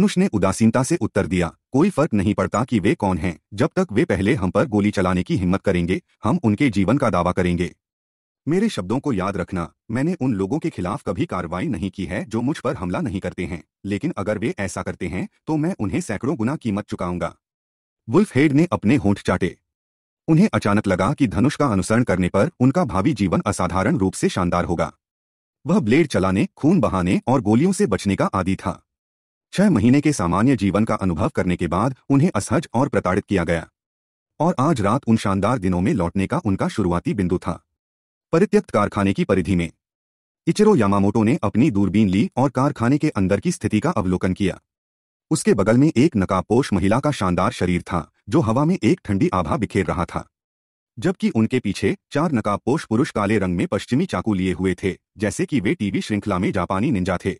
धनुष ने उदासीनता से उत्तर दिया कोई फर्क नहीं पड़ता कि वे कौन हैं जब तक वे पहले हम पर गोली चलाने की हिम्मत करेंगे हम उनके जीवन का दावा करेंगे मेरे शब्दों को याद रखना मैंने उन लोगों के खिलाफ कभी कार्रवाई नहीं की है जो मुझ पर हमला नहीं करते हैं लेकिन अगर वे ऐसा करते हैं तो मैं उन्हें सैकड़ों गुना कीमत चुकाऊंगा वुल्फ हेड ने अपने होंठ चाटे उन्हें अचानक लगा कि धनुष का अनुसरण करने पर उनका भावी जीवन असाधारण रूप से शानदार होगा वह ब्लेड चलाने खून बहाने और गोलियों से बचने का आदि था छह महीने के सामान्य जीवन का अनुभव करने के बाद उन्हें असहज और प्रताड़ित किया गया और आज रात उन शानदार दिनों में लौटने का उनका शुरुआती बिंदु था परित्यक्त कारखाने की परिधि में इचरो यामामोटो ने अपनी दूरबीन ली और कारखाने के अंदर की स्थिति का अवलोकन किया उसके बगल में एक नकाबपोश महिला का शानदार शरीर था जो हवा में एक ठंडी आभा बिखेर रहा था जबकि उनके पीछे चार नकाबपोश पुरुष काले रंग में पश्चिमी चाकू लिए हुए थे जैसे कि वे टीवी श्रृंखला में जापानी निंजा थे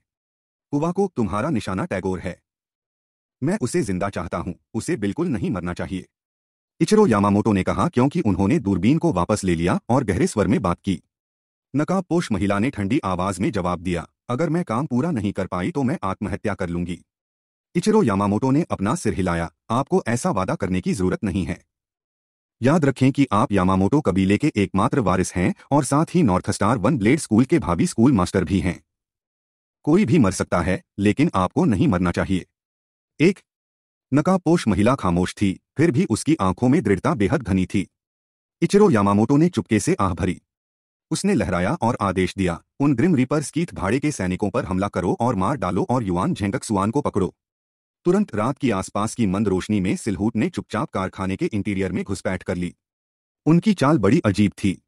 कुबा को तुम्हारा निशाना टैगोर है मैं उसे जिंदा चाहता हूं उसे बिल्कुल नहीं मरना चाहिए इचरो यामामोटो ने कहा क्योंकि उन्होंने दूरबीन को वापस ले लिया और गहरे स्वर में बात की नकाबपोश महिला ने ठंडी आवाज में जवाब दिया अगर मैं काम पूरा नहीं कर पाई तो मैं आत्महत्या कर लूंगी इचरो यामामोटो ने अपना सिर हिलाया आपको ऐसा वादा करने की जरूरत नहीं है याद रखें कि आप यामामोटो कबीले के एकमात्र वारिस हैं और साथ ही north star one blade school के भावी स्कूल मास्टर भी हैं कोई भी मर सकता है लेकिन आपको नहीं मरना चाहिए एक नकापोश महिला खामोश थी फिर भी उसकी आंखों में दृढ़ता बेहद घनी थी इचरो यामामोटो ने चुपके से आह भरी उसने लहराया और आदेश दिया उन ग्रिम रीपर्स स्कीथ भाड़े के सैनिकों पर हमला करो और मार डालो और युवान झेंगक सुवान को पकड़ो तुरंत रात की आसपास की मंद रोशनी में सिलहूट ने चुपचाप कारखाने के इंटीरियर में घुसपैठ कर ली उनकी चाल बड़ी अजीब थी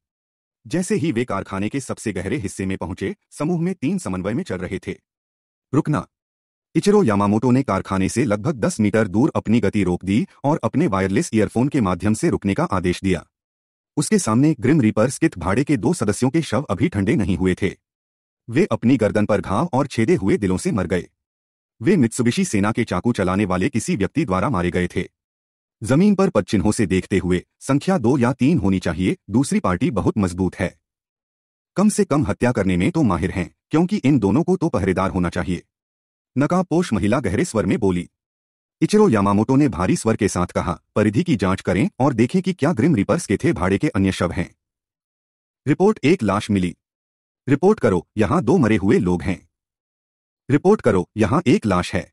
जैसे ही वे कारखाने के सबसे गहरे हिस्से में पहुंचे समूह में तीन समन्वय में चल रहे थे रुकना इचरो यामामोटो ने कारखाने से लगभग 10 मीटर दूर अपनी गति रोक दी और अपने वायरलेस ईयरफोन के माध्यम से रुकने का आदेश दिया उसके सामने ग्रिम रीपर स्थित भाड़े के दो सदस्यों के शव अभी ठंडे नहीं हुए थे वे अपनी गर्दन पर घाव और छेदे हुए दिलों से मर गए वे मित्सुबिशी सेना के चाकू चलाने वाले किसी व्यक्ति द्वारा मारे गए थे जमीन पर पदचिन्हों से देखते हुए संख्या दो या तीन होनी चाहिए दूसरी पार्टी बहुत मजबूत है कम से कम हत्या करने में तो माहिर हैं क्योंकि इन दोनों को तो पहरेदार होना चाहिए नकाबपोश महिला गहरे स्वर में बोली इचरो यामामोटो ने भारी स्वर के साथ कहा परिधि की जांच करें और देखें कि क्या ग्रिम रिपर्स के थे भाड़े के अन्य शव हैं रिपोर्ट एक लाश मिली रिपोर्ट करो यहां दो मरे हुए लोग हैं रिपोर्ट करो यहां एक लाश है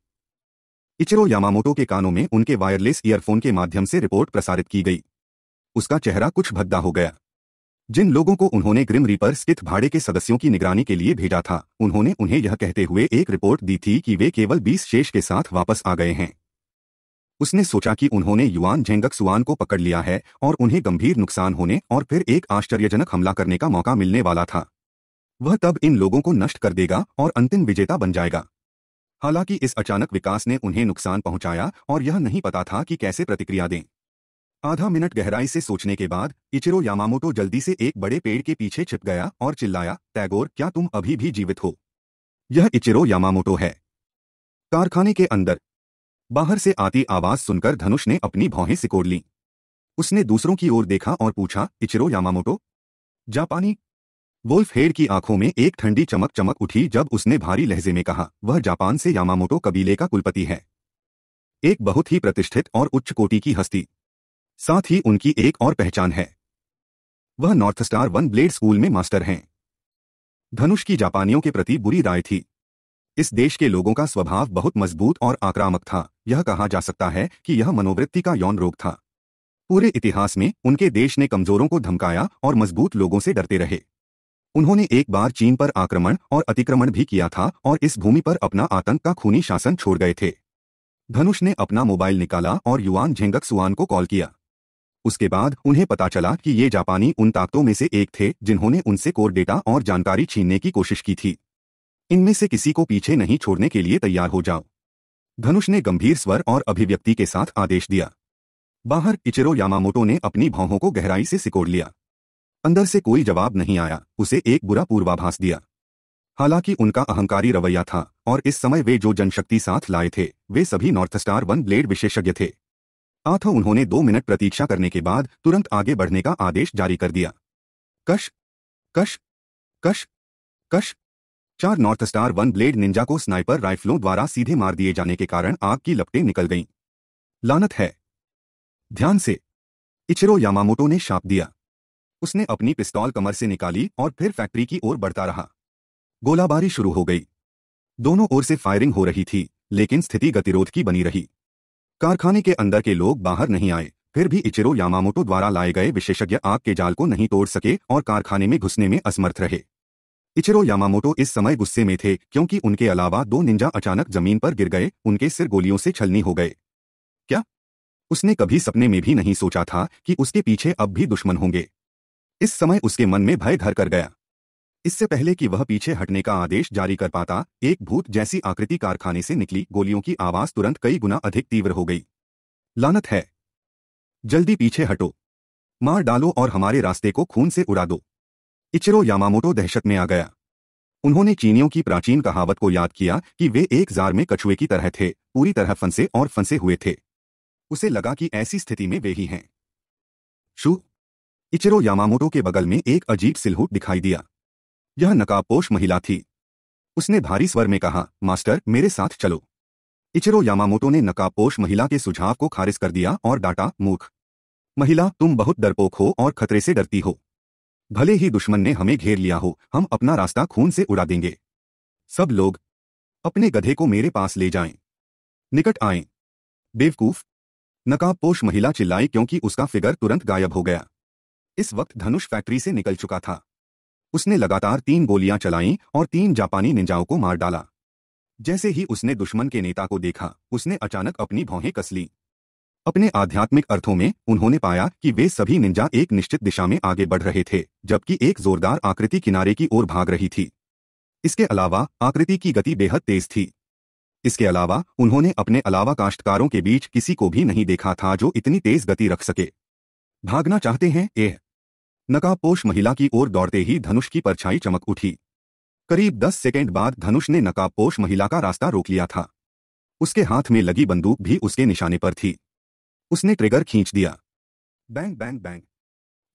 इचिरो यामामोटो के कानों में उनके वायरलेस ईयरफोन के माध्यम से रिपोर्ट प्रसारित की गई उसका चेहरा कुछ भद्दा हो गया जिन लोगों को उन्होंने ग्रिम रीपर स्थित भाड़े के सदस्यों की निगरानी के लिए भेजा था उन्होंने उन्हें यह कहते हुए एक रिपोर्ट दी थी कि वे केवल 20 शेष के साथ वापस आ गए हैं उसने सोचा कि उन्होंने युवान झेंगक सुआन को पकड़ लिया है और उन्हें गंभीर नुकसान होने और फिर एक आश्चर्यजनक हमला करने का मौका मिलने वाला था वह तब इन लोगों को नष्ट कर देगा और अंतिम विजेता बन जाएगा हालांकि इस अचानक विकास ने उन्हें नुकसान पहुंचाया और यह नहीं पता था कि कैसे प्रतिक्रिया दें आधा मिनट गहराई से सोचने के बाद इचिरो यामामोटो जल्दी से एक बड़े पेड़ के पीछे छिप गया और चिल्लाया टैगोर क्या तुम अभी भी जीवित हो यह इचिरो यामामोटो है कारखाने के अंदर बाहर से आती आवाज सुनकर धनुष ने अपनी भौहें सिकोड़ ली उसने दूसरों की ओर देखा और पूछा इचिरो यामामोटो जापानी वोल्फ हेड की आंखों में एक ठंडी चमक चमक उठी जब उसने भारी लहजे में कहा वह जापान से यामामोटो कबीले का कुलपति है एक बहुत ही प्रतिष्ठित और उच्च कोटि की हस्ती साथ ही उनकी एक और पहचान है वह north star one blade school में मास्टर हैं धनुष की जापानियों के प्रति बुरी राय थी इस देश के लोगों का स्वभाव बहुत मजबूत और आक्रामक था यह कहा जा सकता है कि यह मनोवृत्ति का यौन रोग था पूरे इतिहास में उनके देश ने कमजोरों को धमकाया और मजबूत लोगों से डरते रहे उन्होंने एक बार चीन पर आक्रमण और अतिक्रमण भी किया था और इस भूमि पर अपना आतंक का खूनी शासन छोड़ गए थे धनुष ने अपना मोबाइल निकाला और युवान झेंगक सुआन को कॉल किया उसके बाद उन्हें पता चला कि ये जापानी उन ताकतों में से एक थे जिन्होंने उनसे कोर डेटा और जानकारी छीनने की कोशिश की थी इनमें से किसी को पीछे नहीं छोड़ने के लिए तैयार हो जाओ धनुष ने गंभीर स्वर और अभिव्यक्ति के साथ आदेश दिया बाहर इचिरो यामामोटो ने अपनी भावों को गहराई से सिकोड़ लिया अंदर से कोई जवाब नहीं आया उसे एक बुरा पूर्वाभास दिया हालांकि उनका अहंकारी रवैया था और इस समय वे जो जनशक्ति साथ लाए थे वे सभी नॉर्थ स्टार वन ब्लेड विशेषज्ञ थे आथ उन्होंने दो मिनट प्रतीक्षा करने के बाद तुरंत आगे बढ़ने का आदेश जारी कर दिया कश कश कश कश चार north star one blade ninja को स्नाइपर राइफलों द्वारा सीधे मार दिए जाने के कारण आग की लपटें निकल गईं। लानत है ध्यान से इचरो यामामोटो ने शाप दिया उसने अपनी पिस्तौल कमर से निकाली और फिर फैक्ट्री की ओर बढ़ता रहा गोलाबारी शुरू हो गई दोनों ओर से फायरिंग हो रही थी लेकिन स्थिति गतिरोध की बनी रही कारखाने के अंदर के लोग बाहर नहीं आए फिर भी इचिरो यामामोटो द्वारा लाए गए विशेषज्ञ आग के जाल को नहीं तोड़ सके और कारखाने में घुसने में असमर्थ रहे इचिरो यामामोटो इस समय गुस्से में थे क्योंकि उनके अलावा दो निंजा अचानक जमीन पर गिर गए उनके सिर गोलियों से छलनी हो गए क्या उसने कभी सपने में भी नहीं सोचा था कि उसके पीछे अब भी दुश्मन होंगे इस समय उसके मन में भय घर कर गया इससे पहले कि वह पीछे हटने का आदेश जारी कर पाता एक भूत जैसी आकृति कारखाने से निकली गोलियों की आवाज तुरंत कई गुना अधिक तीव्र हो गई लानत है जल्दी पीछे हटो मार डालो और हमारे रास्ते को खून से उड़ा दो इचरो यामामोटो दहशत में आ गया उन्होंने चीनियों की प्राचीन कहावत को याद किया कि वे एक जार में कछुए की तरह थे पूरी तरह फंसे और फंसे हुए थे उसे लगा कि ऐसी स्थिति में वे ही हैं शू इचिरो यामामोटो के बगल में एक अजीब सिलहूट दिखाई दिया यह नकाबपोश महिला थी उसने भारी स्वर में कहा मास्टर मेरे साथ चलो इचरो यामामोटो ने नकाबपोश महिला के सुझाव को खारिज कर दिया और डांटा मूर्ख महिला तुम बहुत डरपोक हो और खतरे से डरती हो भले ही दुश्मन ने हमें घेर लिया हो हम अपना रास्ता खून से उड़ा देंगे सब लोग अपने गधे को मेरे पास ले जाएं। निकट आएं। बेवकूफ नकाबपोश महिला चिल्लाई क्योंकि उसका फिगर तुरंत गायब हो गया इस वक्त धनुष फैक्ट्री से निकल चुका था उसने लगातार तीन गोलियां चलाईं और तीन जापानी निंजाओं को मार डाला जैसे ही उसने दुश्मन के नेता को देखा उसने अचानक अपनी भौहें कस ली अपने आध्यात्मिक अर्थों में उन्होंने पाया कि वे सभी निंजा एक निश्चित दिशा में आगे बढ़ रहे थे जबकि एक जोरदार आकृति किनारे की ओर भाग रही थी इसके अलावा आकृति की गति बेहद तेज थी इसके अलावा उन्होंने अपने अलावा काश्तकारों के बीच किसी को भी नहीं देखा था जो इतनी तेज गति रख सके भागना चाहते हैं एह नकापोष महिला की ओर दौड़ते ही धनुष की परछाई चमक उठी करीब दस सेकेंड बाद धनुष ने नकापोश महिला का रास्ता रोक लिया था उसके हाथ में लगी बंदूक भी उसके निशाने पर थी उसने ट्रिगर खींच दिया बैंग बैंग बैंग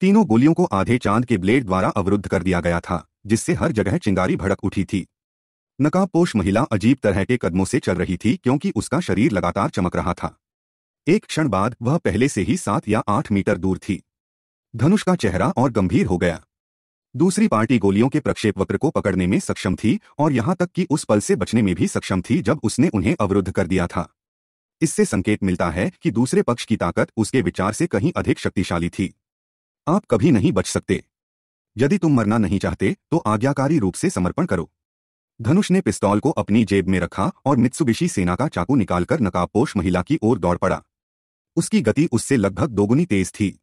तीनों गोलियों को आधे चांद के ब्लेड द्वारा अवरुद्ध कर दिया गया था जिससे हर जगह चिंगारी भड़क उठी थी नकापोष महिला अजीब तरह के कदमों से चल रही थी क्योंकि उसका शरीर लगातार चमक रहा था एक क्षण बाद वह पहले से ही सात या आठ मीटर दूर थी धनुष का चेहरा और गंभीर हो गया दूसरी पार्टी गोलियों के प्रक्षेप वक्र को पकड़ने में सक्षम थी और यहां तक कि उस पल से बचने में भी सक्षम थी जब उसने उन्हें अवरुद्ध कर दिया था इससे संकेत मिलता है कि दूसरे पक्ष की ताकत उसके विचार से कहीं अधिक शक्तिशाली थी आप कभी नहीं बच सकते यदि तुम मरना नहीं चाहते तो आज्ञाकारी रूप से समर्पण करो धनुष ने पिस्तौल को अपनी जेब में रखा और मित्सुबिशी सेना का चाकू निकालकर नकाबपोश महिला की ओर दौड़ पड़ा उसकी गति उससे लगभग दोगुनी तेज थी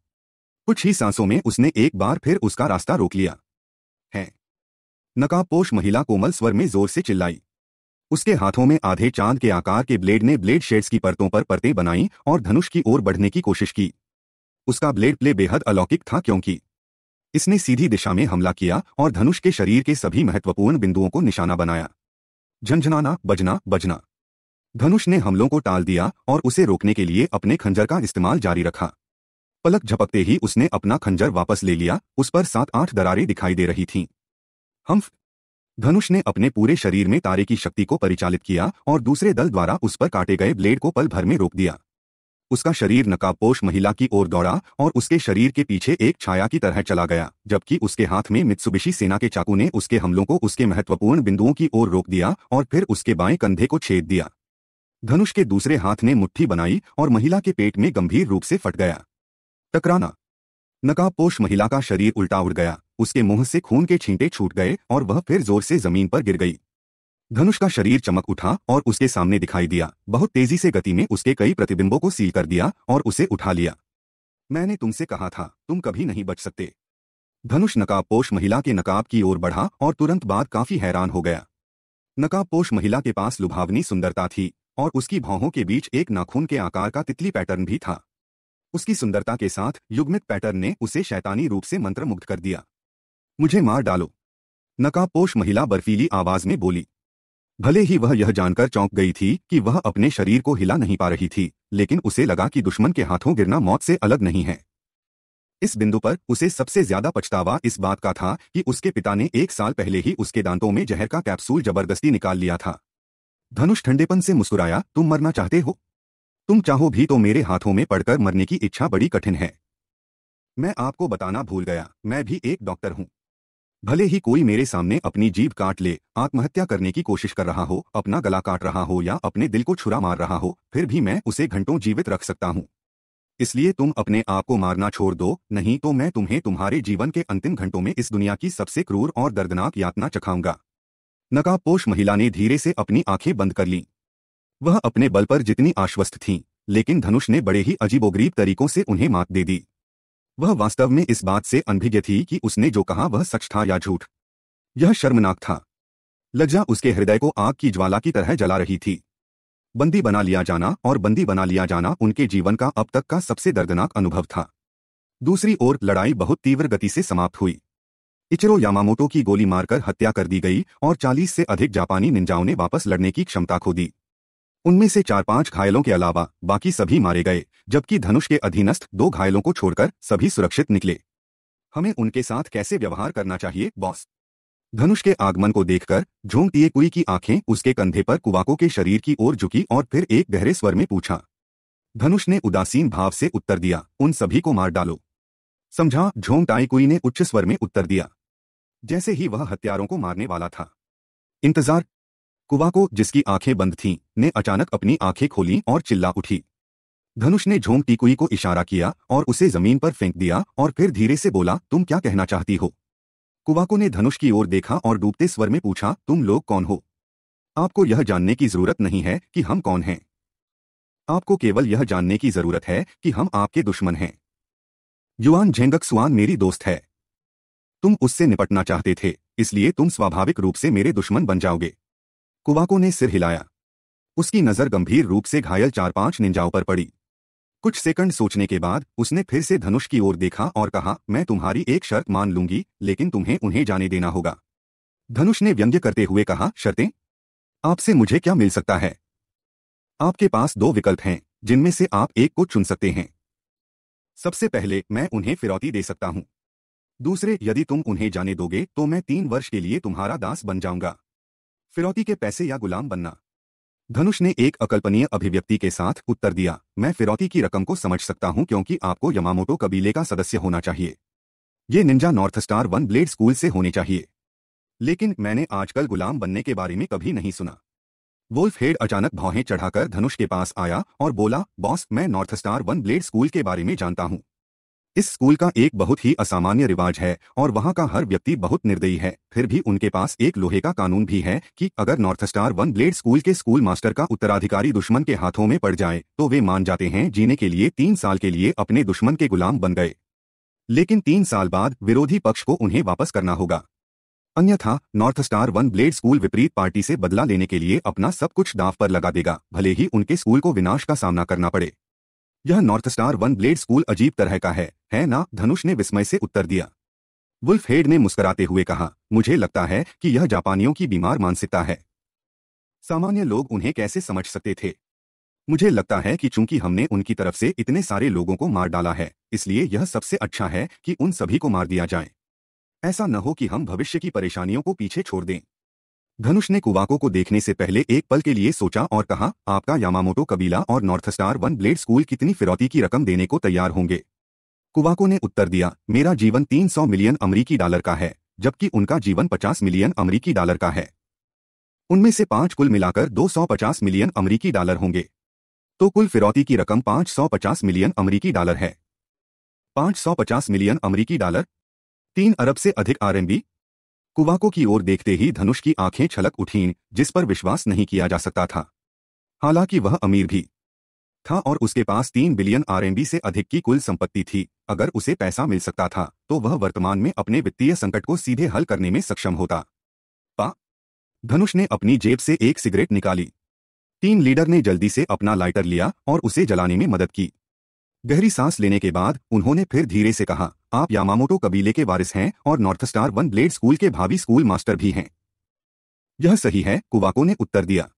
कुछ ही सांसों में उसने एक बार फिर उसका रास्ता रोक लिया है नकाबपोश महिला कोमल स्वर में जोर से चिल्लाई उसके हाथों में आधे चांद के आकार के ब्लेड ने ब्लेड शेड्स की परतों पर परतें बनाई और धनुष की ओर बढ़ने की कोशिश की उसका ब्लेड प्ले बेहद अलौकिक था क्योंकि इसने सीधी दिशा में हमला किया और धनुष के शरीर के सभी महत्वपूर्ण बिंदुओं को निशाना बनाया झंझनाना बजना बजना धनुष ने हमलों को टाल दिया और उसे रोकने के लिए अपने खंजर का इस्तेमाल जारी रखा पलक झपकते ही उसने अपना खंजर वापस ले लिया उस पर सात आठ दरारें दिखाई दे रही थीं हम्फ धनुष ने अपने पूरे शरीर में तारे की शक्ति को परिचालित किया और दूसरे दल द्वारा उस पर काटे गए ब्लेड को पल भर में रोक दिया उसका शरीर नकाबपोश महिला की ओर दौड़ा और उसके शरीर के पीछे एक छाया की तरह चला गया जबकि उसके हाथ में मित्सुबिशी सेना के चाकू ने उसके हमलों को उसके महत्वपूर्ण बिंदुओं की ओर रोक दिया और फिर उसके बाएं कंधे को छेद दिया धनुष के दूसरे हाथ ने मुट्ठी बनाई और महिला के पेट में गंभीर रूप से फट गया टकराना नकाबपोश महिला का शरीर उल्टा उड़ गया उसके मुंह से खून के छींटे छूट गए और वह फिर जोर से जमीन पर गिर गई धनुष का शरीर चमक उठा और उसके सामने दिखाई दिया बहुत तेजी से गति में उसके कई प्रतिबिंबों को सील कर दिया और उसे उठा लिया मैंने तुमसे कहा था तुम कभी नहीं बच सकते धनुष नकाबपोश महिला के नकाब की ओर बढ़ा और तुरंत बाद काफी हैरान हो गया नकाबपोश महिला के पास लुभावनी सुंदरता थी और उसकी भौहों के बीच एक नाखून के आकार का तितली पैटर्न भी था उसकी सुंदरता के साथ युग्मित पैटर्न ने उसे शैतानी रूप से मंत्र कर दिया मुझे मार डालो नकाबपोश महिला बर्फीली आवाज में बोली भले ही वह यह जानकर चौंक गई थी कि वह अपने शरीर को हिला नहीं पा रही थी लेकिन उसे लगा कि दुश्मन के हाथों गिरना मौत से अलग नहीं है इस बिंदु पर उसे सबसे ज्यादा पछतावा इस बात का था कि उसके पिता ने एक साल पहले ही उसके दांतों में जहर का कैप्सूल जबरदस्ती निकाल लिया था धनुष ठंडेपन से मुस्कुराया तुम मरना चाहते हो तुम चाहो भी तो मेरे हाथों में पड़कर मरने की इच्छा बड़ी कठिन है मैं आपको बताना भूल गया मैं भी एक डॉक्टर हूं भले ही कोई मेरे सामने अपनी जीभ काट ले आत्महत्या करने की कोशिश कर रहा हो अपना गला काट रहा हो या अपने दिल को छुरा मार रहा हो फिर भी मैं उसे घंटों जीवित रख सकता हूं इसलिए तुम अपने आप को मारना छोड़ दो नहीं तो मैं तुम्हें तुम्हारे जीवन के अंतिम घंटों में इस दुनिया की सबसे क्रूर और दर्दनाक यातना चखाऊंगा नकाबपोश महिला ने धीरे से अपनी आंखें बंद कर लीं वह अपने बल पर जितनी आश्वस्त थीं लेकिन धनुष ने बड़े ही अजीबोगरीब तरीकों से उन्हें मात दे दी वह वास्तव में इस बात से अनभिज्ञ थी कि उसने जो कहा वह सच था या झूठ यह शर्मनाक था लज्जा उसके हृदय को आग की ज्वाला की तरह जला रही थी बंदी बना लिया जाना और बंदी बना लिया जाना उनके जीवन का अब तक का सबसे दर्दनाक अनुभव था दूसरी ओर लड़ाई बहुत तीव्र गति से समाप्त हुई इचरो यामामोटो की गोली मारकर हत्या कर दी गई और 40 से अधिक जापानी निंजाओं ने वापस लड़ने की क्षमता खो दी उनमें से चार पांच घायलों के अलावा बाकी सभी मारे गए जबकि धनुष के अधीनस्थ दो घायलों को छोड़कर सभी सुरक्षित निकले हमें उनके साथ कैसे व्यवहार करना चाहिए बॉस धनुष के आगमन को देखकर झोंकती कुई की आंखें उसके कंधे पर कुवाको के शरीर की ओर झुकी और फिर एक गहरे स्वर में पूछा धनुष ने उदासीन भाव से उत्तर दिया उन सभी को मार डालो समझा झोंग कुई ने उच्च स्वर में उत्तर दिया जैसे ही वह हत्यारों को मारने वाला था इंतजार कुबा को जिसकी आंखें बंद थीं, ने अचानक अपनी आंखें खोली और चिल्ला उठी धनुष ने झोंक टीकुई को इशारा किया और उसे जमीन पर फेंक दिया और फिर धीरे से बोला तुम क्या कहना चाहती हो कुवाको ने धनुष की ओर देखा और डूबते स्वर में पूछा तुम लोग कौन हो आपको यह जानने की जरूरत नहीं है कि हम कौन हैं आपको केवल यह जानने की जरूरत है कि हम आपके दुश्मन हैं युवान झेंगक सुवान मेरी दोस्त है तुम उससे निपटना चाहते थे इसलिए तुम स्वाभाविक रूप से मेरे दुश्मन बन जाओगे कुवाको ने सिर हिलाया उसकी नजर गंभीर रूप से घायल चार पांच निंजाओं पर पड़ी कुछ सेकंड सोचने के बाद उसने फिर से धनुष की ओर देखा और कहा मैं तुम्हारी एक शर्त मान लूंगी लेकिन तुम्हें उन्हें जाने देना होगा धनुष ने व्यंग्य करते हुए कहा शर्तें आपसे मुझे क्या मिल सकता है आपके पास दो विकल्प हैं जिनमें से आप एक को चुन सकते हैं सबसे पहले मैं उन्हें फिरौती दे सकता हूं दूसरे यदि तुम उन्हें जाने दोगे तो मैं तीन वर्ष के लिए तुम्हारा दास बन जाऊंगा फिरौती के पैसे या गुलाम बनना धनुष ने एक अकल्पनीय अभिव्यक्ति के साथ उत्तर दिया मैं फिरौती की रकम को समझ सकता हूं क्योंकि आपको यमामोटो कबीले का सदस्य होना चाहिए ये ninja north star one blade school से होने चाहिए लेकिन मैंने आजकल गुलाम बनने के बारे में कभी नहीं सुना वोल्फ हेड अचानक भौहें चढ़ाकर धनुष के पास आया और बोला बॉस मैं north star one blade school के बारे में जानता हूँ इस स्कूल का एक बहुत ही असामान्य रिवाज है और वहाँ का हर व्यक्ति बहुत निर्दयी है फिर भी उनके पास एक लोहे का कानून भी है कि अगर north star one blade school के स्कूल मास्टर का उत्तराधिकारी दुश्मन के हाथों में पड़ जाए तो वे मान जाते हैं जीने के लिए तीन साल के लिए अपने दुश्मन के गुलाम बन गए लेकिन तीन साल बाद विरोधी पक्ष को उन्हें वापस करना होगा अन्यथा north star one blade school विपरीत पार्टी से बदला लेने के लिए अपना सब कुछ दाव पर लगा देगा भले ही उनके स्कूल को विनाश का सामना करना पड़े यह north star one blade school अजीब तरह का है है ना धनुष ने विस्मय से उत्तर दिया वुल्फ हेड ने मुस्कुराते हुए कहा मुझे लगता है कि यह जापानियों की बीमार मानसिकता है सामान्य लोग उन्हें कैसे समझ सकते थे मुझे लगता है कि चूंकि हमने उनकी तरफ से इतने सारे लोगों को मार डाला है इसलिए यह सबसे अच्छा है कि उन सभी को मार दिया जाए ऐसा न हो कि हम भविष्य की परेशानियों को पीछे छोड़ दें धनुष ने कुवाको को देखने से पहले एक पल के लिए सोचा और कहा आपका यामामोटो कबीला और north star one blade school कितनी फिरौती की रकम देने को तैयार होंगे कुवाको ने उत्तर दिया मेरा जीवन 300 मिलियन अमरीकी डॉलर का है जबकि उनका जीवन 50 मिलियन अमरीकी डॉलर का है उनमें से पांच कुल मिलाकर 250 मिलियन अमरीकी डॉलर होंगे तो कुल फिरौती की रकम 550 मिलियन अमरीकी डॉलर है 550 मिलियन अमरीकी डॉलर तीन अरब से अधिक आरएमबी कुवाको की ओर देखते ही धनुष की आंखें छलक उठीं जिस पर विश्वास नहीं किया जा सकता था हालांकि वह अमीर भी था और उसके पास तीन बिलियन आरएनबी से अधिक की कुल संपत्ति थी अगर उसे पैसा मिल सकता था तो वह वर्तमान में अपने वित्तीय संकट को सीधे हल करने में सक्षम होता पा धनुष ने अपनी जेब से एक सिगरेट निकाली टीम लीडर ने जल्दी से अपना लाइटर लिया और उसे जलाने में मदद की गहरी सांस लेने के बाद उन्होंने फिर धीरे से कहा आप यामामोटो कबीले के वारिस हैं और north star one blade school के भावी स्कूल मास्टर भी हैं यह सही है कुवाको ने उत्तर दिया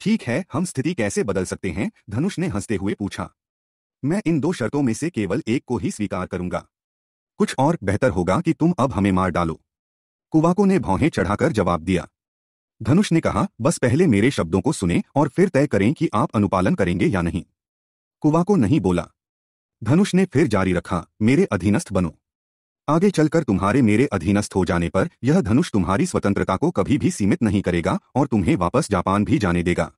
ठीक है हम स्थिति कैसे बदल सकते हैं धनुष ने हंसते हुए पूछा मैं इन दो शर्तों में से केवल एक को ही स्वीकार करूंगा कुछ और बेहतर होगा कि तुम अब हमें मार डालो कुवाको ने भौहें चढ़ाकर जवाब दिया धनुष ने कहा बस पहले मेरे शब्दों को सुने और फिर तय करें कि आप अनुपालन करेंगे या नहीं कुवाको नहीं बोला धनुष ने फिर जारी रखा मेरे अधीनस्थ बनो आगे चलकर तुम्हारे मेरे अधीनस्थ हो जाने पर यह धनुष तुम्हारी स्वतंत्रता को कभी भी सीमित नहीं करेगा और तुम्हें वापस जापान भी जाने देगा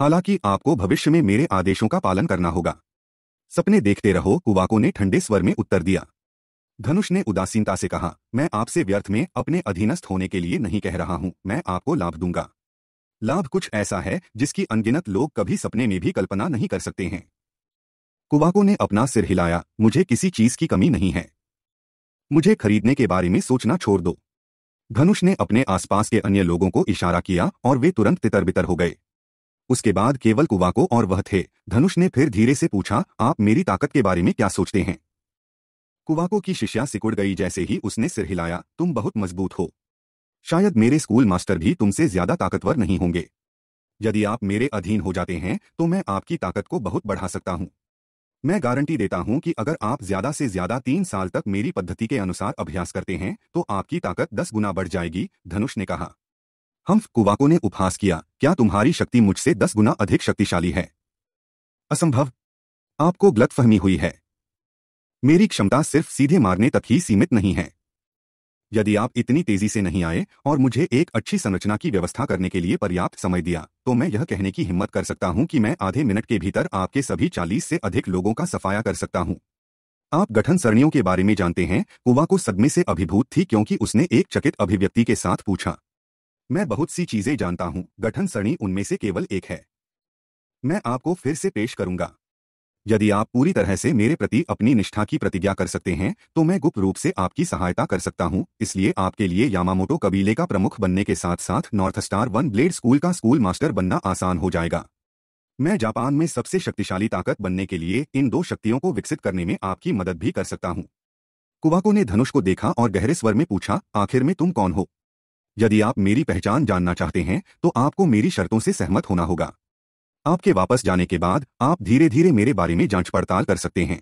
हालांकि आपको भविष्य में मेरे आदेशों का पालन करना होगा सपने देखते रहो कुवाको ने ठंडे स्वर में उत्तर दिया धनुष ने उदासीनता से कहा मैं आपसे व्यर्थ में अपने अधीनस्थ होने के लिए नहीं कह रहा हूं मैं आपको लाभ दूंगा लाभ कुछ ऐसा है जिसकी अनगिनत लोग कभी सपने में भी कल्पना नहीं कर सकते हैं कुवाको ने अपना सिर हिलाया मुझे किसी चीज की कमी नहीं है मुझे खरीदने के बारे में सोचना छोड़ दो धनुष ने अपने आसपास के अन्य लोगों को इशारा किया और वे तुरंत तितर बितर हो गए उसके बाद केवल कुवाको और वह थे धनुष ने फिर धीरे से पूछा आप मेरी ताकत के बारे में क्या सोचते हैं कुवाको की शिष्या सिकुड़ गई जैसे ही उसने सिर हिलाया तुम बहुत मजबूत हो शायद मेरे स्कूल मास्टर भी तुमसे ज्यादा ताकतवर नहीं होंगे यदि आप मेरे अधीन हो जाते हैं तो मैं आपकी ताकत को बहुत बढ़ा सकता हूँ मैं गारंटी देता हूं कि अगर आप ज्यादा से ज्यादा तीन साल तक मेरी पद्धति के अनुसार अभ्यास करते हैं तो आपकी ताकत दस गुना बढ़ जाएगी धनुष ने कहा हम्फ कुवाको ने उपहास किया क्या तुम्हारी शक्ति मुझसे दस गुना अधिक शक्तिशाली है असंभव आपको गलतफहमी हुई है मेरी क्षमता सिर्फ सीधे मारने तक ही सीमित नहीं है यदि आप इतनी तेजी से नहीं आए और मुझे एक अच्छी संरचना की व्यवस्था करने के लिए पर्याप्त समय दिया तो मैं यह कहने की हिम्मत कर सकता हूं कि मैं आधे मिनट के भीतर आपके सभी चालीस से अधिक लोगों का सफाया कर सकता हूं आप गठन सरणियों के बारे में जानते हैं कुवा को सदमे से अभिभूत थी क्योंकि उसने एक चकित अभिव्यक्ति के साथ पूछा मैं बहुत सी चीजें जानता हूं गठन सरणी उनमें से केवल एक है मैं आपको फिर से पेश करूंगा यदि आप पूरी तरह से मेरे प्रति अपनी निष्ठा की प्रतिज्ञा कर सकते हैं तो मैं गुप्त रूप से आपकी सहायता कर सकता हूं इसलिए आपके लिए यामामोटो कबीले का प्रमुख बनने के साथ साथ north star one blade school का स्कूल मास्टर बनना आसान हो जाएगा मैं जापान में सबसे शक्तिशाली ताकत बनने के लिए इन दो शक्तियों को विकसित करने में आपकी मदद भी कर सकता हूँ कुवाको ने धनुष को देखा और गहरे स्वर में पूछा आखिर में तुम कौन हो यदि आप मेरी पहचान जानना चाहते हैं तो आपको मेरी शर्तों से सहमत होना होगा आपके वापस जाने के बाद आप धीरे धीरे मेरे बारे में जांच पड़ताल कर सकते हैं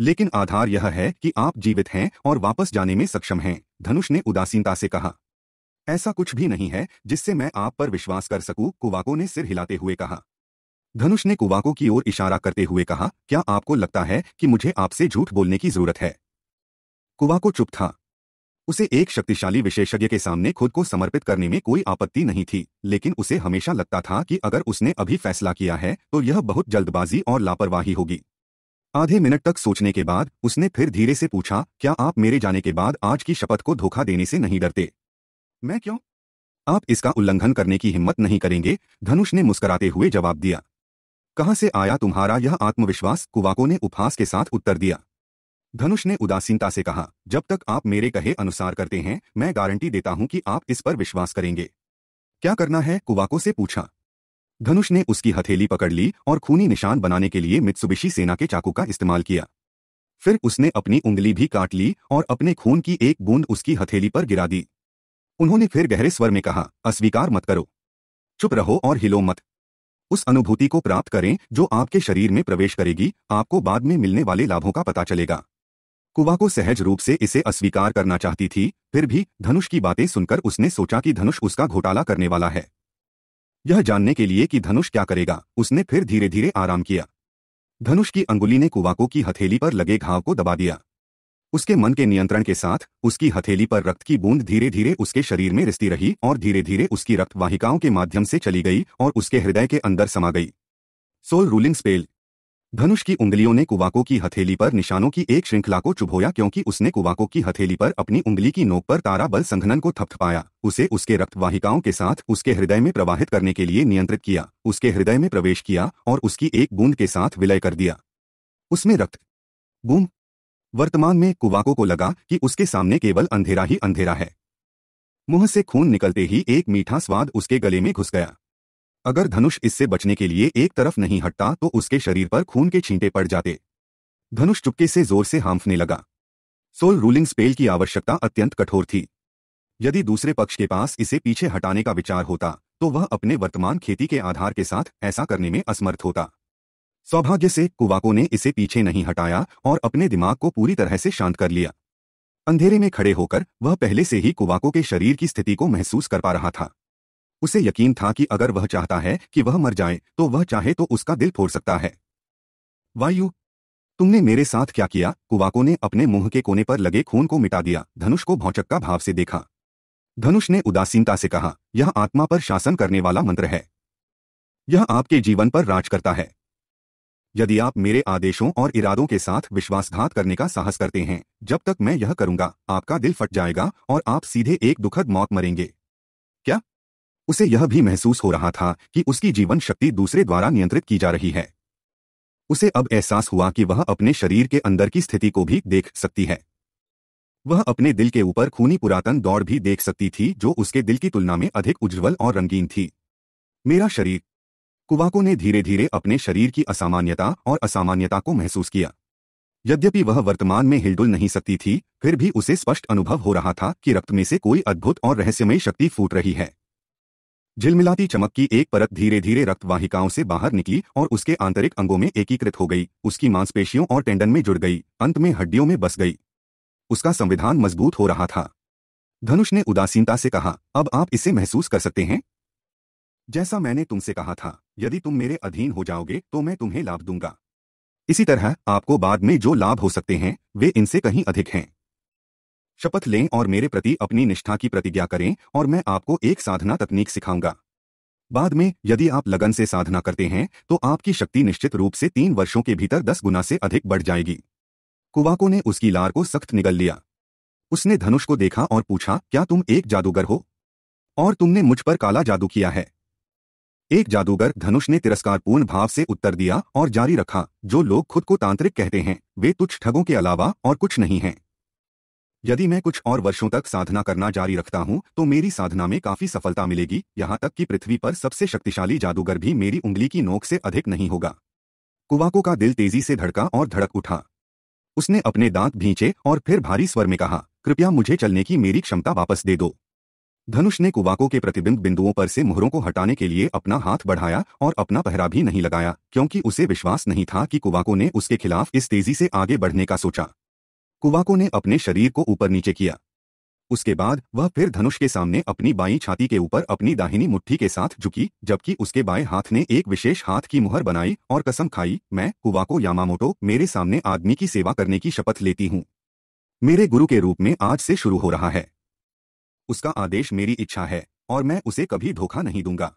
लेकिन आधार यह है कि आप जीवित हैं और वापस जाने में सक्षम हैं धनुष ने उदासीनता से कहा ऐसा कुछ भी नहीं है जिससे मैं आप पर विश्वास कर सकूं कुवाको ने सिर हिलाते हुए कहा धनुष ने कुवाको की ओर इशारा करते हुए कहा क्या आपको लगता है कि मुझे आपसे झूठ बोलने की जरूरत है कुवाको चुप था उसे एक शक्तिशाली विशेषज्ञ के सामने खुद को समर्पित करने में कोई आपत्ति नहीं थी लेकिन उसे हमेशा लगता था कि अगर उसने अभी फैसला किया है तो यह बहुत जल्दबाजी और लापरवाही होगी आधे मिनट तक सोचने के बाद उसने फिर धीरे से पूछा क्या आप मेरे जाने के बाद आज की शपथ को धोखा देने से नहीं डरते मैं क्यों आप इसका उल्लंघन करने की हिम्मत नहीं करेंगे धनुष ने मुस्कुराते हुए जवाब दिया कहां से आया तुम्हारा यह आत्मविश्वास कुवाको ने उपहास के साथ उत्तर दिया धनुष ने उदासीनता से कहा जब तक आप मेरे कहे अनुसार करते हैं मैं गारंटी देता हूं कि आप इस पर विश्वास करेंगे क्या करना है कुवाको से पूछा धनुष ने उसकी हथेली पकड़ ली और खूनी निशान बनाने के लिए मित्सुबिशी सेना के चाकू का इस्तेमाल किया फिर उसने अपनी उंगली भी काट ली और अपने खून की एक बूंद उसकी हथेली पर गिरा दी उन्होंने फिर गहरे स्वर में कहा अस्वीकार मत करो चुप रहो और हिलो मत उस अनुभूति को प्राप्त करें जो आपके शरीर में प्रवेश करेगी आपको बाद में मिलने वाले लाभों का पता चलेगा कुवा को सहज रूप से इसे अस्वीकार करना चाहती थी फिर भी धनुष की बातें सुनकर उसने सोचा कि धनुष उसका घोटाला करने वाला है यह जानने के लिए कि धनुष क्या करेगा उसने फिर धीरे धीरे आराम किया धनुष की अंगुली ने कुवाको की हथेली पर लगे घाव को दबा दिया उसके मन के नियंत्रण के साथ उसकी हथेली पर रक्त की बूंद धीरे धीरे उसके शरीर में रिसती रही और धीरे धीरे उसकी रक्त वाहिकाओं के माध्यम से चली गई और उसके हृदय के अंदर समा गई सोल रूलिंग स्पेल धनुष की उंगलियों ने कुवाको की हथेली पर निशानों की एक श्रृंखला को चुभोया क्योंकि उसने कुवाको की हथेली पर अपनी उंगली की नोक पर तारा बल संघनन को थपथपाया उसे उसके रक्तवाहिकाओं के साथ उसके हृदय में प्रवाहित करने के लिए नियंत्रित किया उसके हृदय में प्रवेश किया और उसकी एक बूंद के साथ विलय कर दिया उसमें रक्त बूंद वर्तमान में कुवाको को लगा कि उसके सामने केवल अंधेरा ही अंधेरा है मुंह से खून निकलते ही एक मीठा स्वाद उसके गले में घुस गया अगर धनुष इससे बचने के लिए एक तरफ नहीं हटता तो उसके शरीर पर खून के छींटे पड़ जाते धनुष चुपके से जोर से हांफने लगा सोल रूलिंग स्पेल की आवश्यकता अत्यंत कठोर थी यदि दूसरे पक्ष के पास इसे पीछे हटाने का विचार होता तो वह अपने वर्तमान खेती के आधार के साथ ऐसा करने में असमर्थ होता सौभाग्य से कुवाको ने इसे पीछे नहीं हटाया और अपने दिमाग को पूरी तरह से शांत कर लिया अंधेरे में खड़े होकर वह पहले से ही कुवाको के शरीर की स्थिति को महसूस कर पा रहा था उसे यकीन था कि अगर वह चाहता है कि वह मर जाए तो वह चाहे तो उसका दिल फोड़ सकता है वायु तुमने मेरे साथ क्या किया कुवाको ने अपने मुंह के कोने पर लगे खून को मिटा दिया धनुष को भौचक का भाव से देखा धनुष ने उदासीनता से कहा यह आत्मा पर शासन करने वाला मंत्र है यह आपके जीवन पर राज करता है यदि आप मेरे आदेशों और इरादों के साथ विश्वासघात करने का साहस करते हैं जब तक मैं यह करूंगा आपका दिल फट जाएगा और आप सीधे एक दुखद मौत मरेंगे क्या उसे यह भी महसूस हो रहा था कि उसकी जीवन शक्ति दूसरे द्वारा नियंत्रित की जा रही है उसे अब एहसास हुआ कि वह अपने शरीर के अंदर की स्थिति को भी देख सकती है वह अपने दिल के ऊपर खूनी पुरातन दौड़ भी देख सकती थी जो उसके दिल की तुलना में अधिक उज्ज्वल और रंगीन थी मेरा शरीर कुवाको ने धीरे धीरे अपने शरीर की असामान्यता और असामान्यता को महसूस किया यद्यपि वह वर्तमान में हिलडुल नहीं सकती थी फिर भी उसे स्पष्ट अनुभव हो रहा था कि रक्त में से कोई अद्भुत और रहस्यमय शक्ति फूट रही है झिलमिलाती चमक की एक परत धीरे धीरे रक्तवाहिकाओं से बाहर निकली और उसके आंतरिक अंगों में एकीकृत हो गई उसकी मांसपेशियों और टेंडन में जुड़ गई अंत में हड्डियों में बस गई उसका संविधान मजबूत हो रहा था धनुष ने उदासीनता से कहा अब आप इसे महसूस कर सकते हैं जैसा मैंने तुमसे कहा था यदि तुम मेरे अधीन हो जाओगे तो मैं तुम्हें लाभ दूंगा इसी तरह आपको बाद में जो लाभ हो सकते हैं वे इनसे कहीं अधिक हैं शपथ लें और मेरे प्रति अपनी निष्ठा की प्रतिज्ञा करें और मैं आपको एक साधना तकनीक सिखाऊंगा बाद में यदि आप लगन से साधना करते हैं तो आपकी शक्ति निश्चित रूप से तीन वर्षों के भीतर दस गुना से अधिक बढ़ जाएगी कुवाको ने उसकी लार को सख्त निगल लिया उसने धनुष को देखा और पूछा क्या तुम एक जादूगर हो और तुमने मुझ पर काला जादू किया है एक जादूगर धनुष ने तिरस्कारपूर्ण भाव से उत्तर दिया और जारी रखा जो लोग खुद को तांत्रिक कहते हैं वे तुच्छ ठगों के अलावा और कुछ नहीं हैं यदि मैं कुछ और वर्षों तक साधना करना जारी रखता हूं तो मेरी साधना में काफी सफलता मिलेगी यहां तक कि पृथ्वी पर सबसे शक्तिशाली जादूगर भी मेरी उंगली की नोक से अधिक नहीं होगा कुवाको का दिल तेजी से धड़का और धड़क उठा उसने अपने दांत भींचे और फिर भारी स्वर में कहा कृपया मुझे चलने की मेरी क्षमता वापस दे दो धनुष ने कुवाको के प्रतिबिंब बिंदुओं पर से मुहरों को हटाने के लिए अपना हाथ बढ़ाया और अपना पहरा भी नहीं लगाया क्योंकि उसे विश्वास नहीं था कि कुवाको ने उसके खिलाफ इस तेजी से आगे बढ़ने का सोचा कुवाको ने अपने शरीर को ऊपर नीचे किया उसके बाद वह फिर धनुष के सामने अपनी बाई छाती के ऊपर अपनी दाहिनी मुट्ठी के साथ झुकी जबकि उसके बाएं हाथ ने एक विशेष हाथ की मुहर बनाई और कसम खाई मैं कुवाको यामामोटो मेरे सामने आदमी की सेवा करने की शपथ लेती हूँ मेरे गुरु के रूप में आज से शुरू हो रहा है उसका आदेश मेरी इच्छा है और मैं उसे कभी धोखा नहीं दूंगा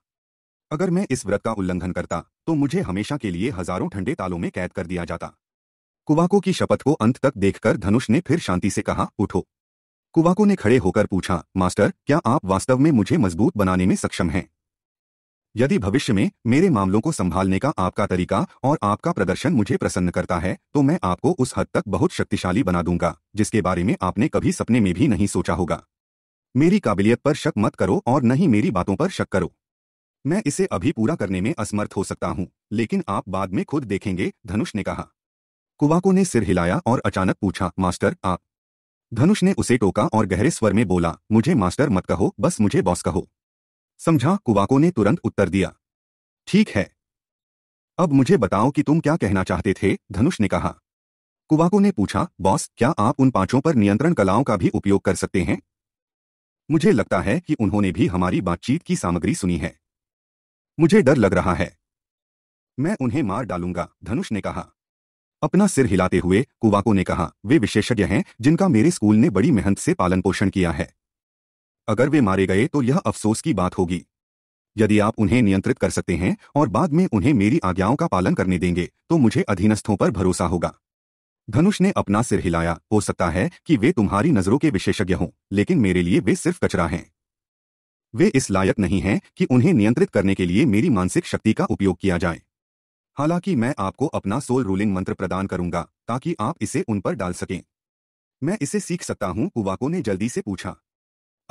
अगर मैं इस व्रत का उल्लंघन करता तो मुझे हमेशा के लिए हजारों ठंडे तालों में कैद कर दिया जाता कुवाको की शपथ को अंत तक देखकर धनुष ने फिर शांति से कहा उठो कुवाको ने खड़े होकर पूछा मास्टर क्या आप वास्तव में मुझे मजबूत बनाने में सक्षम हैं यदि भविष्य में मेरे मामलों को संभालने का आपका तरीका और आपका प्रदर्शन मुझे प्रसन्न करता है तो मैं आपको उस हद तक बहुत शक्तिशाली बना दूंगा जिसके बारे में आपने कभी सपने में भी नहीं सोचा होगा मेरी काबिलियत पर शक मत करो और न ही मेरी बातों पर शक करो मैं इसे अभी पूरा करने में असमर्थ हो सकता हूं लेकिन आप बाद में खुद देखेंगे धनुष ने कहा कुवाको ने सिर हिलाया और अचानक पूछा मास्टर आप धनुष ने उसे टोका और गहरे स्वर में बोला मुझे मास्टर मत कहो बस मुझे बॉस कहो समझा कुवाको ने तुरंत उत्तर दिया ठीक है अब मुझे बताओ कि तुम क्या कहना चाहते थे धनुष ने कहा कुवाको ने पूछा बॉस क्या आप उन पांचों पर नियंत्रण कलाओं का भी उपयोग कर सकते हैं मुझे लगता है कि उन्होंने भी हमारी बातचीत की सामग्री सुनी है मुझे डर लग रहा है मैं उन्हें मार डालूंगा धनुष ने कहा अपना सिर हिलाते हुए कुवाको ने कहा वे विशेषज्ञ हैं जिनका मेरे स्कूल ने बड़ी मेहनत से पालन पोषण किया है अगर वे मारे गए तो यह अफसोस की बात होगी यदि आप उन्हें नियंत्रित कर सकते हैं और बाद में उन्हें मेरी आज्ञाओं का पालन करने देंगे तो मुझे अधीनस्थों पर भरोसा होगा धनुष ने अपना सिर हिलाया हो सकता है कि वे तुम्हारी नजरों के विशेषज्ञ हों लेकिन मेरे लिए वे सिर्फ कचरा हैं वे इस लायक नहीं हैं कि उन्हें नियंत्रित करने के लिए मेरी मानसिक शक्ति का उपयोग किया जाए हालांकि मैं आपको अपना सोल रूलिंग मंत्र प्रदान करूंगा ताकि आप इसे उन पर डाल सकें मैं इसे सीख सकता हूं कुवाको ने जल्दी से पूछा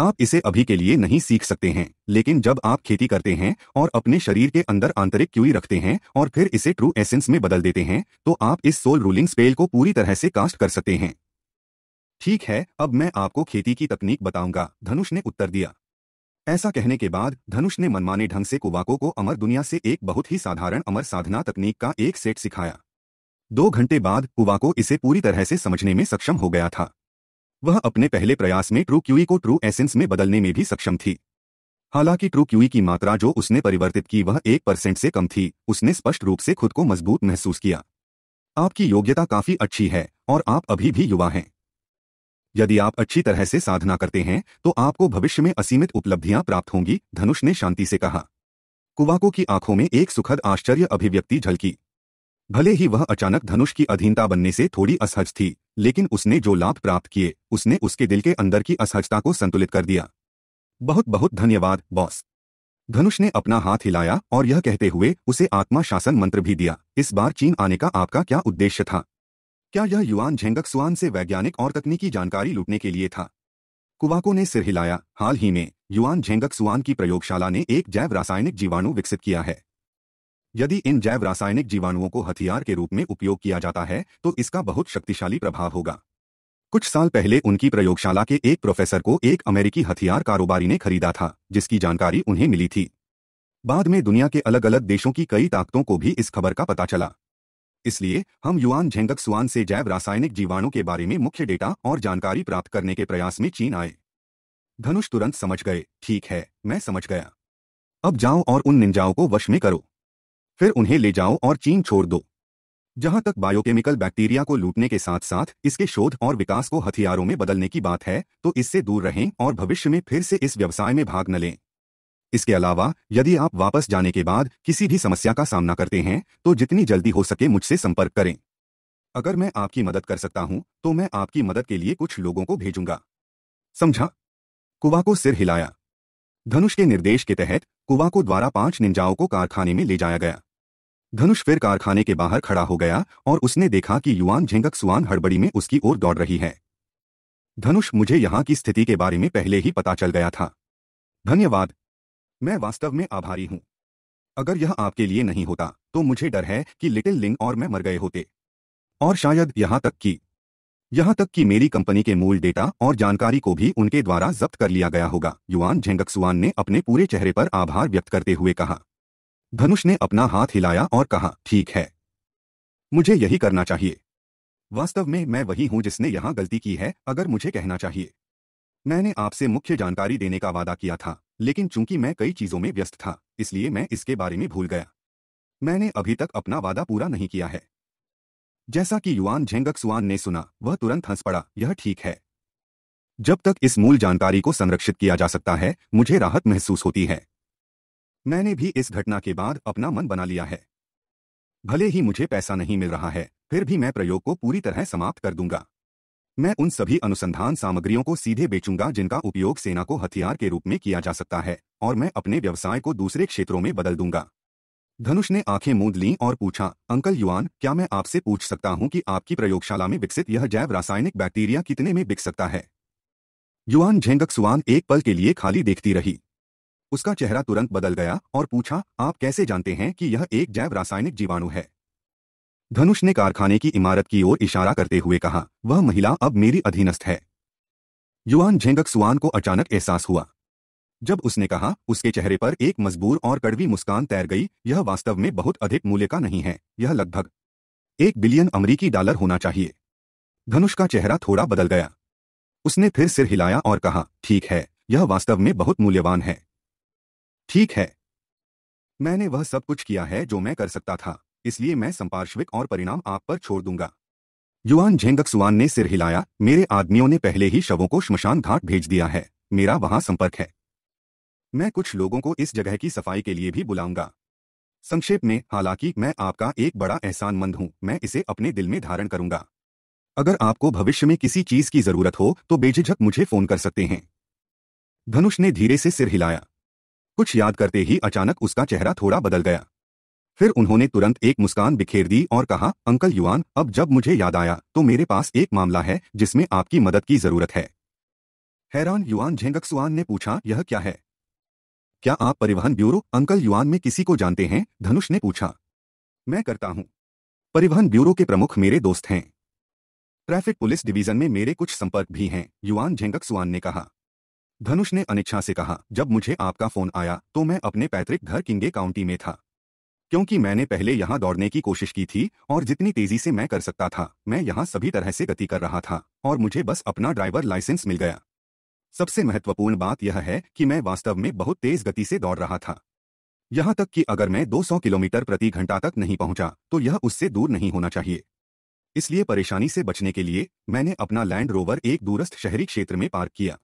आप इसे अभी के लिए नहीं सीख सकते हैं लेकिन जब आप खेती करते हैं और अपने शरीर के अंदर आंतरिक क्यूई रखते हैं और फिर इसे ट्रू एसेंस में बदल देते हैं तो आप इस सोल रूलिंग स्पेल को पूरी तरह से कास्ट कर सकते हैं ठीक है अब मैं आपको खेती की तकनीक बताऊंगा धनुष ने उत्तर दिया ऐसा कहने के बाद धनुष ने मनमाने ढंग से कुवाको को अमर दुनिया से एक बहुत ही साधारण अमर साधना तकनीक का एक सेट सिखाया दो घंटे बाद कुवाको इसे पूरी तरह से समझने में सक्षम हो गया था वह अपने पहले प्रयास में ट्रू क्यूई को ट्रू एसेंस में बदलने में भी सक्षम थी हालांकि ट्रू क्यूई की मात्रा जो उसने परिवर्तित की वह एक परसेंट से कम थी उसने स्पष्ट रूप से खुद को मजबूत महसूस किया आपकी योग्यता काफी अच्छी है और आप अभी भी युवा हैं यदि आप अच्छी तरह से साधना करते हैं तो आपको भविष्य में असीमित उपलब्धियां प्राप्त होंगी धनुष ने शांति से कहा कुवाको की आंखों में एक सुखद आश्चर्य अभिव्यक्ति झलकी भले ही वह अचानक धनुष की अधीनता बनने से थोड़ी असहज थी लेकिन उसने जो लाभ प्राप्त किए उसने उसके दिल के अंदर की असहजता को संतुलित कर दिया बहुत बहुत धन्यवाद बॉस धनुष ने अपना हाथ हिलाया और यह कहते हुए उसे आत्मा शासन मंत्र भी दिया इस बार चीन आने का आपका क्या उद्देश्य था क्या यह युवान झेंगक सुआन से वैज्ञानिक और तकनीकी जानकारी लूटने के लिए था कुवाको ने सिर हिलाया हाल ही में युआन झेंगक सुआन की प्रयोगशाला ने एक जैव रासायनिक जीवाणु विकसित किया है यदि इन जैव रासायनिक जीवाणुओं को हथियार के रूप में उपयोग किया जाता है तो इसका बहुत शक्तिशाली प्रभाव होगा कुछ साल पहले उनकी प्रयोगशाला के एक प्रोफेसर को एक अमेरिकी हथियार कारोबारी ने खरीदा था जिसकी जानकारी उन्हें मिली थी बाद में दुनिया के अलग अलग देशों की कई ताकतों को भी इस खबर का पता चला इसलिए हम युआन झेंगक सुआन से जैव रासायनिक जीवाणु के बारे में मुख्य डेटा और जानकारी प्राप्त करने के प्रयास में चीन आए धनुष तुरंत समझ गए ठीक है मैं समझ गया अब जाओ और उन निंजाओं को वश में करो फिर उन्हें ले जाओ और चीन छोड़ दो जहां तक बायोकेमिकल बैक्टीरिया को लूटने के साथ साथ इसके शोध और विकास को हथियारों में बदलने की बात है तो इससे दूर रहें और भविष्य में फिर से इस व्यवसाय में भाग न लें इसके अलावा यदि आप वापस जाने के बाद किसी भी समस्या का सामना करते हैं तो जितनी जल्दी हो सके मुझसे संपर्क करें अगर मैं आपकी मदद कर सकता हूं तो मैं आपकी मदद के लिए कुछ लोगों को भेजूंगा समझा कुवा को सिर हिलाया धनुष के निर्देश के तहत कुवा को द्वारा पांच निंजाओं को कारखाने में ले जाया गया धनुष फिर कारखाने के बाहर खड़ा हो गया और उसने देखा कि युवान झेंगक सुआन हड़बड़ी में उसकी ओर दौड़ रही है धनुष मुझे यहां की स्थिति के बारे में पहले ही पता चल गया था धन्यवाद मैं वास्तव में आभारी हूं अगर यह आपके लिए नहीं होता तो मुझे डर है कि लिटिल लिंग और मैं मर गए होते और शायद यहां तक कि यहां तक कि मेरी कंपनी के मूल डेटा और जानकारी को भी उनके द्वारा जब्त कर लिया गया होगा युवान झेंगकसुआन ने अपने पूरे चेहरे पर आभार व्यक्त करते हुए कहा धनुष ने अपना हाथ हिलाया और कहा ठीक है मुझे यही करना चाहिए वास्तव में मैं वही हूं जिसने यहां गलती की है अगर मुझे कहना चाहिए मैंने आपसे मुख्य जानकारी देने का वादा किया था लेकिन चूंकि मैं कई चीजों में व्यस्त था इसलिए मैं इसके बारे में भूल गया मैंने अभी तक अपना वादा पूरा नहीं किया है जैसा कि युवान झेंगक सुवान ने सुना वह तुरंत हंस पड़ा यह ठीक है जब तक इस मूल जानकारी को संरक्षित किया जा सकता है मुझे राहत महसूस होती है मैंने भी इस घटना के बाद अपना मन बना लिया है भले ही मुझे पैसा नहीं मिल रहा है फिर भी मैं प्रयोग को पूरी तरह समाप्त कर दूंगा मैं उन सभी अनुसंधान सामग्रियों को सीधे बेचूंगा जिनका उपयोग सेना को हथियार के रूप में किया जा सकता है और मैं अपने व्यवसाय को दूसरे क्षेत्रों में बदल दूंगा धनुष ने आंखें मूंद लीं और पूछा अंकल युआन क्या मैं आपसे पूछ सकता हूं कि आपकी प्रयोगशाला में विकसित यह जैव रासायनिक बैक्टीरिया कितने में बिक सकता है युआन झेंगक सुआन एक पल के लिए खाली देखती रही उसका चेहरा तुरंत बदल गया और पूछा आप कैसे जानते हैं कि यह एक जैव रासायनिक जीवाणु है धनुष ने कारखाने की इमारत की ओर इशारा करते हुए कहा वह महिला अब मेरी अधीनस्थ है युवान झेंगक सुआन को अचानक एहसास हुआ जब उसने कहा उसके चेहरे पर एक मजबूर और कड़वी मुस्कान तैर गई यह वास्तव में बहुत अधिक मूल्य का नहीं है यह लगभग एक बिलियन अमरीकी डॉलर होना चाहिए धनुष का चेहरा थोड़ा बदल गया उसने फिर सिर हिलाया और कहा ठीक है यह वास्तव में बहुत मूल्यवान है ठीक है मैंने वह सब कुछ किया है जो मैं कर सकता था इसलिए मैं संपार्श्विक और परिणाम आप पर छोड़ दूंगा युवान सुवान ने सिर हिलाया मेरे आदमियों ने पहले ही शवों को श्मशान घाट भेज दिया है मेरा वहां संपर्क है मैं कुछ लोगों को इस जगह की सफाई के लिए भी बुलाऊंगा संक्षेप में हालांकि मैं आपका एक बड़ा एहसानमंद हूं मैं इसे अपने दिल में धारण करूंगा अगर आपको भविष्य में किसी चीज की जरूरत हो तो बेझिझक मुझे फोन कर सकते हैं धनुष ने धीरे से सिर हिलाया कुछ याद करते ही अचानक उसका चेहरा थोड़ा बदल गया फिर उन्होंने तुरंत एक मुस्कान बिखेर दी और कहा अंकल युवान अब जब मुझे याद आया तो मेरे पास एक मामला है जिसमें आपकी मदद की जरूरत है हैरान युवान झेंगकसुआन ने पूछा यह क्या है क्या आप परिवहन ब्यूरो अंकल युवान में किसी को जानते हैं धनुष ने पूछा मैं करता हूं परिवहन ब्यूरो के प्रमुख मेरे दोस्त हैं ट्रैफिक पुलिस डिवीजन में मेरे कुछ संपर्क भी हैं युवान सुवान ने कहा धनुष ने अनिच्छा से कहा जब मुझे आपका फोन आया तो मैं अपने पैतृक घर किंगे काउंटी में था क्योंकि मैंने पहले यहाँ दौड़ने की कोशिश की थी और जितनी तेजी से मैं कर सकता था मैं यहाँ सभी तरह से गति कर रहा था और मुझे बस अपना ड्राइवर लाइसेंस मिल गया सबसे महत्वपूर्ण बात यह है कि मैं वास्तव में बहुत तेज गति से दौड़ रहा था यहाँ तक कि अगर मैं 200 किलोमीटर प्रति घंटा तक नहीं पहुंचा तो यह उससे दूर नहीं होना चाहिए इसलिए परेशानी से बचने के लिए मैंने अपना लैंड रोवर एक दूरस्थ शहरी क्षेत्र में पार्क किया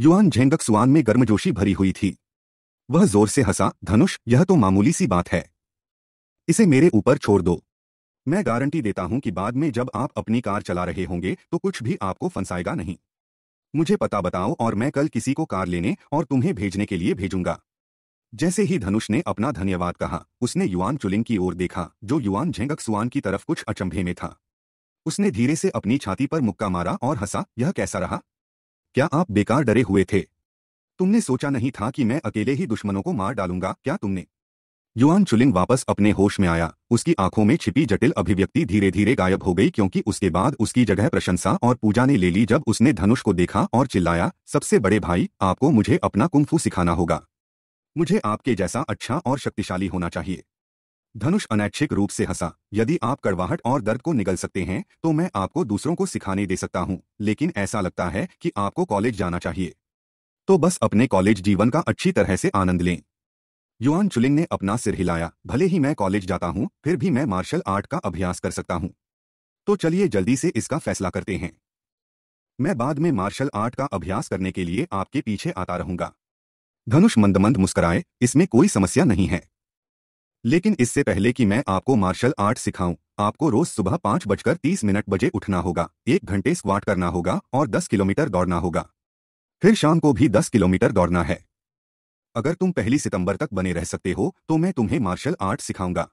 युवान झेंगक सुआन में गर्मजोशी भरी हुई थी वह जोर से हंसा धनुष यह तो मामूली सी बात है इसे मेरे ऊपर छोड़ दो मैं गारंटी देता हूं कि बाद में जब आप अपनी कार चला रहे होंगे तो कुछ भी आपको फंसाएगा नहीं मुझे पता बताओ और मैं कल किसी को कार लेने और तुम्हें भेजने के लिए भेजूंगा जैसे ही धनुष ने अपना धन्यवाद कहा उसने युवान चुलिंग की ओर देखा जो युवान झेंगक सुआन की तरफ कुछ अचंभे में था उसने धीरे से अपनी छाती पर मुक्का मारा और हंसा यह कैसा रहा क्या आप बेकार डरे हुए थे तुमने सोचा नहीं था कि मैं अकेले ही दुश्मनों को मार डालूंगा क्या तुमने युआन चुलिंग वापस अपने होश में आया उसकी आंखों में छिपी जटिल अभिव्यक्ति धीरे धीरे गायब हो गई क्योंकि उसके बाद उसकी जगह प्रशंसा और पूजा ने ले ली जब उसने धनुष को देखा और चिल्लाया सबसे बड़े भाई आपको मुझे अपना कुंफू सिखाना होगा मुझे आपके जैसा अच्छा और शक्तिशाली होना चाहिए धनुष अनैच्छिक रूप से हंसा यदि आप कड़वाहट और दर्द को निगल सकते हैं तो मैं आपको दूसरों को सिखाने दे सकता हूँ लेकिन ऐसा लगता है कि आपको कॉलेज जाना चाहिए तो बस अपने कॉलेज जीवन का अच्छी तरह से आनंद लें युआन चुलिंग ने अपना सिर हिलाया भले ही मैं कॉलेज जाता हूँ फिर भी मैं मार्शल आर्ट का अभ्यास कर सकता हूँ तो चलिए जल्दी से इसका फैसला करते हैं मैं बाद में मार्शल आर्ट का अभ्यास करने के लिए आपके पीछे आता रहूंगा धनुष मंदमंद मुस्कुराए इसमें कोई समस्या नहीं है लेकिन इससे पहले कि मैं आपको मार्शल आर्ट सिखाऊं आपको रोज सुबह पांच बजकर तीस मिनट बजे उठना होगा एक घंटे स्क्वाट करना होगा और दस किलोमीटर दौड़ना होगा फिर शाम को भी दस किलोमीटर दौड़ना है अगर तुम पहली सितंबर तक बने रह सकते हो तो मैं तुम्हें मार्शल आर्ट सिखाऊंगा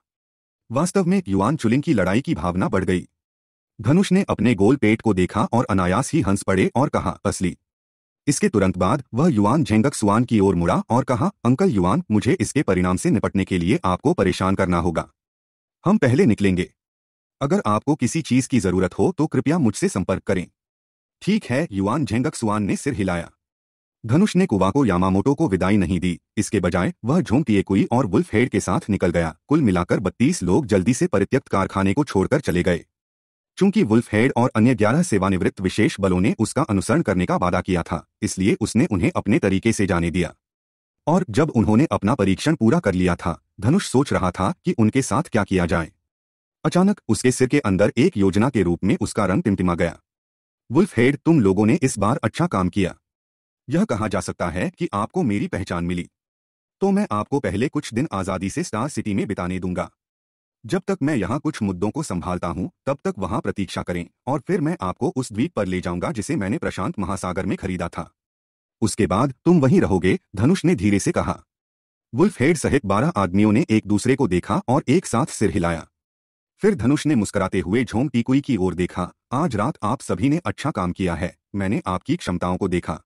वास्तव में युवान चुलिंग की लड़ाई की भावना बढ़ गई धनुष ने अपने गोल पेट को देखा और अनायास ही हंस पड़े और कहा असली इसके तुरंत बाद वह युवान झेंगक सुआन की ओर मुड़ा और कहा अंकल युवान मुझे इसके परिणाम से निपटने के लिए आपको परेशान करना होगा हम पहले निकलेंगे अगर आपको किसी चीज की जरूरत हो तो कृपया मुझसे संपर्क करें ठीक है युवान झेंगक सुवान ने सिर हिलाया धनुष ने कुवाको यामामोटो को विदाई नहीं दी इसके बजाय वह झोंकिए कुई और वुल्फ हेड के साथ निकल गया कुल मिलाकर 32 लोग जल्दी से परित्यक्त कारखाने को छोड़कर चले गए चूंकि वुल्फ हेड और अन्य 11 सेवानिवृत्त विशेष बलों ने उसका अनुसरण करने का वादा किया था इसलिए उसने उन्हें अपने तरीके से जाने दिया और जब उन्होंने अपना परीक्षण पूरा कर लिया था धनुष सोच रहा था कि उनके साथ क्या किया जाए अचानक उसके सिर के अंदर एक योजना के रूप में उसका रंग टिमटिमा गया वुल्फ हेड तुम लोगों ने इस बार अच्छा काम किया यह कहा जा सकता है कि आपको मेरी पहचान मिली तो मैं आपको पहले कुछ दिन आज़ादी से स्टार सिटी में बिताने दूंगा जब तक मैं यहाँ कुछ मुद्दों को संभालता हूँ तब तक वहाँ प्रतीक्षा करें और फिर मैं आपको उस द्वीप पर ले जाऊंगा जिसे मैंने प्रशांत महासागर में खरीदा था उसके बाद तुम वहीं रहोगे धनुष ने धीरे से कहा वुल्फ हेड सहित बारह आदमियों ने एक दूसरे को देखा और एक साथ सिर हिलाया फिर धनुष ने मुस्कुराते हुए झोम टीकुई की ओर देखा आज रात आप सभी ने अच्छा काम किया है मैंने आपकी क्षमताओं को देखा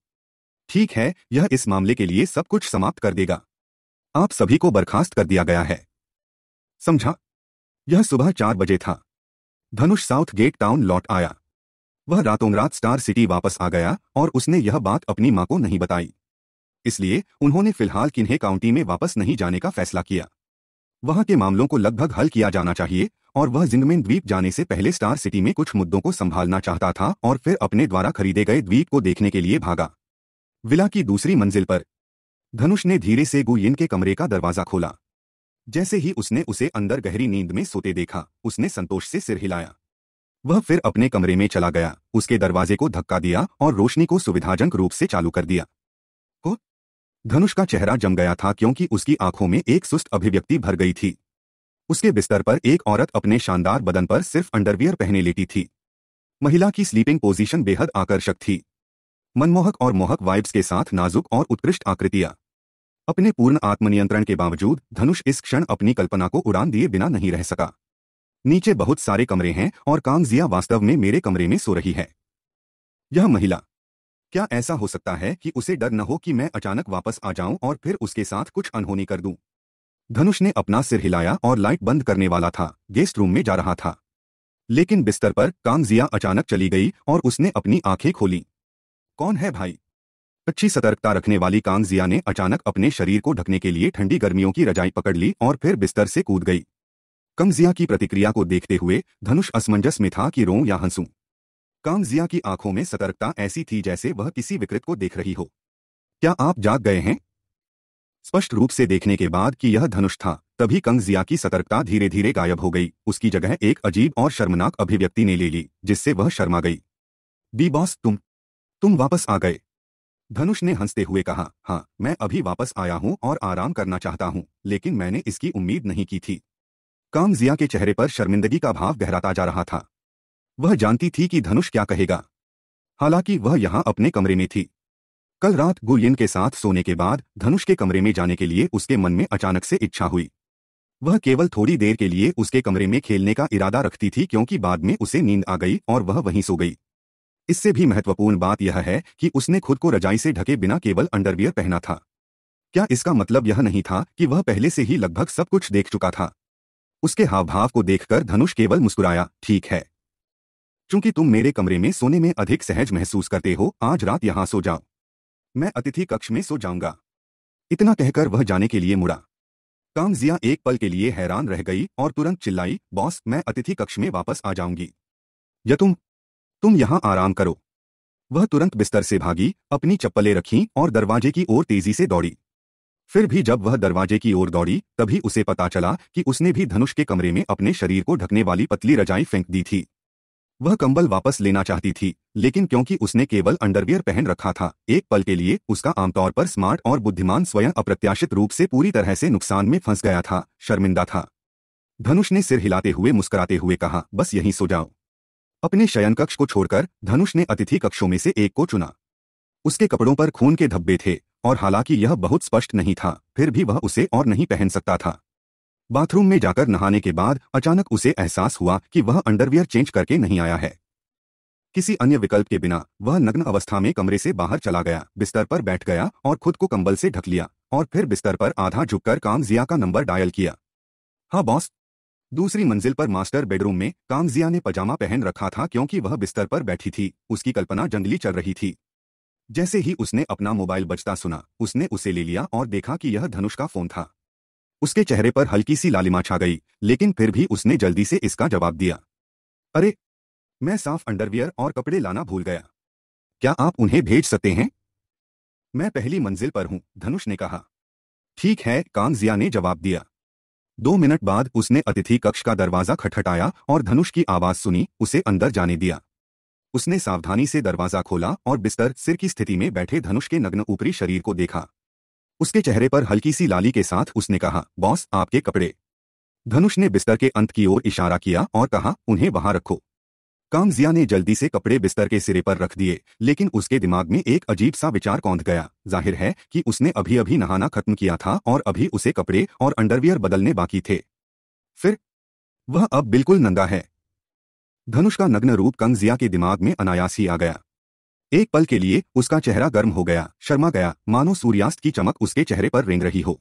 ठीक है यह इस मामले के लिए सब कुछ समाप्त कर देगा आप सभी को बर्खास्त कर दिया गया है समझा यह सुबह चार बजे था धनुष साउथ गेट टाउन लौट आया वह रातों रात स्टार सिटी वापस आ गया और उसने यह बात अपनी मां को नहीं बताई इसलिए उन्होंने फिलहाल किन्हे काउंटी में वापस नहीं जाने का फैसला किया वहां के मामलों को लगभग हल किया जाना चाहिए और वह जिंदमेन द्वीप जाने से पहले स्टार सिटी में कुछ मुद्दों को संभालना चाहता था और फिर अपने द्वारा खरीदे गए द्वीप को देखने के लिए भागा विला की दूसरी मंजिल पर धनुष ने धीरे से गुयिन के कमरे का दरवाजा खोला जैसे ही उसने उसे अंदर गहरी नींद में सोते देखा उसने संतोष से सिर हिलाया वह फिर अपने कमरे में चला गया उसके दरवाजे को धक्का दिया और रोशनी को सुविधाजनक रूप से चालू कर दिया ओ? धनुष का चेहरा जम गया था क्योंकि उसकी आंखों में एक सुस्त अभिव्यक्ति भर गई थी उसके बिस्तर पर एक औरत अपने शानदार बदन पर सिर्फ अंडरवियर पहने लेटी थी महिला की स्लीपिंग पोजीशन बेहद आकर्षक थी मनमोहक और मोहक वाइब्स के साथ नाजुक और उत्कृष्ट आकृतियां अपने पूर्ण आत्मनियंत्रण के बावजूद धनुष इस क्षण अपनी कल्पना को उड़ान दिए बिना नहीं रह सका नीचे बहुत सारे कमरे हैं और कांगजिया वास्तव में मेरे कमरे में सो रही है यह महिला क्या ऐसा हो सकता है कि उसे डर न हो कि मैं अचानक वापस आ जाऊं और फिर उसके साथ कुछ अनहोनी कर दूं धनुष ने अपना सिर हिलाया और लाइट बंद करने वाला था गेस्ट रूम में जा रहा था लेकिन बिस्तर पर कांगजिया अचानक चली गई और उसने अपनी आंखें खोली कौन है भाई अच्छी सतर्कता रखने वाली कांगजिया ने अचानक अपने शरीर को ढकने के लिए ठंडी गर्मियों की रजाई पकड़ ली और फिर बिस्तर से कूद गई कंगजिया की प्रतिक्रिया को देखते हुए धनुष असमंजस में था कि रो या हंसू कांगजिया की आंखों में सतर्कता ऐसी थी जैसे वह किसी विकृत को देख रही हो क्या आप जाग गए हैं स्पष्ट रूप से देखने के बाद कि यह धनुष था तभी कंगजिया की सतर्कता धीरे धीरे गायब हो गई उसकी जगह एक अजीब और शर्मनाक अभिव्यक्ति ने ले ली जिससे वह शर्मा गई बी बॉस तुम तुम वापस आ गए धनुष ने हंसते हुए कहा हाँ मैं अभी वापस आया हूँ और आराम करना चाहता हूँ लेकिन मैंने इसकी उम्मीद नहीं की थी कामजिया के चेहरे पर शर्मिंदगी का भाव गहराता जा रहा था वह जानती थी कि धनुष क्या कहेगा हालांकि वह यहाँ अपने कमरे में थी कल रात गुयिन के साथ सोने के बाद धनुष के कमरे में जाने के लिए उसके मन में अचानक से इच्छा हुई वह केवल थोड़ी देर के लिए उसके कमरे में खेलने का इरादा रखती थी क्योंकि बाद में उसे नींद आ गई और वह वहीं सो गई इससे भी महत्वपूर्ण बात यह है कि उसने खुद को रजाई से ढके बिना केवल अंडरवियर पहना था क्या इसका मतलब यह नहीं था कि वह पहले से ही लगभग सब कुछ देख चुका था उसके हाव भाव को देखकर धनुष केवल मुस्कुराया ठीक है चूंकि तुम मेरे कमरे में सोने में अधिक सहज महसूस करते हो आज रात यहां सो जाओ मैं अतिथि कक्ष में सो जाऊंगा इतना कहकर वह जाने के लिए मुड़ा कामजिया एक पल के लिए हैरान रह गई और तुरंत चिल्लाई बॉस मैं अतिथि कक्ष में वापस आ जाऊंगी यह तुम तुम यहाँ आराम करो वह तुरंत बिस्तर से भागी अपनी चप्पलें रखी और दरवाजे की ओर तेजी से दौड़ी फिर भी जब वह दरवाजे की ओर दौड़ी तभी उसे पता चला कि उसने भी धनुष के कमरे में अपने शरीर को ढकने वाली पतली रजाई फेंक दी थी वह कंबल वापस लेना चाहती थी लेकिन क्योंकि उसने केवल अंडरवियर पहन रखा था एक पल के लिए उसका आमतौर पर स्मार्ट और बुद्धिमान स्वयं अप्रत्याशित रूप से पूरी तरह से नुकसान में फंस गया था शर्मिंदा था धनुष ने सिर हिलाते हुए मुस्कुराते हुए कहा बस यहीं सो जाओ अपने शयन कक्ष को छोड़कर धनुष ने अतिथि कक्षों में से एक को चुना उसके कपड़ों पर खून के धब्बे थे और हालांकि यह बहुत स्पष्ट नहीं था फिर भी वह उसे और नहीं पहन सकता था बाथरूम में जाकर नहाने के बाद अचानक उसे एहसास हुआ कि वह अंडरवियर चेंज करके नहीं आया है किसी अन्य विकल्प के बिना वह नग्न अवस्था में कमरे से बाहर चला गया बिस्तर पर बैठ गया और खुद को कंबल से ढक लिया और फिर बिस्तर पर आधा झुककर काम जिया का नंबर डायल किया हाँ बॉस दूसरी मंजिल पर मास्टर बेडरूम में कांगजिया ने पजामा पहन रखा था क्योंकि वह बिस्तर पर बैठी थी उसकी कल्पना जंगली चल रही थी जैसे ही उसने अपना मोबाइल बजता सुना उसने उसे ले लिया और देखा कि यह धनुष का फोन था उसके चेहरे पर हल्की सी लालिमा छा गई लेकिन फिर भी उसने जल्दी से इसका जवाब दिया अरे मैं साफ अंडरवियर और कपड़े लाना भूल गया क्या आप उन्हें भेज सकते हैं मैं पहली मंजिल पर हूं धनुष ने कहा ठीक है कांगजिया ने जवाब दिया दो मिनट बाद उसने अतिथि कक्ष का दरवाजा खटखटाया और धनुष की आवाज सुनी उसे अंदर जाने दिया उसने सावधानी से दरवाजा खोला और बिस्तर सिर की स्थिति में बैठे धनुष के नग्न ऊपरी शरीर को देखा उसके चेहरे पर हल्की सी लाली के साथ उसने कहा बॉस आपके कपड़े धनुष ने बिस्तर के अंत की ओर इशारा किया और कहा उन्हें वहां रखो कामजिया ने जल्दी से कपड़े बिस्तर के सिरे पर रख दिए लेकिन उसके दिमाग में एक अजीब सा विचार कौंध गया जाहिर है कि उसने अभी अभी नहाना खत्म किया था और अभी उसे कपड़े और अंडरवियर बदलने बाकी थे फिर वह अब बिल्कुल नंगा है धनुष का नग्न रूप कंगजिया के दिमाग में अनायास ही आ गया एक पल के लिए उसका चेहरा गर्म हो गया शर्मा गया मानो सूर्यास्त की चमक उसके चेहरे पर रेंग रही हो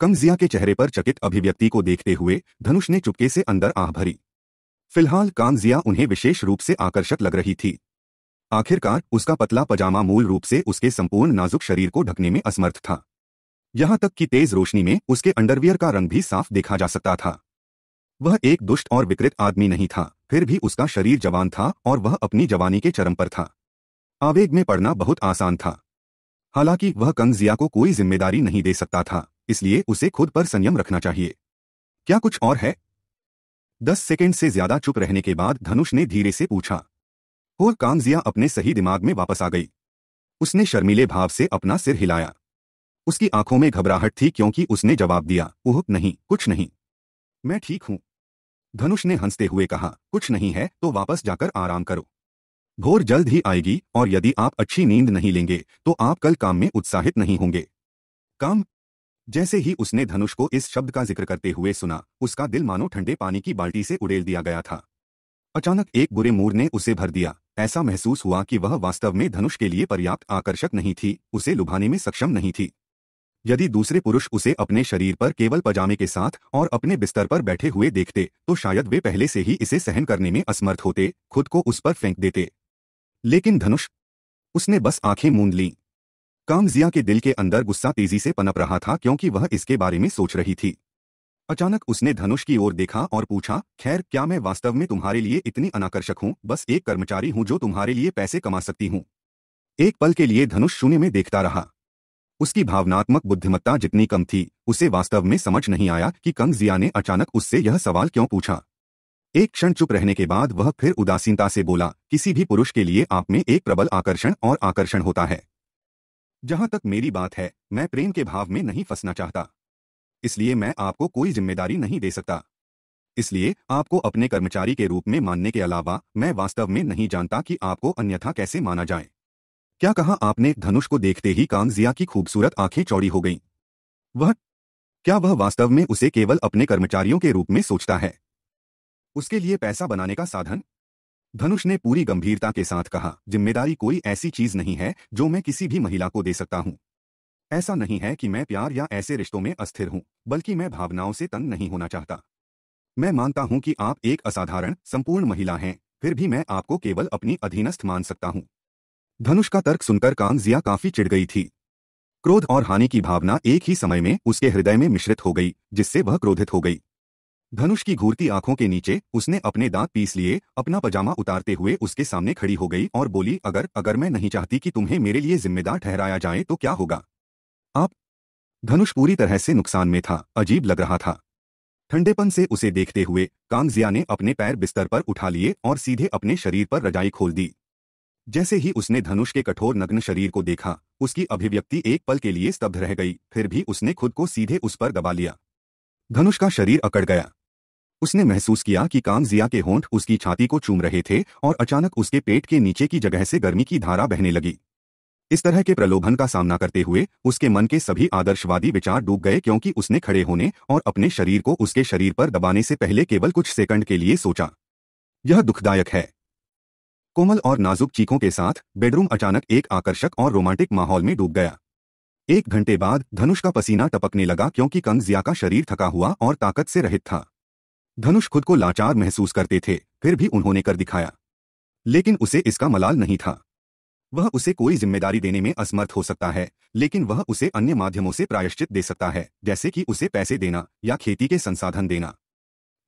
कंगजिया के चेहरे पर चकित अभिव्यक्ति को देखते हुए धनुष ने चुपके से अंदर आह भरी फिलहाल कामजिया उन्हें विशेष रूप से आकर्षक लग रही थी आखिरकार उसका पतला पजामा मूल रूप से उसके संपूर्ण नाजुक शरीर को ढकने में असमर्थ था यहां तक कि तेज रोशनी में उसके अंडरवियर का रंग भी साफ देखा जा सकता था वह एक दुष्ट और विकृत आदमी नहीं था फिर भी उसका शरीर जवान था और वह अपनी जवानी के चरम पर था आवेग में पड़ना बहुत आसान था हालांकि वह कंगजिया को कोई जिम्मेदारी नहीं दे सकता था इसलिए उसे खुद पर संयम रखना चाहिए क्या कुछ और है दस सेकंड से ज्यादा चुप रहने के बाद धनुष ने धीरे से पूछा और कामजिया अपने सही दिमाग में वापस आ गई उसने शर्मीले भाव से अपना सिर हिलाया उसकी आंखों में घबराहट थी क्योंकि उसने जवाब दिया ओह नहीं कुछ नहीं मैं ठीक हूं धनुष ने हंसते हुए कहा कुछ नहीं है तो वापस जाकर आराम करो भोर जल्द ही आएगी और यदि आप अच्छी नींद नहीं लेंगे तो आप कल काम में उत्साहित नहीं होंगे काम जैसे ही उसने धनुष को इस शब्द का जिक्र करते हुए सुना उसका दिल मानो ठंडे पानी की बाल्टी से उड़ेल दिया गया था अचानक एक बुरे मूड ने उसे भर दिया ऐसा महसूस हुआ कि वह वास्तव में धनुष के लिए पर्याप्त आकर्षक नहीं थी उसे लुभाने में सक्षम नहीं थी यदि दूसरे पुरुष उसे अपने शरीर पर केवल पजामे के साथ और अपने बिस्तर पर बैठे हुए देखते तो शायद वे पहले से ही इसे सहन करने में असमर्थ होते खुद को उस पर फेंक देते लेकिन धनुष उसने बस आंखें मूंद लीं कामजिया के दिल के अंदर गुस्सा तेजी से पनप रहा था क्योंकि वह इसके बारे में सोच रही थी अचानक उसने धनुष की ओर देखा और पूछा खैर क्या मैं वास्तव में तुम्हारे लिए इतनी अनाकर्षक हूं बस एक कर्मचारी हूं जो तुम्हारे लिए पैसे कमा सकती हूं एक पल के लिए धनुष शून्य में देखता रहा उसकी भावनात्मक बुद्धिमत्ता जितनी कम थी उसे वास्तव में समझ नहीं आया कि कंगजिया ने अचानक उससे यह सवाल क्यों पूछा एक क्षण चुप रहने के बाद वह फिर उदासीनता से बोला किसी भी पुरुष के लिए आप में एक प्रबल आकर्षण और आकर्षण होता है जहां तक मेरी बात है मैं प्रेम के भाव में नहीं फंसना चाहता इसलिए मैं आपको कोई जिम्मेदारी नहीं दे सकता इसलिए आपको अपने कर्मचारी के रूप में मानने के अलावा मैं वास्तव में नहीं जानता कि आपको अन्यथा कैसे माना जाए क्या कहा आपने धनुष को देखते ही कांगजिया की खूबसूरत आंखें चौड़ी हो गईं वह क्या वह वास्तव में उसे केवल अपने कर्मचारियों के रूप में सोचता है उसके लिए पैसा बनाने का साधन धनुष ने पूरी गंभीरता के साथ कहा जिम्मेदारी कोई ऐसी चीज नहीं है जो मैं किसी भी महिला को दे सकता हूँ ऐसा नहीं है कि मैं प्यार या ऐसे रिश्तों में अस्थिर हूँ बल्कि मैं भावनाओं से तंग नहीं होना चाहता मैं मानता हूँ कि आप एक असाधारण संपूर्ण महिला हैं फिर भी मैं आपको केवल अपनी अधीनस्थ मान सकता हूँ धनुष का तर्क सुनकर जिया काफी चिड़ गई थी क्रोध और हानि की भावना एक ही समय में उसके हृदय में मिश्रित हो गई जिससे वह क्रोधित हो गई धनुष की घूरती आंखों के नीचे उसने अपने दांत पीस लिए अपना पजामा उतारते हुए उसके सामने खड़ी हो गई और बोली अगर अगर मैं नहीं चाहती कि तुम्हें मेरे लिए जिम्मेदार ठहराया जाए तो क्या होगा आप धनुष पूरी तरह से नुकसान में था अजीब लग रहा था ठंडेपन से उसे देखते हुए कांगजिया ने अपने पैर बिस्तर पर उठा लिए और सीधे अपने शरीर पर रजाई खोल दी जैसे ही उसने धनुष के कठोर नग्न शरीर को देखा उसकी अभिव्यक्ति एक पल के लिए स्तब्ध रह गई फिर भी उसने खुद को सीधे उस पर दबा लिया धनुष का शरीर अकड़ गया उसने महसूस किया कि कामजिया के होंठ उसकी छाती को चूम रहे थे और अचानक उसके पेट के नीचे की जगह से गर्मी की धारा बहने लगी इस तरह के प्रलोभन का सामना करते हुए उसके मन के सभी आदर्शवादी विचार डूब गए क्योंकि उसने खड़े होने और अपने शरीर को उसके शरीर पर दबाने से पहले केवल कुछ सेकंड के लिए सोचा यह दुखदायक है कोमल और नाजुक चीखों के साथ बेडरूम अचानक एक आकर्षक और रोमांटिक माहौल में डूब गया एक घंटे बाद धनुष का पसीना टपकने लगा क्योंकि कंगजिया का शरीर थका हुआ और ताकत से रहित था धनुष खुद को लाचार महसूस करते थे फिर भी उन्होंने कर दिखाया लेकिन उसे इसका मलाल नहीं था वह उसे कोई जिम्मेदारी देने में असमर्थ हो सकता है लेकिन वह उसे अन्य माध्यमों से प्रायश्चित दे सकता है जैसे कि उसे पैसे देना या खेती के संसाधन देना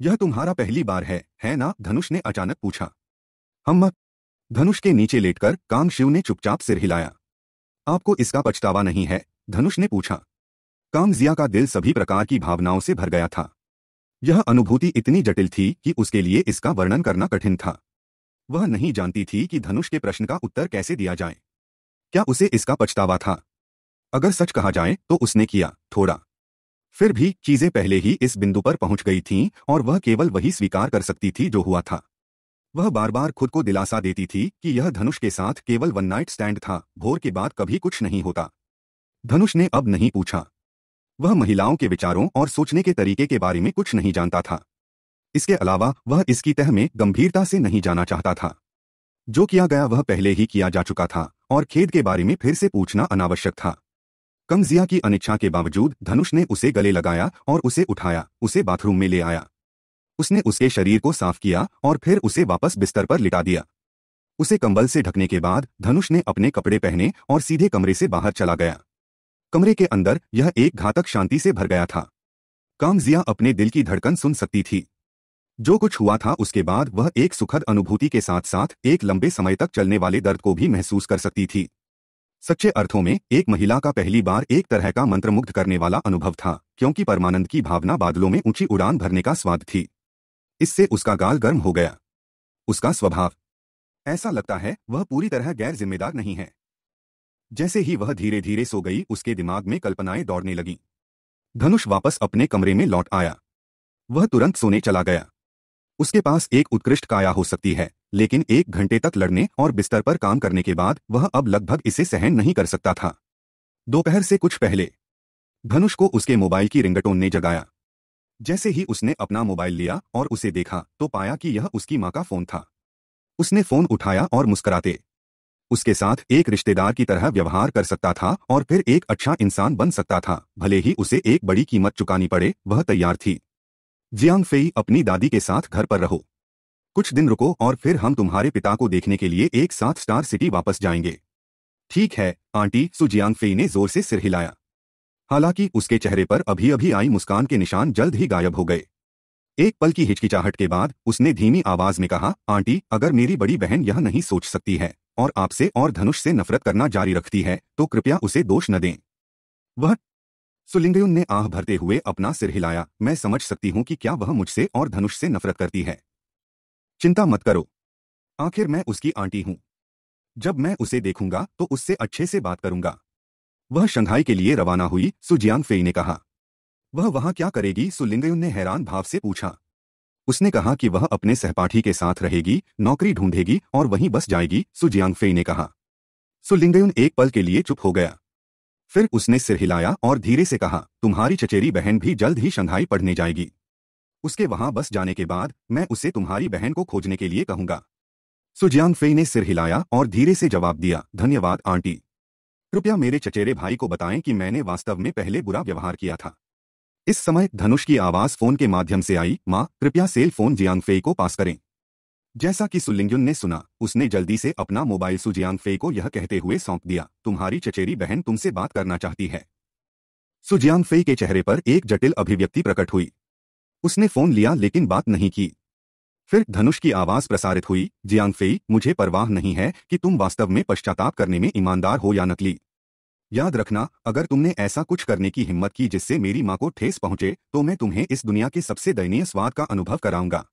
यह तुम्हारा पहली बार है है ना धनुष ने अचानक पूछा हम धनुष के नीचे लेटकर काम शिव ने चुपचाप सिर हिलाया आपको इसका पछतावा नहीं है धनुष ने पूछा कामजिया का दिल सभी प्रकार की भावनाओं से भर गया था यह अनुभूति इतनी जटिल थी कि उसके लिए इसका वर्णन करना कठिन था वह नहीं जानती थी कि धनुष के प्रश्न का उत्तर कैसे दिया जाए क्या उसे इसका पछतावा था अगर सच कहा जाए तो उसने किया थोड़ा फिर भी चीजें पहले ही इस बिंदु पर पहुंच गई थीं और वह केवल वही स्वीकार कर सकती थी जो हुआ था वह बार बार खुद को दिलासा देती थी कि यह धनुष के साथ केवल वन नाइट स्टैंड था भोर के बाद कभी कुछ नहीं होता धनुष ने अब नहीं पूछा वह महिलाओं के विचारों और सोचने के तरीके के बारे में कुछ नहीं जानता था इसके अलावा वह इसकी तह में गंभीरता से नहीं जाना चाहता था जो किया गया वह पहले ही किया जा चुका था और खेद के बारे में फिर से पूछना अनावश्यक था कमजिया की अनिच्छा के बावजूद धनुष ने उसे गले लगाया और उसे उठाया उसे बाथरूम में ले आया उसने उसके शरीर को साफ किया और फिर उसे वापस बिस्तर पर लिटा दिया उसे कंबल से ढकने के बाद धनुष ने अपने कपड़े पहने और सीधे कमरे से बाहर चला गया कमरे के अंदर यह एक घातक शांति से भर गया था कामजिया अपने दिल की धड़कन सुन सकती थी जो कुछ हुआ था उसके बाद वह एक सुखद अनुभूति के साथ साथ एक लंबे समय तक चलने वाले दर्द को भी महसूस कर सकती थी सच्चे अर्थों में एक महिला का पहली बार एक तरह का मंत्रमुग्ध करने वाला अनुभव था क्योंकि परमानंद की भावना बादलों में ऊंची उड़ान भरने का स्वाद थी इससे उसका गाल गर्म हो गया उसका स्वभाव ऐसा लगता है वह पूरी तरह गैर जिम्मेदार नहीं है जैसे ही वह धीरे धीरे सो गई उसके दिमाग में कल्पनाएं दौड़ने लगीं धनुष वापस अपने कमरे में लौट आया वह तुरंत सोने चला गया उसके पास एक उत्कृष्ट काया हो सकती है लेकिन एक घंटे तक लड़ने और बिस्तर पर काम करने के बाद वह अब लगभग इसे सहन नहीं कर सकता था दोपहर से कुछ पहले धनुष को उसके मोबाइल की रिंगटोन ने जगाया जैसे ही उसने अपना मोबाइल लिया और उसे देखा तो पाया कि यह उसकी माँ का फोन था उसने फोन उठाया और मुस्कुराते उसके साथ एक रिश्तेदार की तरह व्यवहार कर सकता था और फिर एक अच्छा इंसान बन सकता था भले ही उसे एक बड़ी कीमत चुकानी पड़े वह तैयार थी जियांग फेई अपनी दादी के साथ घर पर रहो कुछ दिन रुको और फिर हम तुम्हारे पिता को देखने के लिए एक साथ स्टार सिटी वापस जाएंगे ठीक है आंटी सुजियांग फेई ने जोर से सिर हिलाया हालांकि उसके चेहरे पर अभी अभी आई मुस्कान के निशान जल्द ही गायब हो गए एक पल की हिचकिचाहट के बाद उसने धीमी आवाज में कहा आंटी अगर मेरी बड़ी बहन यह नहीं सोच सकती है और आपसे और धनुष से नफरत करना जारी रखती है तो कृपया उसे दोष न दें वह सुलिंगयुन ने आह भरते हुए अपना सिर हिलाया मैं समझ सकती हूं कि क्या वह मुझसे और धनुष से नफरत करती है चिंता मत करो आखिर मैं उसकी आंटी हूं जब मैं उसे देखूंगा तो उससे अच्छे से बात करूंगा वह शंघाई के लिए रवाना हुई सुजियांग फेई ने कहा वह वहां क्या करेगी सुलिंगयुन ने हैरान भाव से पूछा उसने कहा कि वह अपने सहपाठी के साथ रहेगी नौकरी ढूंढेगी और वहीं बस जाएगी सुजियांगफेई ने कहा सुलिंगयुन एक पल के लिए चुप हो गया फिर उसने सिर हिलाया और धीरे से कहा तुम्हारी चचेरी बहन भी जल्द ही शंघाई पढ़ने जाएगी उसके वहां बस जाने के बाद मैं उसे तुम्हारी बहन को खोजने के लिए कहूंगा सुजियांग फेई ने सिर हिलाया और धीरे से जवाब दिया धन्यवाद आंटी कृपया मेरे चचेरे भाई को बताएं कि मैंने वास्तव में पहले बुरा व्यवहार किया था इस समय धनुष की आवाज फोन के माध्यम से आई माँ कृपया सेल फोन जियांगफेई को पास करें जैसा कि सुलिंगयुन ने सुना उसने जल्दी से अपना मोबाइल सुजियांगफे को यह कहते हुए सौंप दिया तुम्हारी चचेरी बहन तुमसे बात करना चाहती है सुजियांगफे के चेहरे पर एक जटिल अभिव्यक्ति प्रकट हुई उसने फोन लिया लेकिन बात नहीं की फिर धनुष की आवाज प्रसारित हुई जियांगफेई मुझे परवाह नहीं है कि तुम वास्तव में पश्चाताप करने में ईमानदार हो या नकली याद रखना अगर तुमने ऐसा कुछ करने की हिम्मत की जिससे मेरी माँ को ठेस पहुंचे तो मैं तुम्हें इस दुनिया के सबसे दयनीय स्वाद का अनुभव कराऊंगा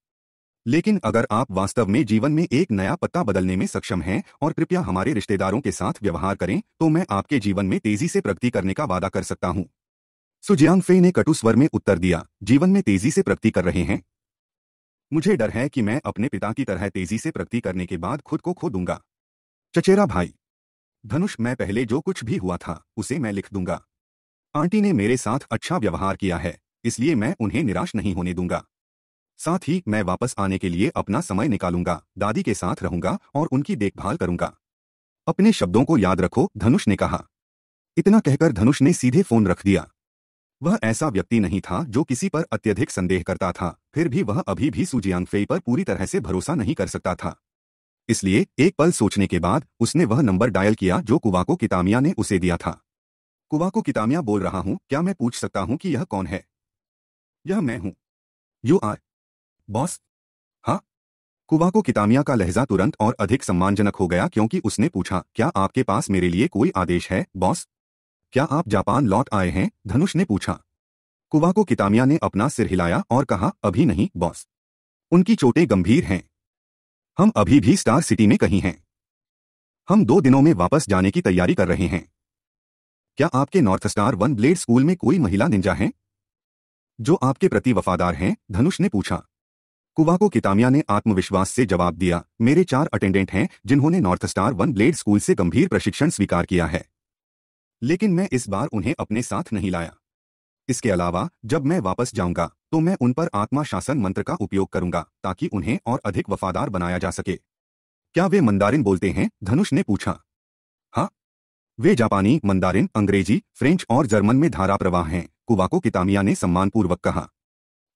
लेकिन अगर आप वास्तव में जीवन में एक नया पत्ता बदलने में सक्षम हैं और कृपया हमारे रिश्तेदारों के साथ व्यवहार करें तो मैं आपके जीवन में तेजी से प्रगति करने का वादा कर सकता हूं सुजियांग फे ने कटु स्वर में उत्तर दिया जीवन में तेजी से प्रगति कर रहे हैं मुझे डर है कि मैं अपने पिता की तरह तेजी से प्रगति करने के बाद खुद को खो दूंगा चचेरा भाई धनुष मैं पहले जो कुछ भी हुआ था उसे मैं लिख दूंगा आंटी ने मेरे साथ अच्छा व्यवहार किया है इसलिए मैं उन्हें निराश नहीं होने दूंगा साथ ही मैं वापस आने के लिए अपना समय निकालूंगा दादी के साथ रहूंगा और उनकी देखभाल करूंगा अपने शब्दों को याद रखो धनुष ने कहा इतना कहकर धनुष ने सीधे फोन रख दिया वह ऐसा व्यक्ति नहीं था जो किसी पर अत्यधिक संदेह करता था फिर भी वह अभी भी सुजियांगफेई पर पूरी तरह से भरोसा नहीं कर सकता था इसलिए एक पल सोचने के बाद उसने वह नंबर डायल किया जो कुवाको कितामिया ने उसे दिया था कुवाको कितामिया बोल रहा हूं क्या मैं पूछ सकता हूं कि यह कौन है यह मैं हूं यू आर बॉस हाँ कुवाको कितामिया का लहजा तुरंत और अधिक सम्मानजनक हो गया क्योंकि उसने पूछा क्या आपके पास मेरे लिए कोई आदेश है बॉस क्या आप जापान लौट आए हैं धनुष ने पूछा कुवाको कितामिया ने अपना सिर हिलाया और कहा अभी नहीं बॉस उनकी चोटें गंभीर हैं हम अभी भी स्टार सिटी में कहीं हैं हम दो दिनों में वापस जाने की तैयारी कर रहे हैं क्या आपके north star one blade school में कोई महिला निंजा है जो आपके प्रति वफादार हैं धनुष ने पूछा कुवाको कितामिया ने आत्मविश्वास से जवाब दिया मेरे चार अटेंडेंट हैं जिन्होंने north star one blade school से गंभीर प्रशिक्षण स्वीकार किया है लेकिन मैं इस बार उन्हें अपने साथ नहीं लाया इसके अलावा जब मैं वापस जाऊंगा तो मैं उन पर आत्मा शासन मंत्र का उपयोग करूंगा ताकि उन्हें और अधिक वफादार बनाया जा सके क्या वे मंदारिन बोलते हैं धनुष ने पूछा हाँ वे जापानी मंदारिन अंग्रेजी फ्रेंच और जर्मन में धारा प्रवाह हैं कुवाको कितामिया ने सम्मानपूर्वक कहा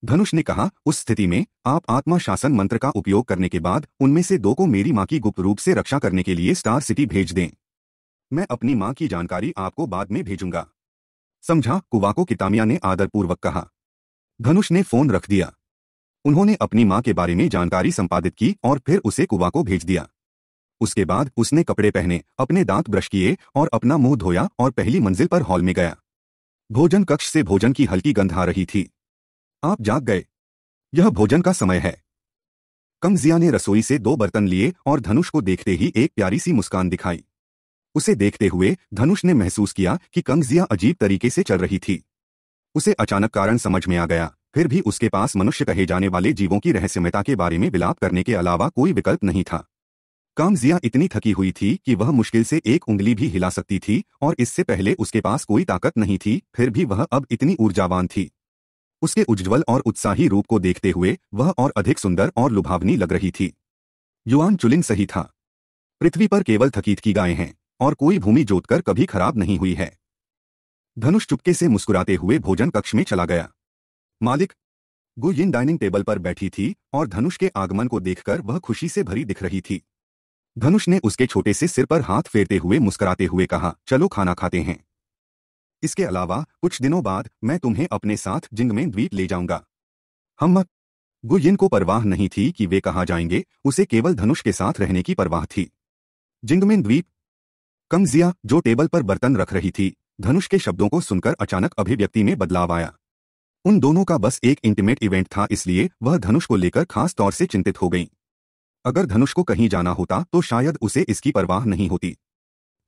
धनुष ने कहा उस स्थिति में आप आत्मा शासन मंत्र का उपयोग करने के बाद उनमें से दो को मेरी माँ की गुप्त रूप से रक्षा करने के लिए स्टार सिटी भेज दें मैं अपनी माँ की जानकारी आपको बाद में भेजूंगा समझा कुवाको कितामिया ने आदरपूर्वक कहा धनुष ने फोन रख दिया उन्होंने अपनी माँ के बारे में जानकारी संपादित की और फिर उसे कुबा को भेज दिया उसके बाद उसने कपड़े पहने अपने दांत ब्रश किए और अपना मुंह धोया और पहली मंजिल पर हॉल में गया भोजन कक्ष से भोजन की हल्की गंध आ रही थी आप जाग गए यह भोजन का समय है कमजिया ने रसोई से दो बर्तन लिए और धनुष को देखते ही एक प्यारी सी मुस्कान दिखाई उसे देखते हुए धनुष ने महसूस किया कि कंगजिया अजीब तरीके से चल रही थी उसे अचानक कारण समझ में आ गया फिर भी उसके पास मनुष्य कहे जाने वाले जीवों की रहस्यमयता के बारे में विलाप करने के अलावा कोई विकल्प नहीं था कामजिया इतनी थकी हुई थी कि वह मुश्किल से एक उंगली भी हिला सकती थी और इससे पहले उसके पास कोई ताकत नहीं थी फिर भी वह अब इतनी ऊर्जावान थी उसके उज्ज्वल और उत्साही रूप को देखते हुए वह और अधिक सुंदर और लुभावनी लग रही थी युवान चुलिंग सही था पृथ्वी पर केवल थकीत की गायें हैं और कोई भूमि जोतकर कभी खराब नहीं हुई है धनुष चुपके से मुस्कुराते हुए भोजन कक्ष में चला गया मालिक गुयिन डाइनिंग टेबल पर बैठी थी और धनुष के आगमन को देखकर वह खुशी से भरी दिख रही थी धनुष ने उसके छोटे से सिर पर हाथ फेरते हुए मुस्कुराते हुए कहा चलो खाना खाते हैं इसके अलावा कुछ दिनों बाद मैं तुम्हें अपने साथ जिंग में द्वीप ले जाऊंगा हम गुयिन को परवाह नहीं थी कि वे कहाँ जाएंगे उसे केवल धनुष के साथ रहने की परवाह थी जिंगमेन द्वीप कंगजिया जो टेबल पर बर्तन रख रही थी धनुष के शब्दों को सुनकर अचानक अभिव्यक्ति में बदलाव आया उन दोनों का बस एक इंटीमेट इवेंट था इसलिए वह धनुष को लेकर खास तौर से चिंतित हो गई अगर धनुष को कहीं जाना होता तो शायद उसे इसकी परवाह नहीं होती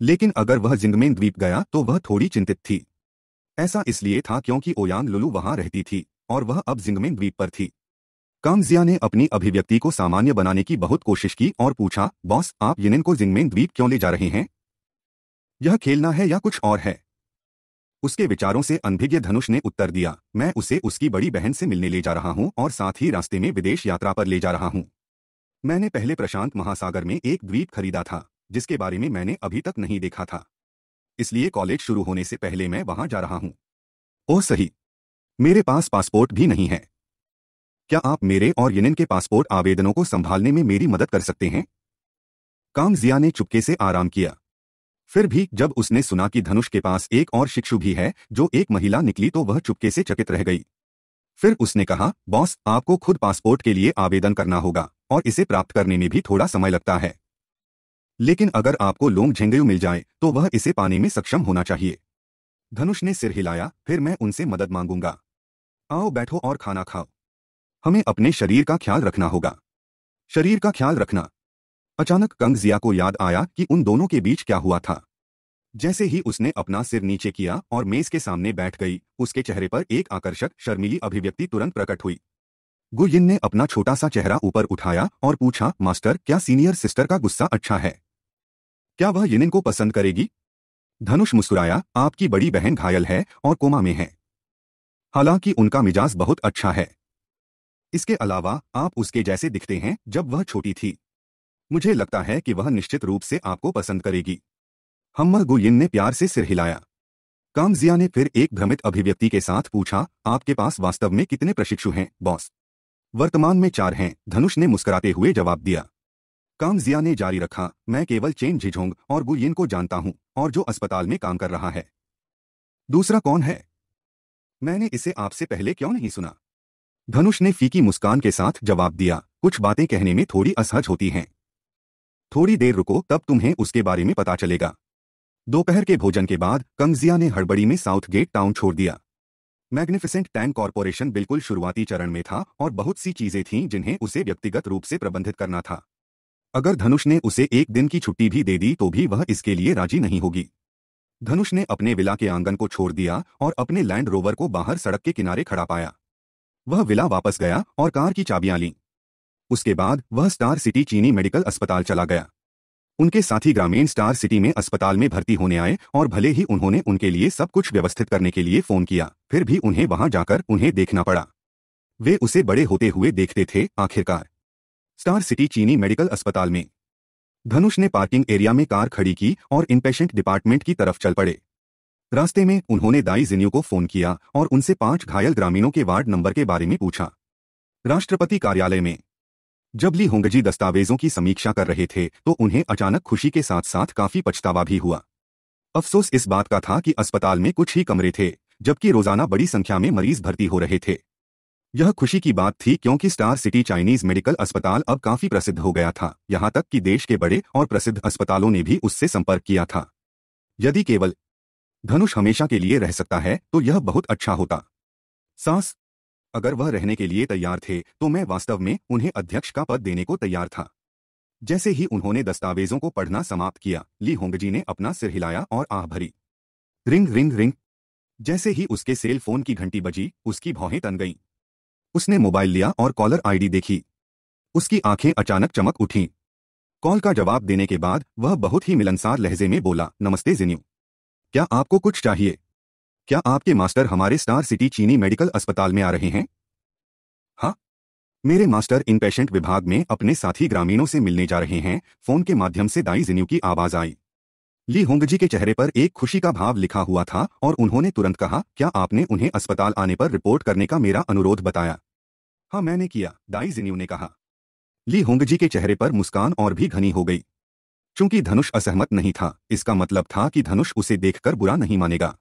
लेकिन अगर वह जिंगमेन द्वीप गया तो वह थोड़ी चिंतित थी ऐसा इसलिए था क्योंकि ओयांग लुलू वहां रहती थी और वह अब जिंगमेन द्वीप पर थी कामजिया ने अपनी अभिव्यक्ति को सामान्य बनाने की बहुत कोशिश की और पूछा बॉस आप यिनिन को जिंगमेन द्वीप क्यों ले जा रहे हैं यह खेलना है या कुछ और है उसके विचारों से अनभिज्ञ धनुष ने उत्तर दिया मैं उसे उसकी बड़ी बहन से मिलने ले जा रहा हूँ और साथ ही रास्ते में विदेश यात्रा पर ले जा रहा हूँ मैंने पहले प्रशांत महासागर में एक द्वीप खरीदा था जिसके बारे में मैंने अभी तक नहीं देखा था इसलिए कॉलेज शुरू होने से पहले मैं वहां जा रहा हूँ ओह सही मेरे पास पासपोर्ट भी नहीं है क्या आप मेरे और यनिन के पासपोर्ट आवेदनों को संभालने में मेरी मदद कर सकते हैं कांगजिया ने चुपके से आराम किया फिर भी जब उसने सुना कि धनुष के पास एक और शिक्षु भी है जो एक महिला निकली तो वह चुपके से चकित रह गई फिर उसने कहा बॉस आपको खुद पासपोर्ट के लिए आवेदन करना होगा और इसे प्राप्त करने में भी थोड़ा समय लगता है लेकिन अगर आपको लोंग झेंगयू मिल जाए तो वह इसे पाने में सक्षम होना चाहिए धनुष ने सिर हिलाया फिर मैं उनसे मदद मांगूंगा आओ बैठो और खाना खाओ हमें अपने शरीर का ख्याल रखना होगा शरीर का ख्याल रखना अचानक कंग जिया को याद आया कि उन दोनों के बीच क्या हुआ था जैसे ही उसने अपना सिर नीचे किया और मेज के सामने बैठ गई उसके चेहरे पर एक आकर्षक शर्मीली अभिव्यक्ति तुरंत प्रकट हुई गुयिन ने अपना छोटा सा चेहरा ऊपर उठाया और पूछा मास्टर क्या सीनियर सिस्टर का गुस्सा अच्छा है क्या वह यिनिन को पसंद करेगी धनुष मुस्कुराया आपकी बड़ी बहन घायल है और कोमा में है हालांकि उनका मिजाज बहुत अच्छा है इसके अलावा आप उसके जैसे दिखते हैं जब वह छोटी थी मुझे लगता है कि वह निश्चित रूप से आपको पसंद करेगी हम्मा गुयिन ने प्यार से सिर हिलाया कामजिया ने फिर एक भ्रमित अभिव्यक्ति के साथ पूछा आपके पास वास्तव में कितने प्रशिक्षु हैं बॉस वर्तमान में चार हैं धनुष ने मुस्कुराते हुए जवाब दिया कामजिया ने जारी रखा मैं केवल चेन झिझोंग और गुयिन को जानता हूं और जो अस्पताल में काम कर रहा है दूसरा कौन है मैंने इसे आपसे पहले क्यों नहीं सुना धनुष ने फीकी मुस्कान के साथ जवाब दिया कुछ बातें कहने में थोड़ी असहज होती हैं थोड़ी देर रुको तब तुम्हें उसके बारे में पता चलेगा दोपहर के भोजन के बाद कंगजिया ने हड़बड़ी में साउथ गेट टाउन छोड़ दिया मैग्निफिसेंट टैंक कॉरपोरेशन बिल्कुल शुरुआती चरण में था और बहुत सी चीजें थीं जिन्हें उसे व्यक्तिगत रूप से प्रबंधित करना था अगर धनुष ने उसे एक दिन की छुट्टी भी दे दी तो भी वह इसके लिए राजी नहीं होगी धनुष ने अपने विला के आंगन को छोड़ दिया और अपने लैंड रोवर को बाहर सड़क के किनारे खड़ा पाया वह विला वापस गया और कार की चाबियां लीं उसके बाद वह स्टार सिटी चीनी मेडिकल अस्पताल चला गया उनके साथी ग्रामीण स्टार सिटी में अस्पताल में भर्ती होने आए और भले ही उन्होंने उनके लिए सब कुछ व्यवस्थित करने के लिए फोन किया फिर भी उन्हें वहां जाकर उन्हें देखना पड़ा वे उसे बड़े होते हुए देखते थे आखिरकार स्टार सिटी चीनी मेडिकल अस्पताल में धनुष ने पार्किंग एरिया में कार खड़ी की और इनपेशेंट डिपार्टमेंट की तरफ चल पड़े रास्ते में उन्होंने दाई जिन्यू को फोन किया और उनसे पांच घायल ग्रामीणों के वार्ड नंबर के बारे में पूछा राष्ट्रपति कार्यालय में जब ली होंगजी दस्तावेजों की समीक्षा कर रहे थे तो उन्हें अचानक खुशी के साथ साथ काफी पछतावा भी हुआ अफसोस इस बात का था कि अस्पताल में कुछ ही कमरे थे जबकि रोजाना बड़ी संख्या में मरीज भर्ती हो रहे थे यह खुशी की बात थी क्योंकि स्टार सिटी चाइनीज मेडिकल अस्पताल अब काफी प्रसिद्ध हो गया था यहां तक कि देश के बड़े और प्रसिद्ध अस्पतालों ने भी उससे संपर्क किया था यदि केवल धनुष हमेशा के लिए रह सकता है तो यह बहुत अच्छा होता सांस अगर वह रहने के लिए तैयार थे तो मैं वास्तव में उन्हें अध्यक्ष का पद देने को तैयार था जैसे ही उन्होंने दस्तावेजों को पढ़ना समाप्त किया ली होंगजी ने अपना सिर हिलाया और आह भरी रिंग रिंग रिंग जैसे ही उसके सेल फोन की घंटी बजी उसकी भौहें तन गईं उसने मोबाइल लिया और कॉलर आईडी देखी उसकी आंखें अचानक चमक उठीं कॉल का जवाब देने के बाद वह बहुत ही मिलनसार लहजे में बोला नमस्ते जिन्यू क्या आपको कुछ चाहिए क्या आपके मास्टर हमारे स्टार सिटी चीनी मेडिकल अस्पताल में आ रहे हैं हाँ मेरे मास्टर इन पेशेंट विभाग में अपने साथी ग्रामीणों से मिलने जा रहे हैं फोन के माध्यम से दाई जिन्यू की आवाज आई ली होंगजी के चेहरे पर एक खुशी का भाव लिखा हुआ था और उन्होंने तुरंत कहा क्या आपने उन्हें अस्पताल आने पर रिपोर्ट करने का मेरा अनुरोध बताया हाँ मैंने किया दाई जिन्यू ने कहा ली होंगजी के चेहरे पर मुस्कान और भी घनी हो गई चूंकि धनुष असहमत नहीं था इसका मतलब था कि धनुष उसे देखकर बुरा नहीं मानेगा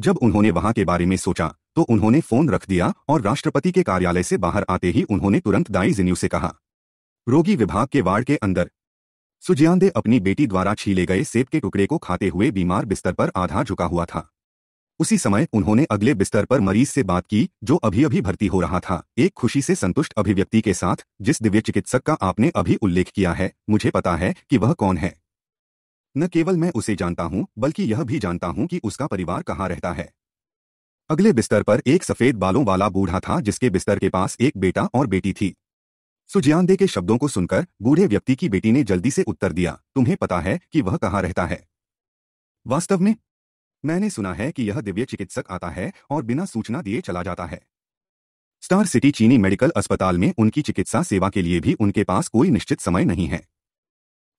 जब उन्होंने वहां के बारे में सोचा तो उन्होंने फोन रख दिया और राष्ट्रपति के कार्यालय से बाहर आते ही उन्होंने तुरंत दाई जिन्यू से कहा रोगी विभाग के वार्ड के अंदर सुजियांदे अपनी बेटी द्वारा छीले गए सेब के टुकड़े को खाते हुए बीमार बिस्तर पर आधा झुका हुआ था उसी समय उन्होंने अगले बिस्तर पर मरीज से बात की जो अभी अभी भर्ती हो रहा था एक खुशी से संतुष्ट अभिव्यक्ति के साथ जिस दिव्य चिकित्सक का आपने अभी उल्लेख किया है मुझे पता है कि वह कौन है न केवल मैं उसे जानता हूं बल्कि यह भी जानता हूं कि उसका परिवार कहाँ रहता है अगले बिस्तर पर एक सफेद बालों वाला बूढ़ा था जिसके बिस्तर के पास एक बेटा और बेटी थी सुजियानदे के शब्दों को सुनकर बूढ़े व्यक्ति की बेटी ने जल्दी से उत्तर दिया तुम्हें पता है कि वह कहाँ रहता है वास्तव में मैंने सुना है कि यह दिव्य चिकित्सक आता है और बिना सूचना दिए चला जाता है स्टार सिटी चीनी मेडिकल अस्पताल में उनकी चिकित्सा सेवा के लिए भी उनके पास कोई निश्चित समय नहीं है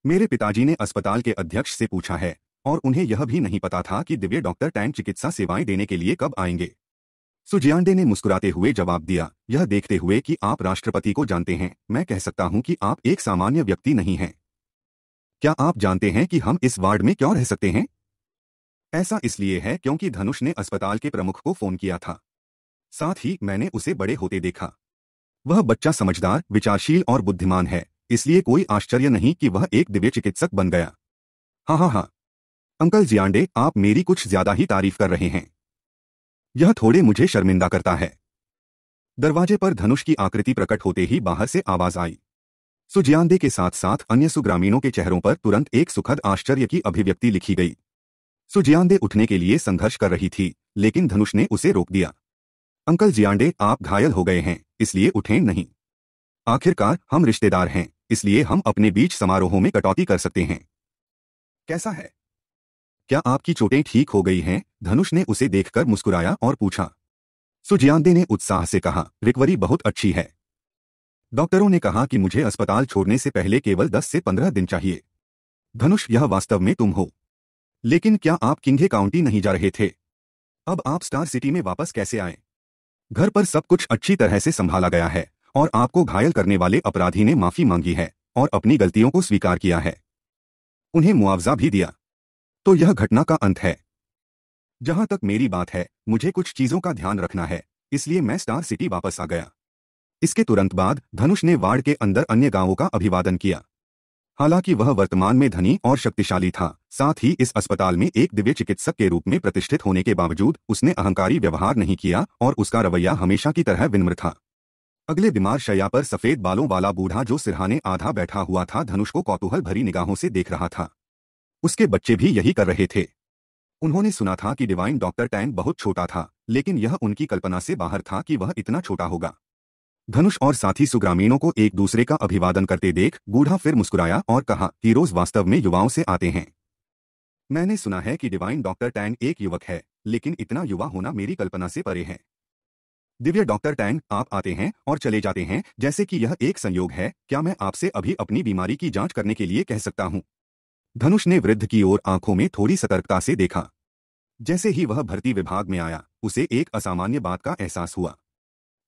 मेरे पिताजी ने अस्पताल के अध्यक्ष से पूछा है और उन्हें यह भी नहीं पता था कि दिव्य डॉक्टर टैंक चिकित्सा सेवाएं देने के लिए कब आएंगे सुजियांडे ने मुस्कुराते हुए जवाब दिया यह देखते हुए कि आप राष्ट्रपति को जानते हैं मैं कह सकता हूं कि आप एक सामान्य व्यक्ति नहीं हैं क्या आप जानते हैं कि हम इस वार्ड में क्यों रह सकते हैं ऐसा इसलिए है क्योंकि धनुष ने अस्पताल के प्रमुख को फोन किया था साथ ही मैंने उसे बड़े होते देखा वह बच्चा समझदार विचारशील और बुद्धिमान है इसलिए कोई आश्चर्य नहीं कि वह एक दिव्य चिकित्सक बन गया हाँ हाँ हाँ अंकल जियांडे आप मेरी कुछ ज्यादा ही तारीफ कर रहे हैं यह थोड़े मुझे शर्मिंदा करता है दरवाजे पर धनुष की आकृति प्रकट होते ही बाहर से आवाज आई सुजियांदे के साथ साथ अन्य सुग्रामीणों के चेहरों पर तुरंत एक सुखद आश्चर्य की अभिव्यक्ति लिखी गई सुजियांदे उठने के लिए संघर्ष कर रही थी लेकिन धनुष ने उसे रोक दिया अंकल जियांडे आप घायल हो गए हैं इसलिए उठें नहीं आखिरकार हम रिश्तेदार हैं इसलिए हम अपने बीच समारोहों में कटौती कर सकते हैं कैसा है क्या आपकी चोटें ठीक हो गई हैं धनुष ने उसे देखकर मुस्कुराया और पूछा सुजियांदे ने उत्साह से कहा रिकवरी बहुत अच्छी है डॉक्टरों ने कहा कि मुझे अस्पताल छोड़ने से पहले केवल 10 से 15 दिन चाहिए धनुष यह वास्तव में तुम हो लेकिन क्या आप किंघे काउंटी नहीं जा रहे थे अब आप स्टार सिटी में वापस कैसे आए घर पर सब कुछ अच्छी तरह से संभाला गया है और आपको घायल करने वाले अपराधी ने माफी मांगी है और अपनी गलतियों को स्वीकार किया है उन्हें मुआवजा भी दिया तो यह घटना का अंत है जहां तक मेरी बात है मुझे कुछ चीजों का ध्यान रखना है इसलिए मैं स्टार सिटी वापस आ गया इसके तुरंत बाद धनुष ने वार्ड के अंदर अन्य गांवों का अभिवादन किया हालांकि वह वर्तमान में धनी और शक्तिशाली था साथ ही इस अस्पताल में एक दिव्य चिकित्सक के रूप में प्रतिष्ठित होने के बावजूद उसने अहंकारी व्यवहार नहीं किया और उसका रवैया हमेशा की तरह विनम्र था अगले बीमार शया पर सफेद बालों वाला बूढ़ा जो सिरहाने आधा बैठा हुआ था धनुष को कौतूहल भरी निगाहों से देख रहा था उसके बच्चे भी यही कर रहे थे उन्होंने सुना था कि डिवाइन डॉक्टर टैन बहुत छोटा था लेकिन यह उनकी कल्पना से बाहर था कि वह इतना छोटा होगा धनुष और साथी सुग्रामीणों को एक दूसरे का अभिवादन करते देख बूढ़ा फिर मुस्कुराया और कहा कि रोज वास्तव में युवाओं से आते हैं मैंने सुना है कि डिवाइन डॉक्टर टैन एक युवक है लेकिन इतना युवा होना मेरी कल्पना से परे है दिव्य डॉक्टर टैंग आप आते हैं और चले जाते हैं जैसे कि यह एक संयोग है क्या मैं आपसे अभी अपनी बीमारी की जांच करने के लिए कह सकता हूं धनुष ने वृद्ध की ओर आंखों में थोड़ी सतर्कता से देखा जैसे ही वह भर्ती विभाग में आया उसे एक असामान्य बात का एहसास हुआ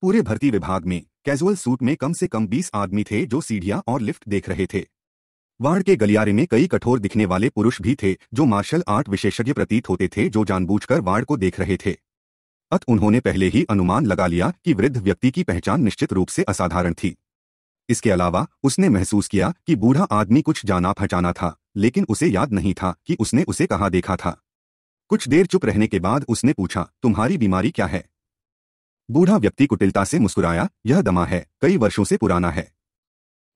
पूरे भर्ती विभाग में कैजुअल सूट में कम से कम बीस आदमी थे जो सीढ़ियां और लिफ्ट देख रहे थे वार्ड के गलियारे में कई कठोर दिखने वाले पुरुष भी थे जो मार्शल आर्ट विशेषज्ञ प्रतीत होते थे जो जानबूझकर वार्ड को देख रहे थे अत उन्होंने पहले ही अनुमान लगा लिया कि वृद्ध व्यक्ति की पहचान निश्चित रूप से असाधारण थी इसके अलावा उसने महसूस किया कि बूढ़ा आदमी कुछ जाना पहचाना था लेकिन उसे याद नहीं था कि उसने उसे कहाँ देखा था कुछ देर चुप रहने के बाद उसने पूछा तुम्हारी बीमारी क्या है बूढ़ा व्यक्ति कुटिलता से मुस्कुराया यह दमा है कई वर्षों से पुराना है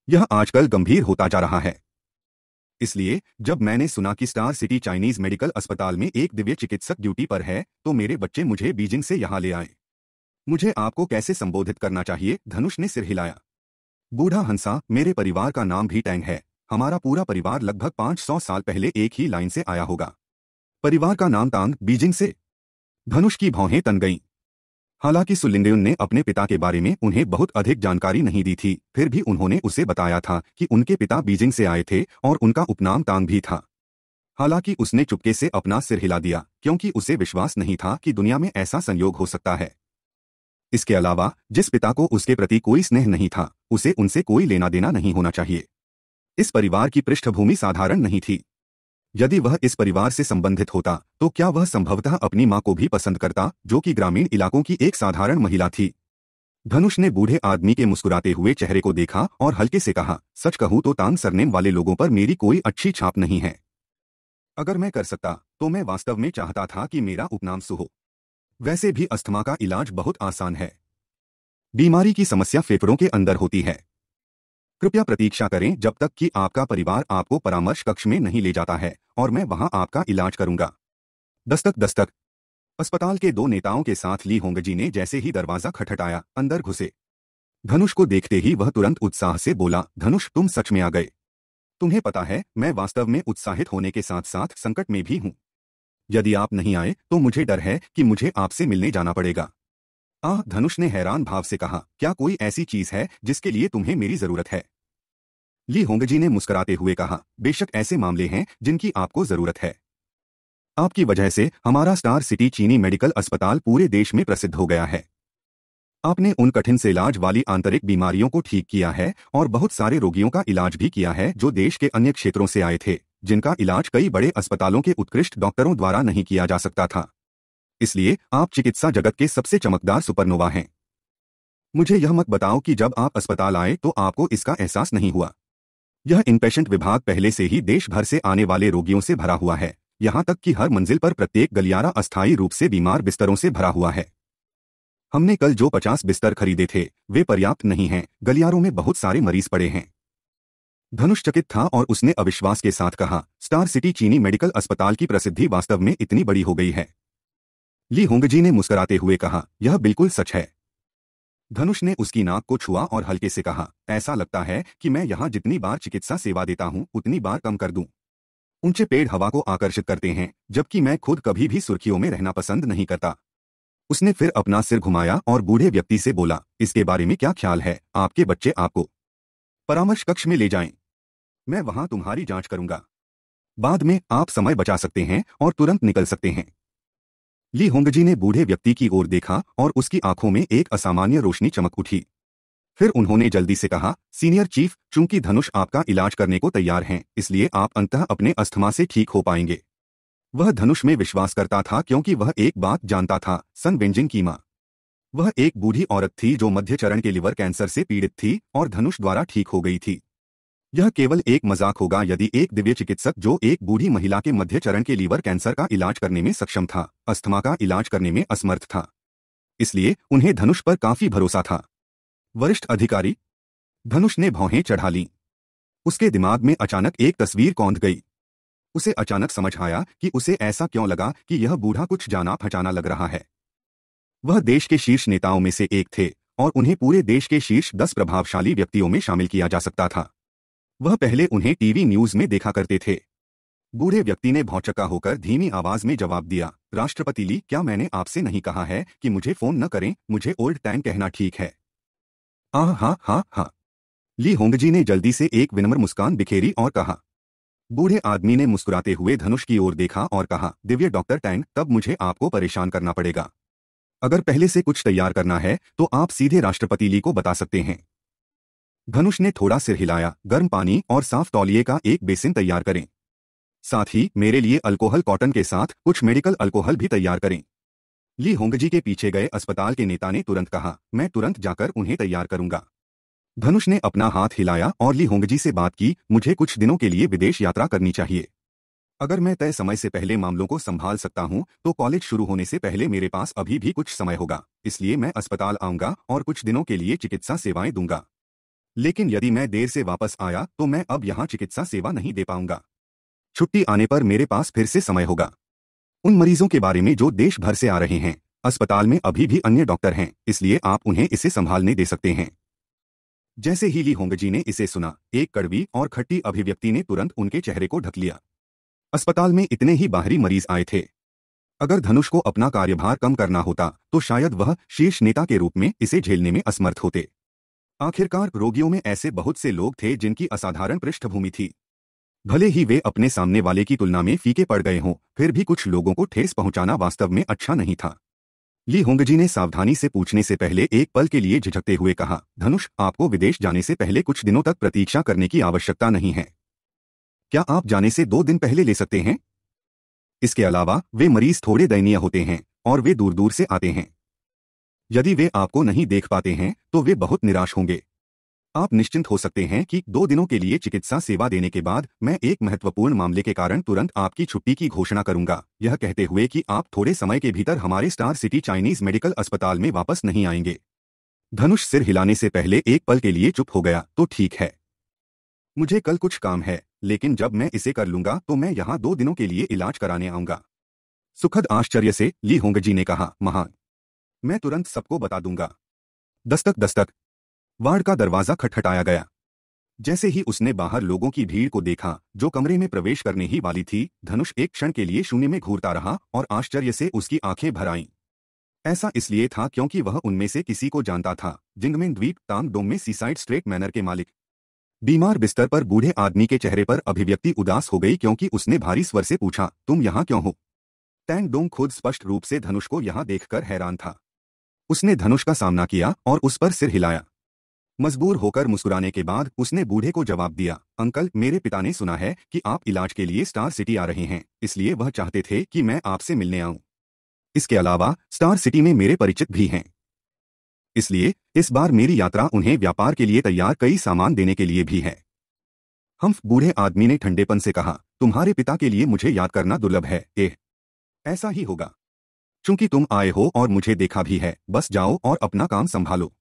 यह आजकल गंभीर होता जा रहा है इसलिए जब मैंने सुना कि स्टार सिटी चाइनीज मेडिकल अस्पताल में एक दिव्य चिकित्सक ड्यूटी पर है तो मेरे बच्चे मुझे बीजिंग से यहाँ ले आए मुझे आपको कैसे संबोधित करना चाहिए धनुष ने सिर हिलाया बूढ़ा हंसा मेरे परिवार का नाम भी टैंग है हमारा पूरा परिवार लगभग 500 साल पहले एक ही लाइन से आया होगा परिवार का नाम तांग बीजिंग से धनुष की भौहें तन गईं हालांकि सुलिंदेन ने अपने पिता के बारे में उन्हें बहुत अधिक जानकारी नहीं दी थी फिर भी उन्होंने उसे बताया था कि उनके पिता बीजिंग से आए थे और उनका उपनाम तांग भी था हालांकि उसने चुपके से अपना सिर हिला दिया क्योंकि उसे विश्वास नहीं था कि दुनिया में ऐसा संयोग हो सकता है इसके अलावा जिस पिता को उसके प्रति कोई स्नेह नहीं था उसे उनसे कोई लेना देना नहीं होना चाहिए इस परिवार की पृष्ठभूमि साधारण नहीं थी यदि वह इस परिवार से संबंधित होता तो क्या वह संभवतः अपनी मां को भी पसंद करता जो कि ग्रामीण इलाकों की एक साधारण महिला थी धनुष ने बूढ़े आदमी के मुस्कुराते हुए चेहरे को देखा और हल्के से कहा सच कहूं तो तांग सरनेम वाले लोगों पर मेरी कोई अच्छी छाप नहीं है अगर मैं कर सकता तो मैं वास्तव में चाहता था कि मेरा उपनाम सुहो वैसे भी अस्थमा का इलाज बहुत आसान है बीमारी की समस्या फेफड़ों के अंदर होती है कृपया प्रतीक्षा करें जब तक कि आपका परिवार आपको परामर्श कक्ष में नहीं ले जाता है और मैं वहां आपका इलाज करूंगा दस्तक दस्तक अस्पताल के दो नेताओं के साथ ली होंग जी ने जैसे ही दरवाजा खटखटाया अंदर घुसे धनुष को देखते ही वह तुरंत उत्साह से बोला धनुष तुम सच में आ गए तुम्हें पता है मैं वास्तव में उत्साहित होने के साथ साथ संकट में भी हूं यदि आप नहीं आए तो मुझे डर है कि मुझे आपसे मिलने जाना पड़ेगा आह धनुष ने हैरान भाव से कहा क्या कोई ऐसी चीज है जिसके लिए तुम्हें मेरी जरूरत है ली होंगजी ने मुस्कुराते हुए कहा बेशक ऐसे मामले हैं जिनकी आपको जरूरत है आपकी वजह से हमारा स्टार सिटी चीनी मेडिकल अस्पताल पूरे देश में प्रसिद्ध हो गया है आपने उन कठिन से इलाज वाली आंतरिक बीमारियों को ठीक किया है और बहुत सारे रोगियों का इलाज भी किया है जो देश के अन्य क्षेत्रों से आए थे जिनका इलाज कई बड़े अस्पतालों के उत्कृष्ट डॉक्टरों द्वारा नहीं किया जा सकता था इसलिए आप चिकित्सा जगत के सबसे चमकदार सुपरनोवा हैं मुझे यह मत बताओ कि जब आप अस्पताल आए तो आपको इसका एहसास नहीं हुआ यह इनपेशेंट विभाग पहले से ही देश भर से आने वाले रोगियों से भरा हुआ है यहां तक कि हर मंजिल पर प्रत्येक गलियारा अस्थायी रूप से बीमार बिस्तरों से भरा हुआ है हमने कल जो पचास बिस्तर खरीदे थे वे पर्याप्त नहीं हैं गलियारों में बहुत सारे मरीज पड़े हैं धनुष चकित था और उसने अविश्वास के साथ कहा स्टार सिटी चीनी मेडिकल अस्पताल की प्रसिद्धि वास्तव में इतनी बड़ी हो गई है ली होंगजी ने मुस्कुराते हुए कहा यह बिल्कुल सच है धनुष ने उसकी नाक को छुआ और हल्के से कहा ऐसा लगता है कि मैं यहाँ जितनी बार चिकित्सा सेवा देता हूँ उतनी बार कम कर दूं ऊंचे पेड़ हवा को आकर्षित करते हैं जबकि मैं खुद कभी भी सुर्खियों में रहना पसंद नहीं करता उसने फिर अपना सिर घुमाया और बूढ़े व्यक्ति से बोला इसके बारे में क्या ख्याल है आपके बच्चे आपको परामर्श कक्ष में ले जाएं। मैं वहां तुम्हारी जांच करूंगा बाद में आप समय बचा सकते हैं और तुरंत निकल सकते हैं ली होंगजी ने बूढ़े व्यक्ति की ओर देखा और उसकी आंखों में एक असामान्य रोशनी चमक उठी फिर उन्होंने जल्दी से कहा सीनियर चीफ चूंकि धनुष आपका इलाज करने को तैयार हैं इसलिए आप अंतः अपने अस्थमा से ठीक हो पाएंगे वह धनुष में विश्वास करता था क्योंकि वह एक बात जानता था सन बेंजिन की माँ वह एक बूढ़ी औरत थी जो मध्य चरण के लिवर कैंसर से पीड़ित थी और धनुष द्वारा ठीक हो गई थी यह केवल एक मजाक होगा यदि एक दिव्य चिकित्सक जो एक बूढ़ी महिला के मध्य चरण के लीवर कैंसर का इलाज करने में सक्षम था अस्थमा का इलाज करने में असमर्थ था इसलिए उन्हें धनुष पर काफी भरोसा था वरिष्ठ अधिकारी धनुष ने भौहें चढ़ा ली उसके दिमाग में अचानक एक तस्वीर कौंध गई उसे अचानक समझ आया कि उसे ऐसा क्यों लगा कि यह बूढ़ा कुछ जाना फचाना लग रहा है वह देश के शीर्ष नेताओं में से एक थे और उन्हें पूरे देश के शीर्ष दस प्रभावशाली व्यक्तियों में शामिल किया जा सकता था वह पहले उन्हें टीवी न्यूज में देखा करते थे बूढ़े व्यक्ति ने भौचक्का होकर धीमी आवाज में जवाब दिया राष्ट्रपति ली क्या मैंने आपसे नहीं कहा है कि मुझे फोन न करें मुझे ओल्ड टाइम कहना ठीक है आ हा हा हा ली होंगजी ने जल्दी से एक विनम्र मुस्कान बिखेरी और कहा बूढ़े आदमी ने मुस्कुराते हुए धनुष की ओर देखा और कहा दिव्य डॉक्टर टैंग तब मुझे आपको परेशान करना पड़ेगा अगर पहले से कुछ तैयार करना है तो आप सीधे राष्ट्रपति ली को बता सकते हैं धनुष ने थोड़ा सिर हिलाया गर्म पानी और साफ तौलिए का एक बेसिन तैयार करें साथ ही मेरे लिए अल्कोहल कॉटन के साथ कुछ मेडिकल अल्कोहल भी तैयार करें ली होंगजी के पीछे गए अस्पताल के नेता ने तुरंत कहा मैं तुरंत जाकर उन्हें तैयार करूंगा धनुष ने अपना हाथ हिलाया और ली होंगजी से बात की मुझे कुछ दिनों के लिए विदेश यात्रा करनी चाहिए अगर मैं तय समय से पहले मामलों को संभाल सकता हूं तो कॉलेज शुरू होने से पहले मेरे पास अभी भी कुछ समय होगा इसलिए मैं अस्पताल आऊंगा और कुछ दिनों के लिए चिकित्सा सेवाएं दूंगा लेकिन यदि मैं देर से वापस आया तो मैं अब यहां चिकित्सा सेवा नहीं दे पाऊंगा छुट्टी आने पर मेरे पास फिर से समय होगा उन मरीजों के बारे में जो देश भर से आ रहे हैं अस्पताल में अभी भी अन्य डॉक्टर हैं इसलिए आप उन्हें इसे संभालने दे सकते हैं जैसे ही ली होंगजी ने इसे सुना एक कड़वी और खट्टी अभिव्यक्ति ने तुरंत उनके चेहरे को ढक लिया अस्पताल में इतने ही बाहरी मरीज आए थे अगर धनुष को अपना कार्यभार कम करना होता तो शायद वह शीर्ष नेता के रूप में इसे झेलने में असमर्थ होते आखिरकार रोगियों में ऐसे बहुत से लोग थे जिनकी असाधारण पृष्ठभूमि थी भले ही वे अपने सामने वाले की तुलना में फीके पड़ गए हों फिर भी कुछ लोगों को ठेस पहुंचाना वास्तव में अच्छा नहीं था ली होंगजी ने सावधानी से पूछने से पहले एक पल के लिए झिझकते हुए कहा धनुष आपको विदेश जाने से पहले कुछ दिनों तक प्रतीक्षा करने की आवश्यकता नहीं है क्या आप जाने से दो दिन पहले ले सकते हैं इसके अलावा वे मरीज थोड़े दयनीय होते हैं और वे दूर दूर से आते हैं यदि वे आपको नहीं देख पाते हैं तो वे बहुत निराश होंगे आप निश्चिंत हो सकते हैं कि दो दिनों के लिए चिकित्सा सेवा देने के बाद मैं एक महत्वपूर्ण मामले के कारण तुरंत आपकी छुट्टी की घोषणा करूंगा यह कहते हुए कि आप थोड़े समय के भीतर हमारे स्टार सिटी चाइनीज मेडिकल अस्पताल में वापस नहीं आएंगे धनुष सिर हिलाने से पहले एक पल के लिए चुप हो गया तो ठीक है मुझे कल कुछ काम है लेकिन जब मैं इसे कर लूंगा तो मैं यहाँ दो दिनों के लिए इलाज कराने आऊंगा सुखद आश्चर्य से ली होंगजी ने कहा महान मैं तुरंत सबको बता दूंगा दस्तक दस्तक वार्ड का दरवाजा खटखटाया गया जैसे ही उसने बाहर लोगों की भीड़ को देखा जो कमरे में प्रवेश करने ही वाली थी धनुष एक क्षण के लिए शून्य में घूरता रहा और आश्चर्य से उसकी आंखें भर आईं ऐसा इसलिए था क्योंकि वह उनमें से किसी को जानता था जिंगमिंग द्वीप तांग डोम में सीसाइड स्ट्रेट मैनर के मालिक बीमार बिस्तर पर बूढ़े आदमी के चेहरे पर अभिव्यक्ति उदास हो गई क्योंकि उसने भारी स्वर से पूछा तुम यहां क्यों हो टैंग डोंग खुद स्पष्ट रूप से धनुष को यहां देखकर हैरान था उसने धनुष का सामना किया और उस पर सिर हिलाया मजबूर होकर मुस्कुराने के बाद उसने बूढ़े को जवाब दिया अंकल मेरे पिता ने सुना है कि आप इलाज के लिए स्टार सिटी आ रहे हैं इसलिए वह चाहते थे कि मैं आपसे मिलने आऊं इसके अलावा स्टार सिटी में मेरे परिचित भी हैं इसलिए इस बार मेरी यात्रा उन्हें व्यापार के लिए तैयार कई सामान देने के लिए भी है हम्फ बूढ़े आदमी ने ठंडेपन से कहा तुम्हारे पिता के लिए मुझे याद करना दुर्लभ है एह ऐसा ही होगा चूंकि तुम आए हो और मुझे देखा भी है बस जाओ और अपना काम संभालो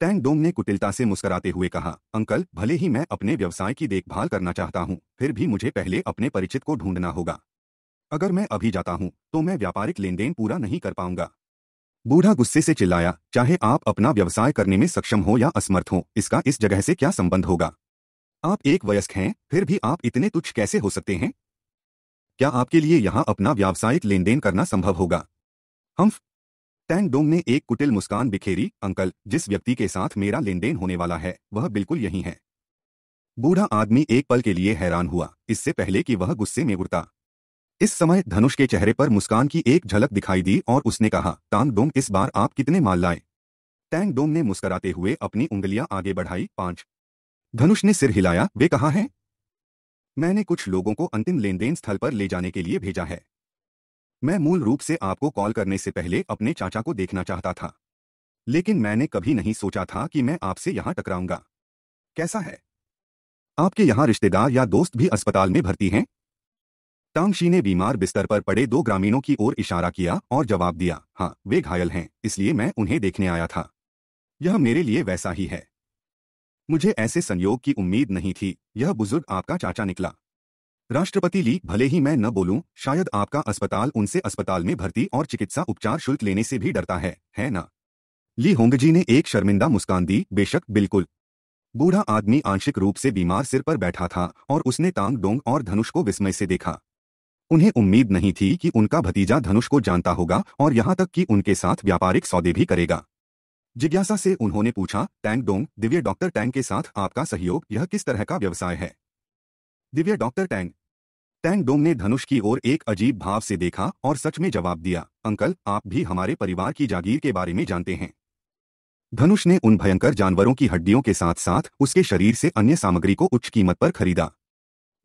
टैंग डोंग ने कुटिलता से मुस्कराते हुए कहा अंकल भले ही मैं अपने व्यवसाय की देखभाल करना चाहता हूँ फिर भी मुझे पहले अपने परिचित को ढूंढना होगा अगर मैं अभी जाता हूँ तो मैं व्यापारिक लेनदेन पूरा नहीं कर पाऊंगा बूढ़ा गुस्से से चिल्लाया चाहे आप अपना व्यवसाय करने में सक्षम हो या असमर्थ हो इसका इस जगह से क्या संबंध होगा आप एक वयस्क हैं फिर भी आप इतने तुच्छ कैसे हो सकते हैं क्या आपके लिए यहाँ अपना व्यावसायिक लेनदेन करना संभव होगा हम्फ टैंग डोंग ने एक कुटिल मुस्कान बिखेरी अंकल जिस व्यक्ति के साथ मेरा लेनदेन होने वाला है वह बिल्कुल यही है बूढ़ा आदमी एक पल के लिए हैरान हुआ इससे पहले कि वह गुस्से में उड़ता इस समय धनुष के चेहरे पर मुस्कान की एक झलक दिखाई दी और उसने कहा टांग डोंग इस बार आप कितने माल लाए टैंग डोंग ने मुस्कराते हुए अपनी उंगलियां आगे बढ़ाई पांच धनुष ने सिर हिलाया वे कहा है मैंने कुछ लोगों को अंतिम लेनदेन स्थल पर ले जाने के लिए भेजा है मैं मूल रूप से आपको कॉल करने से पहले अपने चाचा को देखना चाहता था लेकिन मैंने कभी नहीं सोचा था कि मैं आपसे यहां टकराऊंगा कैसा है आपके यहां रिश्तेदार या दोस्त भी अस्पताल में भर्ती हैं टांगशी ने बीमार बिस्तर पर पड़े दो ग्रामीणों की ओर इशारा किया और जवाब दिया हाँ वे घायल हैं इसलिए मैं उन्हें देखने आया था यह मेरे लिए वैसा ही है मुझे ऐसे संयोग की उम्मीद नहीं थी यह बुजुर्ग आपका चाचा निकला राष्ट्रपति ली भले ही मैं न बोलूं शायद आपका अस्पताल उनसे अस्पताल में भर्ती और चिकित्सा उपचार शुल्क लेने से भी डरता है है ना ली होंगजी ने एक शर्मिंदा मुस्कान दी बेशक बिल्कुल बूढ़ा आदमी आंशिक रूप से बीमार सिर पर बैठा था और उसने तांग डोंग और धनुष को विस्मय से देखा उन्हें उम्मीद नहीं थी कि उनका भतीजा धनुष को जानता होगा और यहां तक कि उनके साथ व्यापारिक सौदे भी करेगा जिज्ञासा से उन्होंने पूछा टैंग डोंग दिव्य डॉक्टर टैंग के साथ आपका सहयोग यह किस तरह का व्यवसाय है दिव्या डॉक्टर टैंग टैंग डोम ने धनुष की ओर एक अजीब भाव से देखा और सच में जवाब दिया अंकल आप भी हमारे परिवार की जागीर के बारे में जानते हैं धनुष ने उन भयंकर जानवरों की हड्डियों के साथ साथ उसके शरीर से अन्य सामग्री को उच्च कीमत पर खरीदा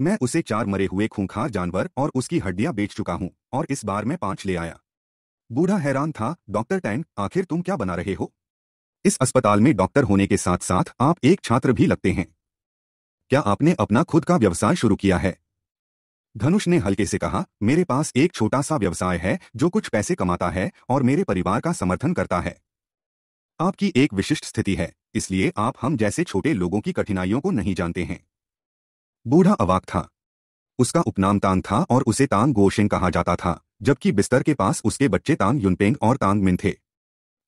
मैं उसे चार मरे हुए खूंखार जानवर और उसकी हड्डियां बेच चुका हूं और इस बार मैं पांच ले आया बूढ़ा हैरान था डॉक्टर टैंग आखिर तुम क्या बना रहे हो इस अस्पताल में डॉक्टर होने के साथ साथ आप एक छात्र भी लगते हैं क्या आपने अपना खुद का व्यवसाय शुरू किया है धनुष ने हल्के से कहा मेरे पास एक छोटा सा व्यवसाय है जो कुछ पैसे कमाता है और मेरे परिवार का समर्थन करता है आपकी एक विशिष्ट स्थिति है इसलिए आप हम जैसे छोटे लोगों की कठिनाइयों को नहीं जानते हैं बूढ़ा अवाक था उसका उपनाम तांग था और उसे तांग गोशिंग कहा जाता था जबकि बिस्तर के पास उसके बच्चे तांग युनपेंग और तांग मिन थे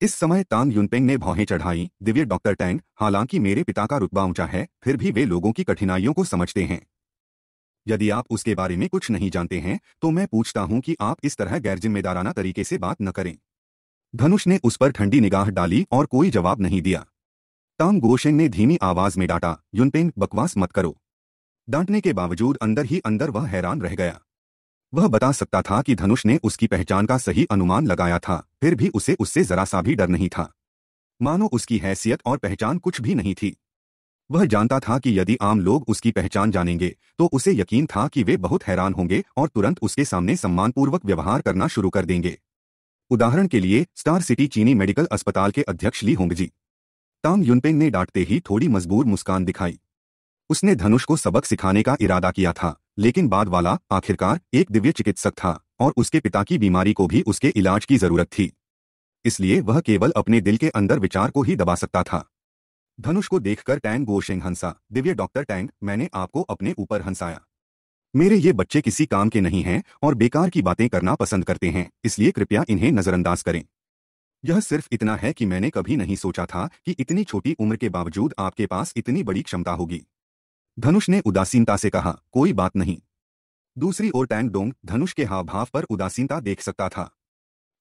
इस समय तान युनपेंग ने भौहें चढ़ाई दिव्य डॉक्टर टैंग हालांकि मेरे पिता का रुतबा ऊंचा है फिर भी वे लोगों की कठिनाइयों को समझते हैं यदि आप उसके बारे में कुछ नहीं जानते हैं तो मैं पूछता हूं कि आप इस तरह गैरजिम्मेदाराना तरीके से बात न करें धनुष ने उस पर ठंडी निगाह डाली और कोई जवाब नहीं दिया तांग गोशेंग ने धीमी आवाज में डांटा युनपेंग बकवास मत करो डांटने के बावजूद अंदर ही अंदर वह हैरान रह गया वह बता सकता था कि धनुष ने उसकी पहचान का सही अनुमान लगाया था फिर भी उसे उससे जरा सा भी डर नहीं था मानो उसकी हैसियत और पहचान कुछ भी नहीं थी वह जानता था कि यदि आम लोग उसकी पहचान जानेंगे तो उसे यकीन था कि वे बहुत हैरान होंगे और तुरंत उसके सामने सम्मानपूर्वक व्यवहार करना शुरू कर देंगे उदाहरण के लिए स्टार सिटी चीनी मेडिकल अस्पताल के अध्यक्ष ली होंगजी ताम युनपेंग ने डांटते ही थोड़ी मजबूर मुस्कान दिखाई उसने धनुष को सबक सिखाने का इरादा किया था लेकिन बाद वाला आखिरकार एक दिव्य चिकित्सक था और उसके पिता की बीमारी को भी उसके इलाज की जरूरत थी इसलिए वह केवल अपने दिल के अंदर विचार को ही दबा सकता था धनुष को देखकर टैंग गोशेंग हंसा दिव्य डॉक्टर टैंग मैंने आपको अपने ऊपर हंसाया मेरे ये बच्चे किसी काम के नहीं हैं और बेकार की बातें करना पसंद करते हैं इसलिए कृपया इन्हें नजरअंदाज करें यह सिर्फ इतना है कि मैंने कभी नहीं सोचा था कि इतनी छोटी उम्र के बावजूद आपके पास इतनी बड़ी क्षमता होगी धनुष ने उदासीनता से कहा कोई बात नहीं दूसरी ओर टैंग डोंग धनुष के हाव भाव पर उदासीनता देख सकता था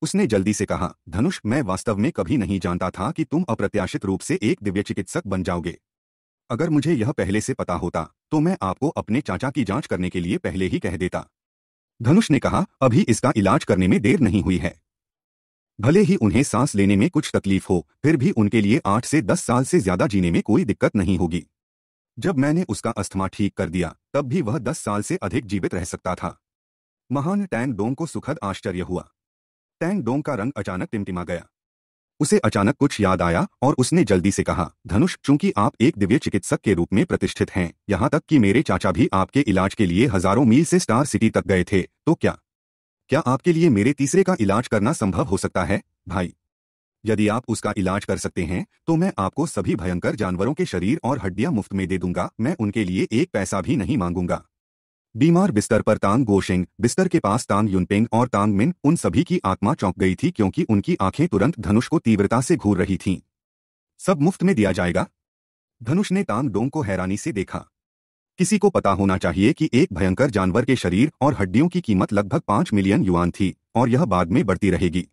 उसने जल्दी से कहा धनुष मैं वास्तव में कभी नहीं जानता था कि तुम अप्रत्याशित रूप से एक दिव्य चिकित्सक बन जाओगे अगर मुझे यह पहले से पता होता तो मैं आपको अपने चाचा की जांच करने के लिए पहले ही कह देता धनुष ने कहा अभी इसका इलाज करने में देर नहीं हुई है भले ही उन्हें सांस लेने में कुछ तकलीफ हो फिर भी उनके लिए आठ से दस साल से ज्यादा जीने में कोई दिक्कत नहीं होगी जब मैंने उसका अस्थमा ठीक कर दिया तब भी वह दस साल से अधिक जीवित रह सकता था महान टैंग डोंग को सुखद आश्चर्य हुआ टैंग डोंग का रंग अचानक टिमटिमा गया उसे अचानक कुछ याद आया और उसने जल्दी से कहा धनुष चूंकि आप एक दिव्य चिकित्सक के रूप में प्रतिष्ठित हैं यहाँ तक कि मेरे चाचा भी आपके इलाज के लिए हजारों मील से स्टार सिटी तक गए थे तो क्या क्या आपके लिए मेरे तीसरे का इलाज करना संभव हो सकता है भाई यदि आप उसका इलाज कर सकते हैं तो मैं आपको सभी भयंकर जानवरों के शरीर और हड्डियां मुफ्त में दे दूंगा मैं उनके लिए एक पैसा भी नहीं मांगूंगा बीमार बिस्तर पर तांग गोशिंग बिस्तर के पास तांग युनपिंग और तांग मिन उन सभी की आत्मा चौंक गई थी क्योंकि उनकी आंखें तुरंत धनुष को तीव्रता से घूर रही थीं। सब मुफ्त में दिया जाएगा धनुष ने तांग डोंग को हैरानी से देखा किसी को पता होना चाहिए कि एक भयंकर जानवर के शरीर और हड्डियों की कीमत लगभग पांच मिलियन युवान थी और यह बाद में बढ़ती रहेगी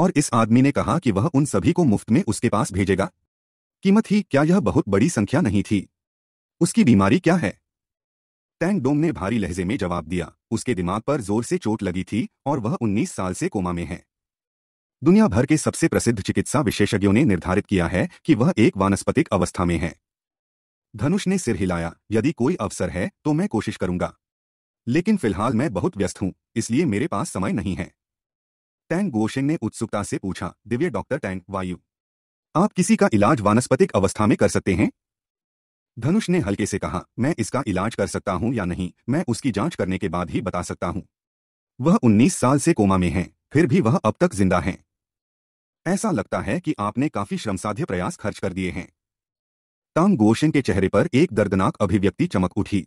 और इस आदमी ने कहा कि वह उन सभी को मुफ्त में उसके पास भेजेगा कीमत ही क्या यह बहुत बड़ी संख्या नहीं थी उसकी बीमारी क्या है टैंग डोम ने भारी लहजे में जवाब दिया उसके दिमाग पर जोर से चोट लगी थी और वह 19 साल से कोमा में है दुनिया भर के सबसे प्रसिद्ध चिकित्सा विशेषज्ञों ने निर्धारित किया है कि वह एक वानस्पतिक अवस्था में है धनुष ने सिर हिलाया यदि कोई अवसर है तो मैं कोशिश करूंगा लेकिन फिलहाल मैं बहुत व्यस्त हूं इसलिए मेरे पास समय नहीं है टैंग गोशेंग ने उत्सुकता से पूछा दिव्य डॉक्टर टैंग वायु आप किसी का इलाज वानस्पतिक अवस्था में कर सकते हैं धनुष ने हल्के से कहा मैं इसका इलाज कर सकता हूं या नहीं मैं उसकी जांच करने के बाद ही बता सकता हूं वह 19 साल से कोमा में है फिर भी वह अब तक जिंदा है ऐसा लगता है कि आपने काफी श्रमसाध्य प्रयास खर्च कर दिए हैं तांग गोशेंग के चेहरे पर एक दर्दनाक अभिव्यक्ति चमक उठी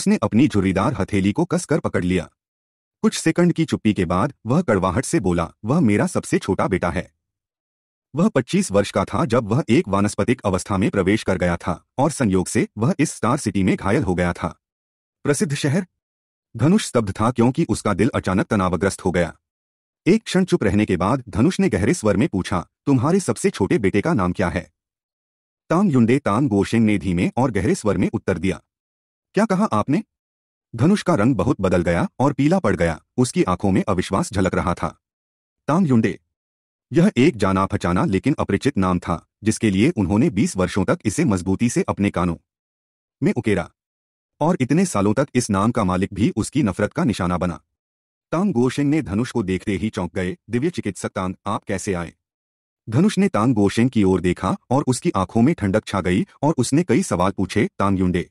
उसने अपनी झुर्रीदार हथेली को कसकर पकड़ लिया कुछ सेकंड की चुप्पी के बाद वह कड़वाहट से बोला वह मेरा सबसे छोटा बेटा है वह 25 वर्ष का था जब वह एक वानस्पतिक अवस्था में प्रवेश कर गया था और संयोग से वह इस स्टार सिटी में घायल हो गया था प्रसिद्ध शहर धनुष स्तब्ध था क्योंकि उसका दिल अचानक तनावग्रस्त हो गया एक क्षण चुप रहने के बाद धनुष ने गहरे स्वर में पूछा तुम्हारे सबसे छोटे बेटे का नाम क्या है तांग युंडे तांग गोशेंग ने धीमे और गहरे स्वर में उत्तर दिया क्या कहा आपने धनुष का रंग बहुत बदल गया और पीला पड़ गया उसकी आंखों में अविश्वास झलक रहा था ताम युंडे यह एक जाना पहचाना लेकिन अपरिचित नाम था जिसके लिए उन्होंने 20 वर्षों तक इसे मजबूती से अपने कानों में उकेरा और इतने सालों तक इस नाम का मालिक भी उसकी नफरत का निशाना बना तांग गोशेंग ने धनुष को देखते ही चौंक गए दिव्य चिकित्सक तांग आप कैसे आए धनुष ने तांग गोशेंग की ओर देखा और उसकी आंखों में ठंडक छा गई और उसने कई सवाल पूछे तांग युंडे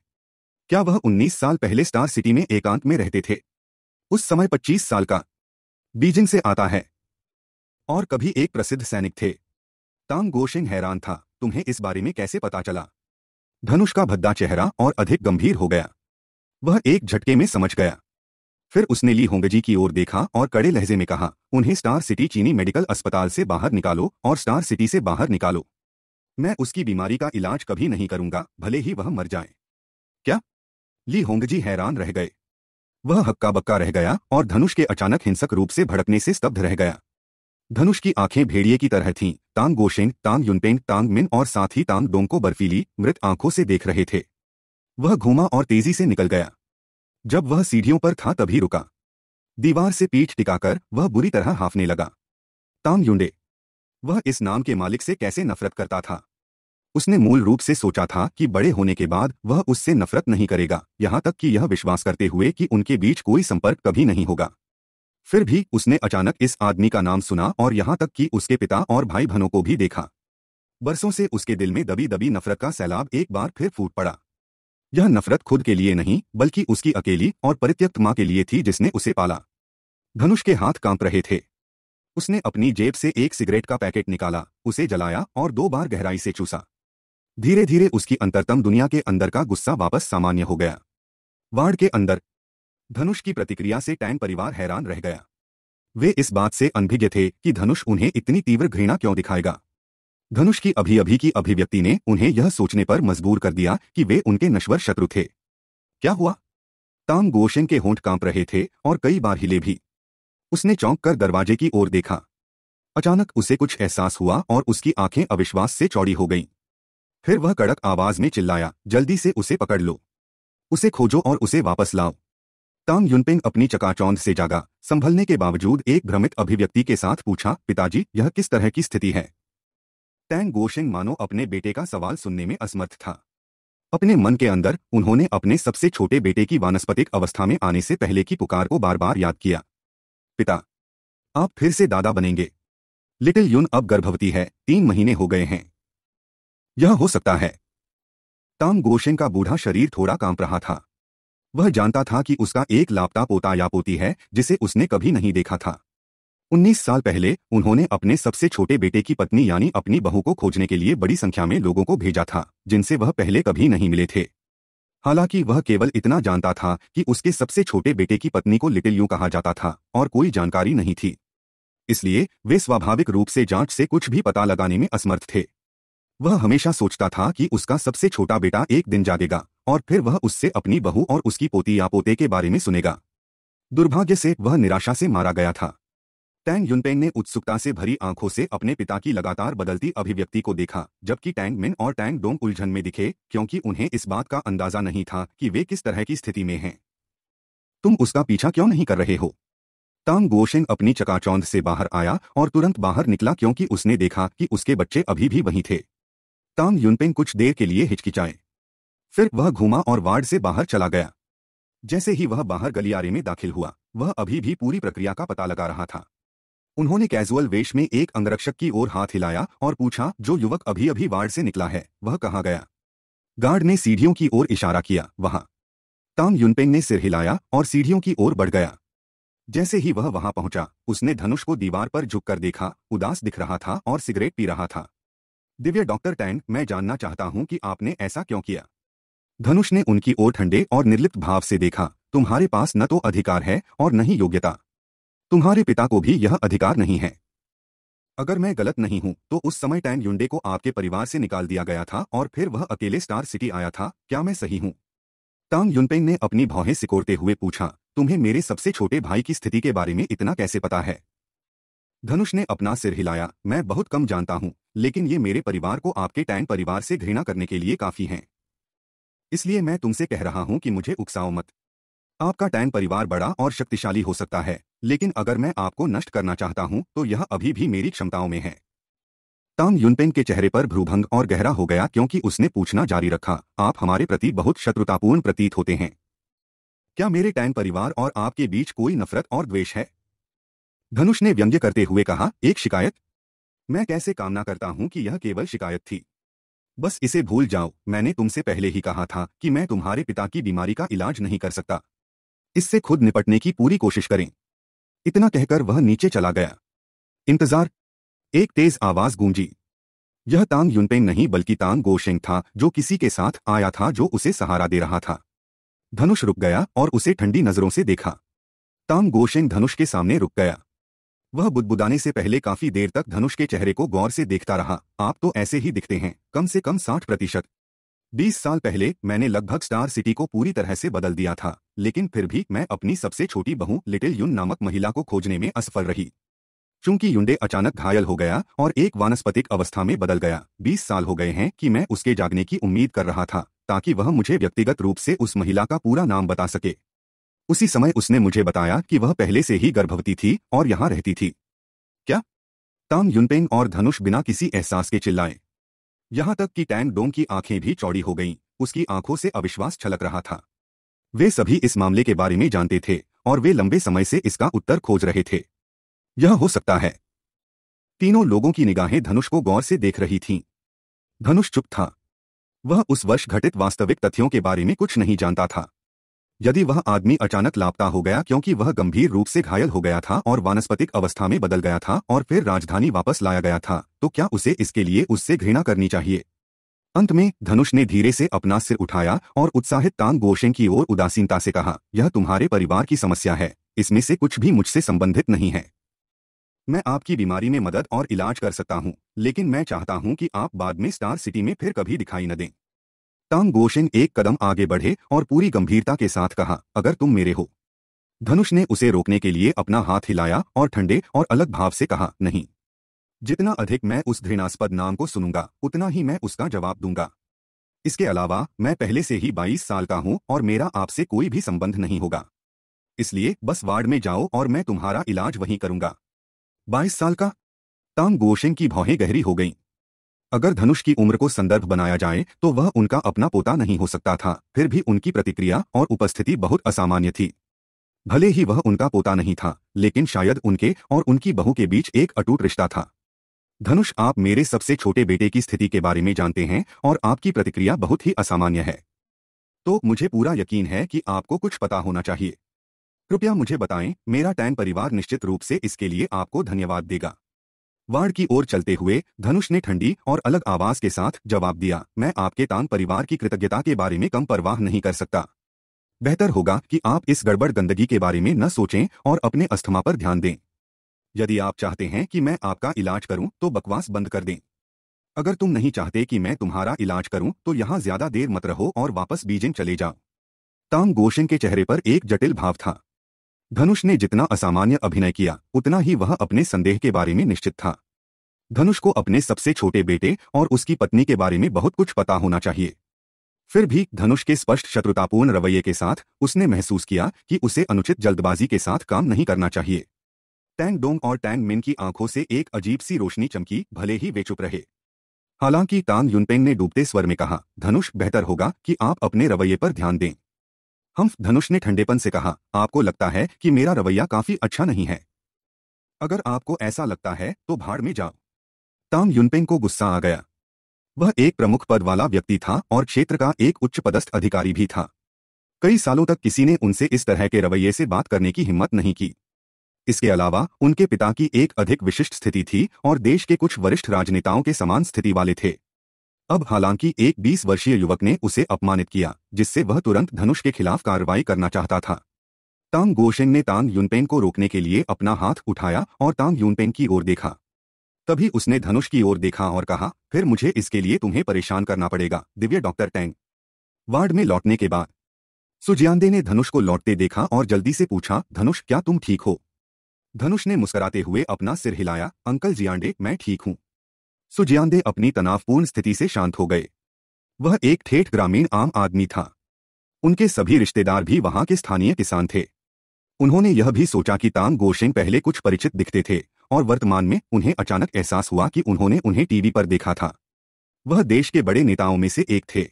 क्या वह 19 साल पहले स्टार सिटी में एकांत में रहते थे उस समय 25 साल का बीजिंग से आता है और कभी एक प्रसिद्ध सैनिक थे तांग गोशिंग हैरान था तुम्हें इस बारे में कैसे पता चला धनुष का भद्दा चेहरा और अधिक गंभीर हो गया वह एक झटके में समझ गया फिर उसने ली होंगजी की ओर देखा और कड़े लहजे में कहा उन्हें स्टार सिटी चीनी मेडिकल अस्पताल से बाहर निकालो और स्टार सिटी से बाहर निकालो मैं उसकी बीमारी का इलाज कभी नहीं करूंगा भले ही वह मर जाए क्या ली होंगजी हैरान रह गए वह हक्का बक्का रह गया और धनुष के अचानक हिंसक रूप से भड़कने से स्तब्ध रह गया धनुष की आंखें भेड़िए की तरह थीं तांग गोशेंग तांग युनपेंग तांग मिन और साथ ही तांग डोंग को बर्फीली मृत आंखों से देख रहे थे वह घूमा और तेजी से निकल गया जब वह सीढ़ियों पर था तभी रुका दीवार से पीठ टिकाकर वह बुरी तरह हाफने लगा तांग युंडे वह इस नाम के मालिक से कैसे नफरत करता था उसने मूल रूप से सोचा था कि बड़े होने के बाद वह उससे नफरत नहीं करेगा यहां तक कि यह विश्वास करते हुए कि उनके बीच कोई संपर्क कभी नहीं होगा फिर भी उसने अचानक इस आदमी का नाम सुना और यहां तक कि उसके पिता और भाई बहनों को भी देखा बरसों से उसके दिल में दबी दबी नफरत का सैलाब एक बार फिर फूट पड़ा यह नफरत खुद के लिए नहीं बल्कि उसकी अकेली और परित्यक्त माँ के लिए थी जिसने उसे पाला धनुष के हाथ कांप रहे थे उसने अपनी जेब से एक सिगरेट का पैकेट निकाला उसे जलाया और दो बार गहराई से चूसा धीरे धीरे उसकी अंतरतम दुनिया के अंदर का गुस्सा वापस सामान्य हो गया वार्ड के अंदर धनुष की प्रतिक्रिया से टैंग परिवार हैरान रह गया वे इस बात से अनभिज्ञ थे कि धनुष उन्हें इतनी तीव्र घृणा क्यों दिखाएगा धनुष की अभी अभी की अभिव्यक्ति ने उन्हें यह सोचने पर मजबूर कर दिया कि वे उनके नश्वर शत्रु थे क्या हुआ ताम गोशेन के होंठ कांप रहे थे और कई बार हिले भी उसने चौंक कर दरवाजे की ओर देखा अचानक उसे कुछ एहसास हुआ और उसकी आंखें अविश्वास से चौड़ी हो गईं। फिर वह कड़क आवाज में चिल्लाया जल्दी से उसे पकड़ लो उसे खोजो और उसे वापस लाओ तांग युनपिंग अपनी चकाचौंध से जागा संभलने के बावजूद एक भ्रमित अभिव्यक्ति के साथ पूछा पिताजी यह किस तरह की स्थिति है टैंग गोशेंग मानो अपने बेटे का सवाल सुनने में असमर्थ था अपने मन के अंदर उन्होंने अपने सबसे छोटे बेटे की वानस्पतिक अवस्था में आने से पहले की पुकार को बार बार याद किया पिता आप फिर से दादा बनेंगे लिटिल यून अब गर्भवती है तीन महीने हो गए हैं यह हो सकता है ताम गोशेन का बूढ़ा शरीर थोड़ा कांप रहा था वह जानता था कि उसका एक लापता पोता या पोती है जिसे उसने कभी नहीं देखा था 19 साल पहले उन्होंने अपने सबसे छोटे बेटे की पत्नी यानी अपनी बहू को खोजने के लिए बड़ी संख्या में लोगों को भेजा था जिनसे वह पहले कभी नहीं मिले थे हालांकि वह केवल इतना जानता था कि उसके सबसे छोटे बेटे की पत्नी को लिटिल यू कहा जाता था और कोई जानकारी नहीं थी इसलिए वे स्वाभाविक रूप से जांच से कुछ भी पता लगाने में असमर्थ थे वह हमेशा सोचता था कि उसका सबसे छोटा बेटा एक दिन जागेगा और फिर वह उससे अपनी बहू और उसकी पोती या पोते के बारे में सुनेगा दुर्भाग्य से वह निराशा से मारा गया था टैंग युनपेंग ने उत्सुकता से भरी आंखों से अपने पिता की लगातार बदलती अभिव्यक्ति को देखा जबकि टैंग मिन और टैंग डोंग उलझन में दिखे क्योंकि उन्हें इस बात का अंदाजा नहीं था कि वे किस तरह की स्थिति में हैं तुम उसका पीछा क्यों नहीं कर रहे हो तांग गोशेंग अपनी चकाचौंध से बाहर आया और तुरंत बाहर निकला क्योंकि उसने देखा कि उसके बच्चे अभी भी वहीं थे तांग युनपेन कुछ देर के लिए हिचकिचाए फिर वह घूमा और वार्ड से बाहर चला गया जैसे ही वह बाहर गलियारे में दाखिल हुआ वह अभी भी पूरी प्रक्रिया का पता लगा रहा था उन्होंने कैजुअल वेश में एक अंगरक्षक की ओर हाथ हिलाया और पूछा जो युवक अभी अभी वार्ड से निकला है वह कहा गया गार्ड ने सीढ़ियों की ओर इशारा किया वहां तांग युनपेन ने सिर हिलाया और सीढ़ियों की ओर बढ़ गया जैसे ही वह वहां पहुंचा उसने धनुष को दीवार पर झुककर देखा उदास दिख रहा था और सिगरेट पी रहा था दिव्य डॉक्टर टैंग मैं जानना चाहता हूं कि आपने ऐसा क्यों किया धनुष ने उनकी ओर ठंडे और निर्लिप्त भाव से देखा तुम्हारे पास न तो अधिकार है और न ही योग्यता तुम्हारे पिता को भी यह अधिकार नहीं है अगर मैं गलत नहीं हूं तो उस समय टैन युंडे को आपके परिवार से निकाल दिया गया था और फिर वह अकेले स्टार सिटी आया था क्या मैं सही हूं टांग युनपेंग ने अपनी भौहें सिकोड़ते हुए पूछा तुम्हें मेरे सबसे छोटे भाई की स्थिति के बारे में इतना कैसे पता है धनुष ने अपना सिर हिलाया मैं बहुत कम जानता हूं लेकिन ये मेरे परिवार को आपके टैन परिवार से घृणा करने के लिए काफी हैं इसलिए मैं तुमसे कह रहा हूं कि मुझे उकसाओ मत आपका टैन परिवार बड़ा और शक्तिशाली हो सकता है लेकिन अगर मैं आपको नष्ट करना चाहता हूं तो यह अभी भी मेरी क्षमताओं में है ताम युनपेन के चेहरे पर भ्रूभंग और गहरा हो गया क्योंकि उसने पूछना जारी रखा आप हमारे प्रति बहुत शत्रुतापूर्ण प्रतीत होते हैं क्या मेरे टैन परिवार और आपके बीच कोई नफरत और द्वेष है धनुष ने व्यंग्य करते हुए कहा एक शिकायत मैं कैसे कामना करता हूं कि यह केवल शिकायत थी बस इसे भूल जाओ मैंने तुमसे पहले ही कहा था कि मैं तुम्हारे पिता की बीमारी का इलाज नहीं कर सकता इससे खुद निपटने की पूरी कोशिश करें इतना कहकर वह नीचे चला गया इंतजार एक तेज आवाज गूंजी यह तांग युनपेन नहीं बल्कि तांग गोशेंग था जो किसी के साथ आया था जो उसे सहारा दे रहा था धनुष रुक गया और उसे ठंडी नजरों से देखा तांग गोशेंग धनुष के सामने रुक गया वह बुदबुदाने से पहले काफी देर तक धनुष के चेहरे को गौर से देखता रहा आप तो ऐसे ही दिखते हैं कम से कम साठ प्रतिशत बीस साल पहले मैंने लगभग स्टार सिटी को पूरी तरह से बदल दिया था लेकिन फिर भी मैं अपनी सबसे छोटी बहू लिटिल युन नामक महिला को खोजने में असफल रही चूंकि युंडे अचानक घायल हो गया और एक वानस्पतिक अवस्था में बदल गया बीस साल हो गए हैं कि मैं उसके जागने की उम्मीद कर रहा था ताकि वह मुझे व्यक्तिगत रूप से उस महिला का पूरा नाम बता सके उसी समय उसने मुझे बताया कि वह पहले से ही गर्भवती थी और यहां रहती थी क्या तांग युनपेंग और धनुष बिना किसी एहसास के चिल्लाए यहां तक कि टैंग डोंग की आंखें भी चौड़ी हो गईं उसकी आंखों से अविश्वास छलक रहा था वे सभी इस मामले के बारे में जानते थे और वे लंबे समय से इसका उत्तर खोज रहे थे यह हो सकता है तीनों लोगों की निगाहें धनुष को गौर से देख रही थीं धनुष चुप था वह उस वर्ष घटित वास्तविक तथ्यों के बारे में कुछ नहीं जानता था यदि वह आदमी अचानक लापता हो गया क्योंकि वह गंभीर रूप से घायल हो गया था और वानस्पतिक अवस्था में बदल गया था और फिर राजधानी वापस लाया गया था तो क्या उसे इसके लिए उससे घृणा करनी चाहिए अंत में धनुष ने धीरे से अपना सिर उठाया और उत्साहित तांग गोशें की ओर उदासीनता से कहा यह तुम्हारे परिवार की समस्या है इसमें से कुछ भी मुझसे संबंधित नहीं है मैं आपकी बीमारी में मदद और इलाज कर सकता हूँ लेकिन मैं चाहता हूँ कि आप बाद में स्टार सिटी में फिर कभी दिखाई न दें तांग गोशेन एक कदम आगे बढ़े और पूरी गंभीरता के साथ कहा अगर तुम मेरे हो धनुष ने उसे रोकने के लिए अपना हाथ हिलाया और ठंडे और अलग भाव से कहा नहीं जितना अधिक मैं उस घृणास्पद नाम को सुनूंगा उतना ही मैं उसका जवाब दूंगा इसके अलावा मैं पहले से ही 22 साल का हूं और मेरा आपसे कोई भी संबंध नहीं होगा इसलिए बस वार्ड में जाओ और मैं तुम्हारा इलाज वहीं करूंगा 22 साल का तांग गोशेंग की भौहें गहरी हो गईं अगर धनुष की उम्र को संदर्भ बनाया जाए तो वह उनका अपना पोता नहीं हो सकता था फिर भी उनकी प्रतिक्रिया और उपस्थिति बहुत असामान्य थी भले ही वह उनका पोता नहीं था लेकिन शायद उनके और उनकी बहू के बीच एक अटूट रिश्ता था धनुष आप मेरे सबसे छोटे बेटे की स्थिति के बारे में जानते हैं और आपकी प्रतिक्रिया बहुत ही असामान्य है तो मुझे पूरा यकीन है कि आपको कुछ पता होना चाहिए कृपया मुझे बताएं मेरा टैन परिवार निश्चित रूप से इसके लिए आपको धन्यवाद देगा वार्ड की ओर चलते हुए धनुष ने ठंडी और अलग आवाज के साथ जवाब दिया मैं आपके तान परिवार की कृतज्ञता के बारे में कम परवाह नहीं कर सकता बेहतर होगा कि आप इस गड़बड़ गंदगी के बारे में न सोचें और अपने अस्थमा पर ध्यान दें यदि आप चाहते हैं कि मैं आपका इलाज करूं तो बकवास बंद कर दें अगर तुम नहीं चाहते कि मैं तुम्हारा इलाज करूं तो यहां ज्यादा देर मत रहो और वापस बीजिंग चले जाओ ताम गोशिंग के चेहरे पर एक जटिल भाव था धनुष ने जितना असामान्य अभिनय किया उतना ही वह अपने संदेह के बारे में निश्चित था धनुष को अपने सबसे छोटे बेटे और उसकी पत्नी के बारे में बहुत कुछ पता होना चाहिए फिर भी धनुष के स्पष्ट शत्रुतापूर्ण रवैये के साथ उसने महसूस किया कि उसे अनुचित जल्दबाजी के साथ काम नहीं करना चाहिए टैंग डोंग और टैंग मिन की आंखों से एक अजीब सी रोशनी चमकी भले ही वे चुप रहे हालांकि तांग युनपेंग ने डूबते स्वर में कहा धनुष बेहतर होगा कि आप अपने रवैये पर ध्यान दें हम धनुष ने ठंडेपन से कहा आपको लगता है कि मेरा रवैया काफी अच्छा नहीं है अगर आपको ऐसा लगता है तो भाड़ में जाओ ताम युनपेंग को गुस्सा आ गया वह एक प्रमुख पद वाला व्यक्ति था और क्षेत्र का एक उच्च पदस्थ अधिकारी भी था कई सालों तक किसी ने उनसे इस तरह के रवैये से बात करने की हिम्मत नहीं की इसके अलावा उनके पिता की एक अधिक विशिष्ट स्थिति थी और देश के कुछ वरिष्ठ राजनेताओं के समान स्थिति वाले थे अब हालांकि एक 20 वर्षीय युवक ने उसे अपमानित किया जिससे वह तुरंत धनुष के खिलाफ कार्रवाई करना चाहता था तांग गोशेन ने तांग यूनपेन को रोकने के लिए अपना हाथ उठाया और तांग यूनपेन की ओर देखा तभी उसने धनुष की ओर देखा और कहा फिर मुझे इसके लिए तुम्हें परेशान करना पड़ेगा दिव्य डॉक्टर टैंग वार्ड में लौटने के बाद सुजियांदे ने धनुष को लौटते देखा और जल्दी से पूछा धनुष क्या तुम ठीक हो धनुष ने मुस्कराते हुए अपना सिर हिलाया अंकल जियांडे मैं ठीक हूं सुजियांदे अपनी तनावपूर्ण स्थिति से शांत हो गए वह एक ठेठ ग्रामीण आम आदमी था उनके सभी रिश्तेदार भी वहां के स्थानीय किसान थे उन्होंने यह भी सोचा कि तांग गोशेंग पहले कुछ परिचित दिखते थे और वर्तमान में उन्हें अचानक एहसास हुआ कि उन्होंने उन्हें टीवी पर देखा था वह देश के बड़े नेताओं में से एक थे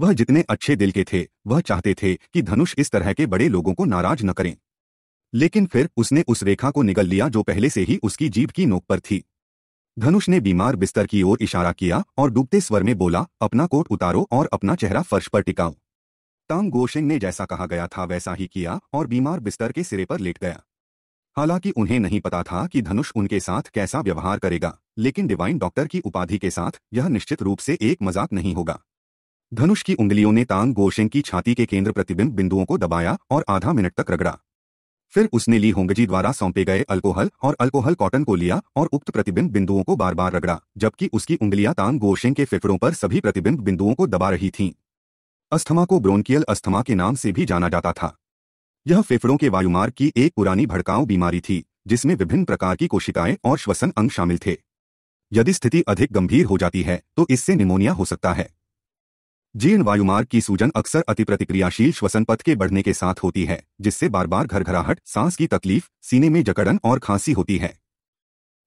वह जितने अच्छे दिल के थे वह चाहते थे कि धनुष इस तरह के बड़े लोगों को नाराज न करें लेकिन फिर उसने उस रेखा को निगल लिया जो पहले से ही उसकी जीभ की नोक पर थी धनुष ने बीमार बिस्तर की ओर इशारा किया और डूबते स्वर में बोला अपना कोट उतारो और अपना चेहरा फर्श पर टिकाओ तांग गोशिंग ने जैसा कहा गया था वैसा ही किया और बीमार बिस्तर के सिरे पर लेट गया हालांकि उन्हें नहीं पता था कि धनुष उनके साथ कैसा व्यवहार करेगा लेकिन डिवाइन डॉक्टर की उपाधि के साथ यह निश्चित रूप से एक मजाक नहीं होगा धनुष की उंगलियों ने तांग गोशिंग की छाती के केंद्र प्रतिबिंब बिंदुओं को दबाया और आधा मिनट तक रगड़ा फिर उसने ली होंगजी द्वारा सौंपे गए अल्कोहल और अल्कोहल कॉटन को लिया और उक्त प्रतिबिंब बिंदुओं को बार बार रगड़ा जबकि उसकी उंगलियां तांग गोशेंग के फेफड़ों पर सभी प्रतिबिंब बिंदुओं को दबा रही थीं अस्थमा को ब्रोनकियल अस्थमा के नाम से भी जाना जाता था यह फेफड़ों के वायुमार्ग की एक पुरानी भड़काऊ बीमारी थी जिसमें विभिन्न प्रकार की कोशिकाएं और श्वसन अंग शामिल थे यदि स्थिति अधिक गंभीर हो जाती है तो इससे निमोनिया हो सकता है जीर्ण वायुमार्ग की सूजन अक्सर अति प्रतिक्रियाशील श्वसन पथ के बढ़ने के साथ होती है जिससे बार बार घरघराहट सांस की तकलीफ सीने में जकड़न और खांसी होती है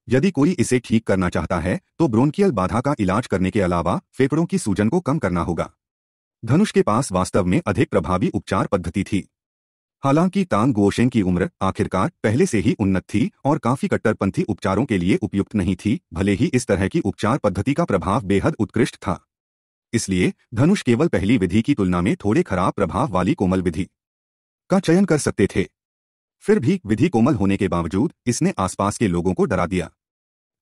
यदि कोई इसे ठीक करना चाहता है तो ब्रोनकियल बाधा का इलाज करने के अलावा फेफड़ों की सूजन को कम करना होगा धनुष के पास वास्तव में अधिक प्रभावी उपचार पद्धति थी हालांकि तांग गोशेन की उम्र आखिरकार पहले से ही उन्नत थी और काफी कट्टरपंथी उपचारों के लिए उपयुक्त नहीं थी भले ही इस तरह की उपचार पद्धति का प्रभाव बेहद उत्कृष्ट था इसलिए धनुष केवल पहली विधि की तुलना में थोड़े खराब प्रभाव वाली कोमल विधि का चयन कर सकते थे फिर भी विधि कोमल होने के बावजूद इसने आसपास के लोगों को डरा दिया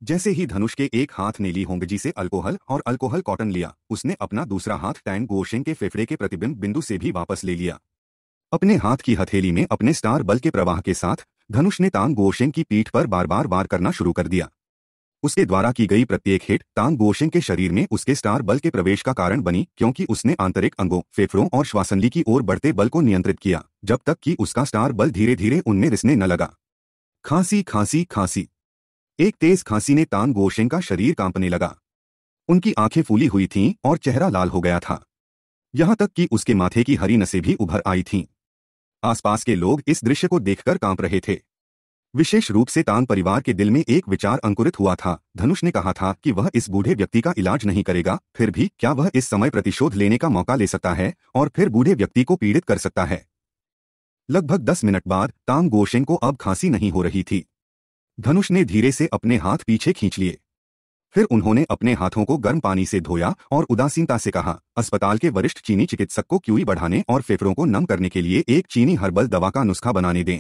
जैसे ही धनुष के एक हाथ ने ली होंगजी से अल्कोहल और अल्कोहल कॉटन लिया उसने अपना दूसरा हाथ टैंग गोशेंग के फेफड़े के प्रतिबिंब बिंदु से भी वापस ले लिया अपने हाथ की हथेली में अपने स्टार बल के प्रवाह के साथ धनुष ने तांग गोशेंग की पीठ पर बार बार वार करना शुरू कर दिया उसके द्वारा की गई प्रत्येक हिट तांग गोशिंग के शरीर में उसके स्टार बल के प्रवेश का कारण बनी क्योंकि उसने आंतरिक अंगों फेफड़ों और श्वासनली की ओर बढ़ते बल को नियंत्रित किया जब तक कि उसका स्टार बल धीरे धीरे उनमें रिसने न लगा खांसी खांसी खांसी एक तेज खांसी ने तांग गोशिंग का शरीर कांपने लगा उनकी आंखें फूली हुई थीं और चेहरा लाल हो गया था यहां तक कि उसके माथे की हरी नसें भी उभर आई थीं आसपास के लोग इस दृश्य को देखकर कांप रहे थे विशेष रूप से तान परिवार के दिल में एक विचार अंकुरित हुआ था धनुष ने कहा था कि वह इस बूढ़े व्यक्ति का इलाज नहीं करेगा फिर भी क्या वह इस समय प्रतिशोध लेने का मौका ले सकता है और फिर बूढ़े व्यक्ति को पीड़ित कर सकता है लगभग दस मिनट बाद ताम गोशेंग को अब खांसी नहीं हो रही थी धनुष ने धीरे से अपने हाथ पीछे खींच लिए फिर उन्होंने अपने हाथों को गर्म पानी से धोया और उदासीनता से कहा अस्पताल के वरिष्ठ चीनी चिकित्सक को क्यूई बढ़ाने और फेफड़ों को नम करने के लिए एक चीनी हर्बल दवा का नुस्खा बनाने दें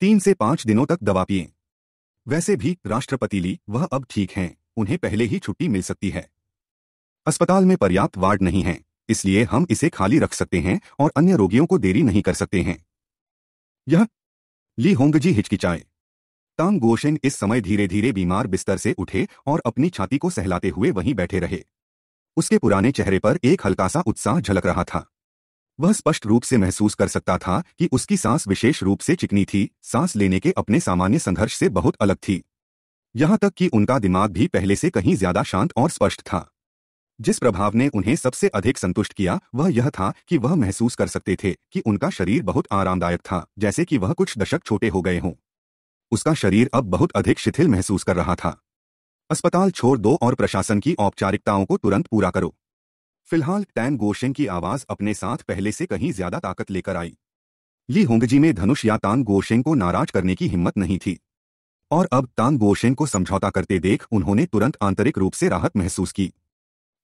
तीन से पांच दिनों तक दवा पिए वैसे भी राष्ट्रपति ली वह अब ठीक हैं उन्हें पहले ही छुट्टी मिल सकती है अस्पताल में पर्याप्त वार्ड नहीं है इसलिए हम इसे खाली रख सकते हैं और अन्य रोगियों को देरी नहीं कर सकते हैं यह ली होंगजी हिचकिचाए तांग गोशेन इस समय धीरे धीरे बीमार बिस्तर से उठे और अपनी छाती को सहलाते हुए वहीं बैठे रहे उसके पुराने चेहरे पर एक हल्का सा उत्साह झलक रहा था वह स्पष्ट रूप से महसूस कर सकता था कि उसकी सांस विशेष रूप से चिकनी थी सांस लेने के अपने सामान्य संघर्ष से बहुत अलग थी यहां तक कि उनका दिमाग भी पहले से कहीं ज्यादा शांत और स्पष्ट था जिस प्रभाव ने उन्हें सबसे अधिक संतुष्ट किया वह यह था कि वह महसूस कर सकते थे कि उनका शरीर बहुत आरामदायक था जैसे कि वह कुछ दशक छोटे हो गए हों उसका शरीर अब बहुत अधिक शिथिल महसूस कर रहा था अस्पताल छोड़ दो और प्रशासन की औपचारिकताओं को तुरंत पूरा करो फिलहाल टैन गोशेंग की आवाज अपने साथ पहले से कहीं ज्यादा ताकत लेकर आई ली होंगजी में धनुष या तांग गोशेंग को नाराज करने की हिम्मत नहीं थी और अब तांग गोशेंग को समझौता करते देख उन्होंने तुरंत आंतरिक रूप से राहत महसूस की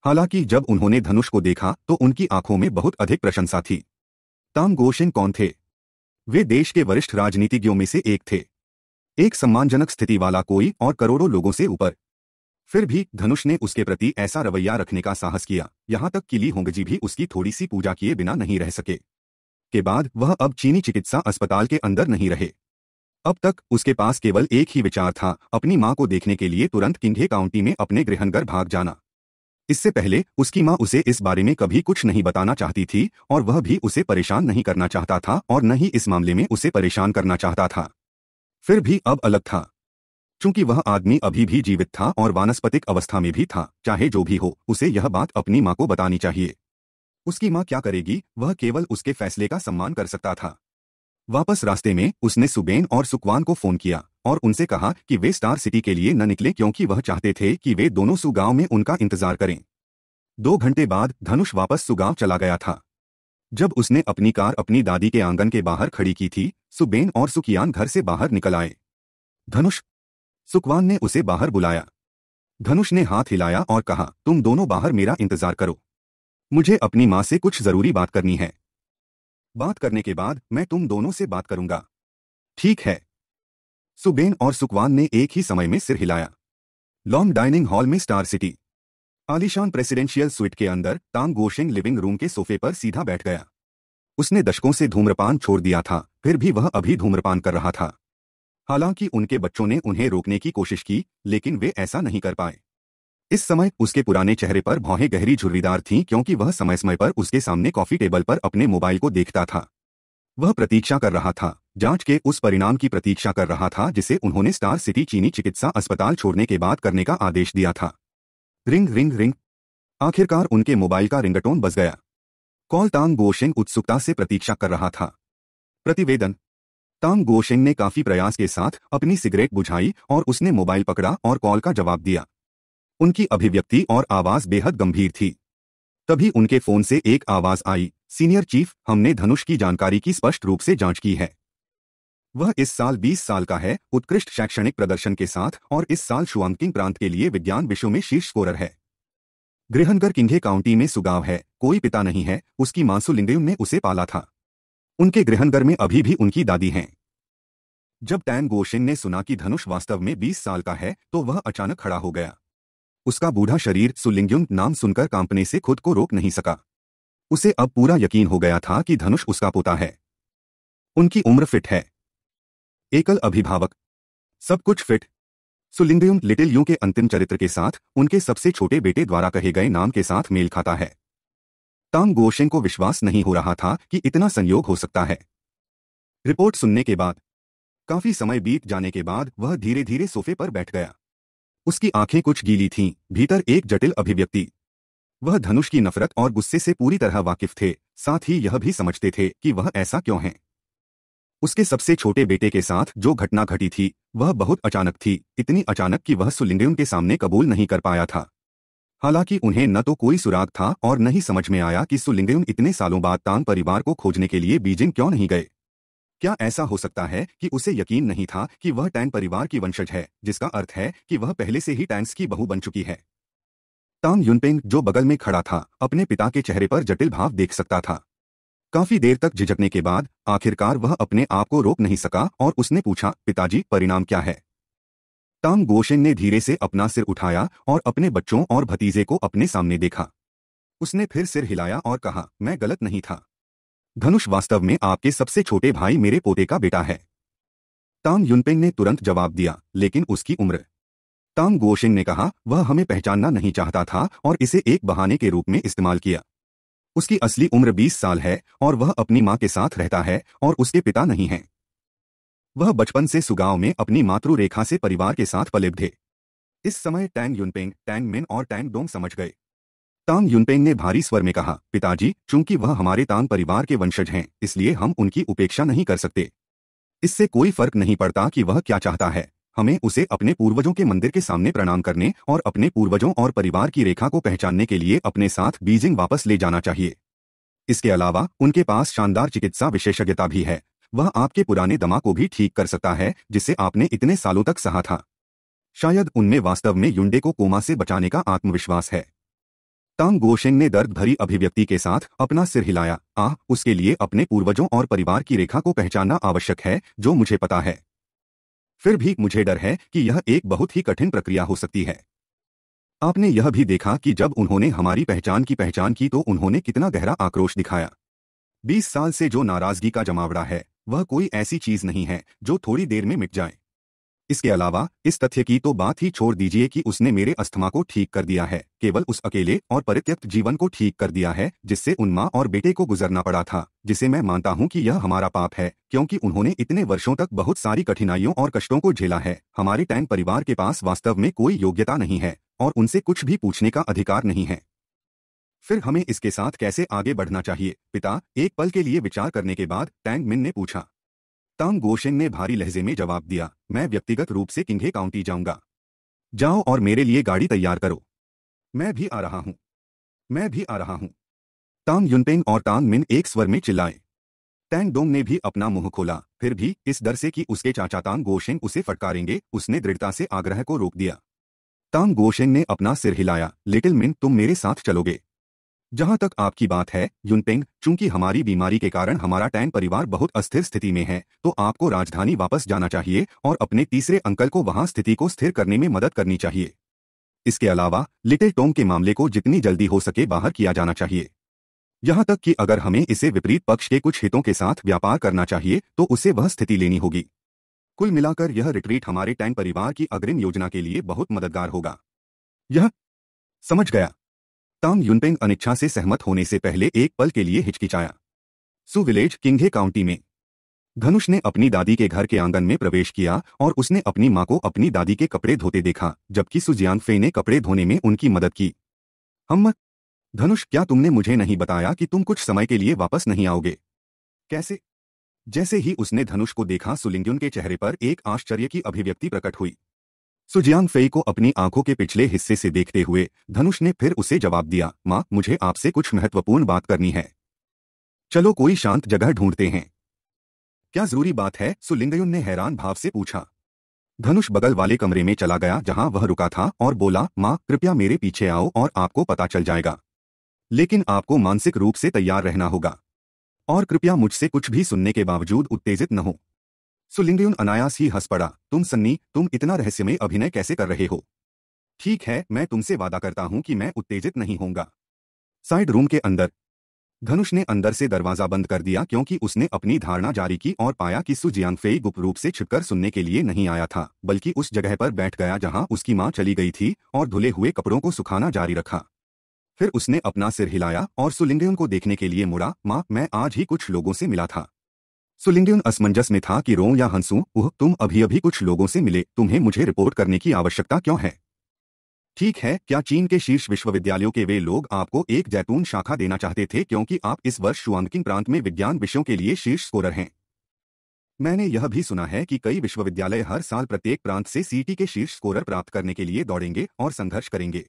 हालांकि जब उन्होंने धनुष को देखा तो उनकी आंखों में बहुत अधिक प्रशंसा थी तांग गोशेंग कौन थे वे देश के वरिष्ठ राजनीतिज्ञों में से एक थे एक सम्मानजनक स्थिति वाला कोई और करोड़ों लोगों से ऊपर फिर भी धनुष ने उसके प्रति ऐसा रवैया रखने का साहस किया यहां तक कि ली होंगजी भी उसकी थोड़ी सी पूजा किए बिना नहीं रह सके के बाद वह अब चीनी चिकित्सा अस्पताल के अंदर नहीं रहे अब तक उसके पास केवल एक ही विचार था अपनी माँ को देखने के लिए तुरंत किंघे काउंटी में अपने गृहनगर भाग जाना इससे पहले उसकी माँ उसे इस बारे में कभी कुछ नहीं बताना चाहती थी और वह भी उसे परेशान नहीं करना चाहता था और न ही इस मामले में उसे परेशान करना चाहता था फिर भी अब अलग था चूंकि वह आदमी अभी भी जीवित था और वानस्पतिक अवस्था में भी था चाहे जो भी हो उसे यह बात अपनी माँ को बतानी चाहिए उसकी माँ क्या करेगी वह केवल उसके फैसले का सम्मान कर सकता था वापस रास्ते में उसने सुबेन और सुकवान को फोन किया और उनसे कहा कि वे स्टार सिटी के लिए न निकले क्योंकि वह चाहते थे कि वे दोनों सुगांव में उनका इंतजार करें दो घंटे बाद धनुष वापस सुगांव चला गया था जब उसने अपनी कार अपनी दादी के आंगन के बाहर खड़ी की थी सुबेन और सुकियान घर से बाहर निकल आए धनुष सुकवान ने उसे बाहर बुलाया धनुष ने हाथ हिलाया और कहा तुम दोनों बाहर मेरा इंतजार करो मुझे अपनी माँ से कुछ जरूरी बात करनी है बात करने के बाद मैं तुम दोनों से बात करूंगा ठीक है सुबेन और सुकवान ने एक ही समय में सिर हिलाया लॉन्ग डाइनिंग हॉल में स्टार सिटी आलिशान प्रेसिडेंशियल स्वीट के अंदर तांग गोशिंग लिविंग रूम के सोफे पर सीधा बैठ गया उसने दशकों से धूम्रपान छोड़ दिया था फिर भी वह अभी धूम्रपान कर रहा था हालांकि उनके बच्चों ने उन्हें रोकने की कोशिश की लेकिन वे ऐसा नहीं कर पाए इस समय उसके पुराने चेहरे पर भौहें गहरी झुर्रीदार थीं क्योंकि वह समय समय पर उसके सामने कॉफी टेबल पर अपने मोबाइल को देखता था वह प्रतीक्षा कर रहा था जांच के उस परिणाम की प्रतीक्षा कर रहा था जिसे उन्होंने स्टार सिटी चीनी चिकित्सा अस्पताल छोड़ने के बाद करने का आदेश दिया था रिंग रिंग रिंग आखिरकार उनके मोबाइल का रिंगटोन बज गया कॉल तांग बोशिंग उत्सुकता से प्रतीक्षा कर रहा था प्रतिवेदन तांग गोशेंग ने काफी प्रयास के साथ अपनी सिगरेट बुझाई और उसने मोबाइल पकड़ा और कॉल का जवाब दिया उनकी अभिव्यक्ति और आवाज बेहद गंभीर थी तभी उनके फोन से एक आवाज आई सीनियर चीफ हमने धनुष की जानकारी की स्पष्ट रूप से जांच की है वह इस साल 20 साल का है उत्कृष्ट शैक्षणिक प्रदर्शन के साथ और इस साल शुआंकिंग प्रांत के लिए विज्ञान विश्व में शीर्ष स्कोरर है गृहनगर किंघे काउंटी में सुगाव है कोई पिता नहीं है उसकी मांसुलिंग ने उसे पाला था उनके गृहनगर में अभी भी उनकी दादी हैं जब टैन गोशिन ने सुना कि धनुष वास्तव में 20 साल का है तो वह अचानक खड़ा हो गया उसका बूढ़ा शरीर सुलिंग्युंग नाम सुनकर कांपने से खुद को रोक नहीं सका उसे अब पूरा यकीन हो गया था कि धनुष उसका पोता है उनकी उम्र फिट है एकल अभिभावक सब कुछ फिट सुलिंगयुम लिटिल यू के अंतिम चरित्र के साथ उनके सबसे छोटे बेटे द्वारा कहे गए नाम के साथ मेल खाता है तांग गोशिंग को विश्वास नहीं हो रहा था कि इतना संयोग हो सकता है रिपोर्ट सुनने के बाद काफी समय बीत जाने के बाद वह धीरे धीरे सोफे पर बैठ गया उसकी आंखें कुछ गीली थीं, भीतर एक जटिल अभिव्यक्ति वह धनुष की नफरत और गुस्से से पूरी तरह वाकिफ थे साथ ही यह भी समझते थे कि वह ऐसा क्यों है उसके सबसे छोटे बेटे के साथ जो घटना घटी थी वह बहुत अचानक थी इतनी अचानक कि वह सुलिंगम के सामने कबूल नहीं कर पाया था हालांकि उन्हें न तो कोई सुराग था और न ही समझ में आया कि सुलिंगम इतने सालों बाद तान परिवार को खोजने के लिए बीजिंग क्यों नहीं गए क्या ऐसा हो सकता है कि उसे यकीन नहीं था कि वह टैंग परिवार की वंशज है जिसका अर्थ है कि वह पहले से ही टैंस की बहू बन चुकी है टांग युनपेंग जो बगल में खड़ा था अपने पिता के चेहरे पर जटिल भाव देख सकता था काफी देर तक झिझकने के बाद आखिरकार वह अपने आप को रोक नहीं सका और उसने पूछा पिताजी परिणाम क्या है टांग गोशेन ने धीरे से अपना सिर उठाया और अपने बच्चों और भतीजे को अपने सामने देखा उसने फिर सिर हिलाया और कहा मैं गलत नहीं था धनुष वास्तव में आपके सबसे छोटे भाई मेरे पोते का बेटा है तांग युनपेंग ने तुरंत जवाब दिया लेकिन उसकी उम्र तांग गोशिंग ने कहा वह हमें पहचानना नहीं चाहता था और इसे एक बहाने के रूप में इस्तेमाल किया उसकी असली उम्र 20 साल है और वह अपनी माँ के साथ रहता है और उसके पिता नहीं है वह बचपन से सुगाव में अपनी मातृ रेखा से परिवार के साथ पलिप थे इस समय टैंग युनपेंग टैंग मिन और टैंग डोंग समझ गए तांग युनपेंग ने भारी स्वर में कहा पिताजी चूंकि वह हमारे तांग परिवार के वंशज हैं इसलिए हम उनकी उपेक्षा नहीं कर सकते इससे कोई फर्क नहीं पड़ता कि वह क्या चाहता है हमें उसे अपने पूर्वजों के मंदिर के सामने प्रणाम करने और अपने पूर्वजों और परिवार की रेखा को पहचानने के लिए अपने साथ बीजिंग वापस ले जाना चाहिए इसके अलावा उनके पास शानदार चिकित्सा विशेषज्ञता भी है वह आपके पुराने दमा को भी ठीक कर सकता है जिसे आपने इतने सालों तक सहा था शायद उनमें वास्तव में युंडे को कोमा से बचाने का आत्मविश्वास है तांग गोशेंग ने दर्द भरी अभिव्यक्ति के साथ अपना सिर हिलाया आ उसके लिए अपने पूर्वजों और परिवार की रेखा को पहचानना आवश्यक है जो मुझे पता है फिर भी मुझे डर है कि यह एक बहुत ही कठिन प्रक्रिया हो सकती है आपने यह भी देखा कि जब उन्होंने हमारी पहचान की पहचान की तो उन्होंने कितना गहरा आक्रोश दिखाया बीस साल से जो नाराजगी का जमावड़ा है वह कोई ऐसी चीज नहीं है जो थोड़ी देर में मिट जाए इसके अलावा इस तथ्य की तो बात ही छोड़ दीजिए कि उसने मेरे अस्थमा को ठीक कर दिया है केवल उस अकेले और परित्यक्त जीवन को ठीक कर दिया है जिससे उन माँ और बेटे को गुजरना पड़ा था जिसे मैं मानता हूँ कि यह हमारा पाप है क्योंकि उन्होंने इतने वर्षों तक बहुत सारी कठिनाइयों और कष्टों को झेला है हमारे टैंक परिवार के पास वास्तव में कोई योग्यता नहीं है और उनसे कुछ भी पूछने का अधिकार नहीं है फिर हमें इसके साथ कैसे आगे बढ़ना चाहिए पिता एक पल के लिए विचार करने के बाद टैंग मिन ने पूछा तांग गोशेन ने भारी लहजे में जवाब दिया मैं व्यक्तिगत रूप से किंघे काउंटी जाऊंगा जाओ और मेरे लिए गाड़ी तैयार करो मैं भी आ रहा हूं मैं भी आ रहा हूं तांग युनपेंग और तांग मिन एक स्वर में चिल्लाए तैंग डोंग ने भी अपना मुंह खोला फिर भी इस डर से कि उसके चाचा तांग गोशेंग उसे फटकारेंगे उसने दृढ़ता से आग्रह को रोक दिया तांग गोशेंग ने अपना सिर हिलाया लिटिल मिन तुम मेरे साथ चलोगे जहां तक आपकी बात है युनपिंग चूंकि हमारी बीमारी के कारण हमारा टैन परिवार बहुत अस्थिर स्थिति में है तो आपको राजधानी वापस जाना चाहिए और अपने तीसरे अंकल को वहां स्थिति को स्थिर करने में मदद करनी चाहिए इसके अलावा लिटिल टोंग के मामले को जितनी जल्दी हो सके बाहर किया जाना चाहिए यहां तक कि अगर हमें इसे विपरीत पक्ष के कुछ हितों के साथ व्यापार करना चाहिए तो उसे वह स्थिति लेनी होगी कुल मिलाकर यह रिट्रीट हमारे टैन परिवार की अग्रिम योजना के लिए बहुत मददगार होगा यह समझ गया तांग युनपेंग अनिच्छा से सहमत होने से पहले एक पल के लिए हिचकिचाया सु विलेज किंगे काउंटी में धनुष ने अपनी दादी के घर के आंगन में प्रवेश किया और उसने अपनी माँ को अपनी दादी के कपड़े धोते देखा जबकि सुजियान फे ने कपड़े धोने में उनकी मदद की हम धनुष क्या तुमने मुझे नहीं बताया कि तुम कुछ समय के लिए वापस नहीं आओगे कैसे जैसे ही उसने धनुष को देखा सुलिंग्युन के चेहरे पर एक आश्चर्य की अभिव्यक्ति प्रकट हुई सुजियांग फेई को अपनी आंखों के पिछले हिस्से से देखते हुए धनुष ने फिर उसे जवाब दिया माँ मुझे आपसे कुछ महत्वपूर्ण बात करनी है चलो कोई शांत जगह ढूंढते हैं क्या जरूरी बात है सुलिंगयुन ने हैरान भाव से पूछा धनुष बगल वाले कमरे में चला गया जहां वह रुका था और बोला माँ कृपया मेरे पीछे आओ और आपको पता चल जाएगा लेकिन आपको मानसिक रूप से तैयार रहना होगा और कृपया मुझसे कुछ भी सुनने के बावजूद उत्तेजित न हो सुलिंगयुन अनायास ही हंस पड़ा तुम सन्नी तुम इतना रहस्यमय अभिनय कैसे कर रहे हो ठीक है मैं तुमसे वादा करता हूं कि मैं उत्तेजित नहीं होऊंगा साइड रूम के अंदर धनुष ने अंदर से दरवाजा बंद कर दिया क्योंकि उसने अपनी धारणा जारी की और पाया कि सुजियांगफेई गुप्त रूप से छिपकर सुनने के लिए नहीं आया था बल्कि उस जगह पर बैठ गया जहां उसकी मां चली गई थी और धुले हुए कपड़ों को सुखाना जारी रखा फिर उसने अपना सिर हिलाया और सुलिंगयुन को देखने के लिए मुड़ा माँ मैं आज ही कुछ लोगों से मिला था सुलिंगन असमंजस में था कि रो या हंसू ओह तुम अभी अभी कुछ लोगों से मिले तुम्हें मुझे रिपोर्ट करने की आवश्यकता क्यों है ठीक है क्या चीन के शीर्ष विश्वविद्यालयों के वे लोग आपको एक जैतून शाखा देना चाहते थे क्योंकि आप इस वर्ष शुआंगकिंग प्रांत में विज्ञान विषयों के लिए शीर्ष स्कोरर हैं मैंने यह भी सुना है कि कई विश्वविद्यालय हर साल प्रत्येक प्रांत से सीटी के शीर्ष स्कोरर प्राप्त करने के लिए दौड़ेंगे और संघर्ष करेंगे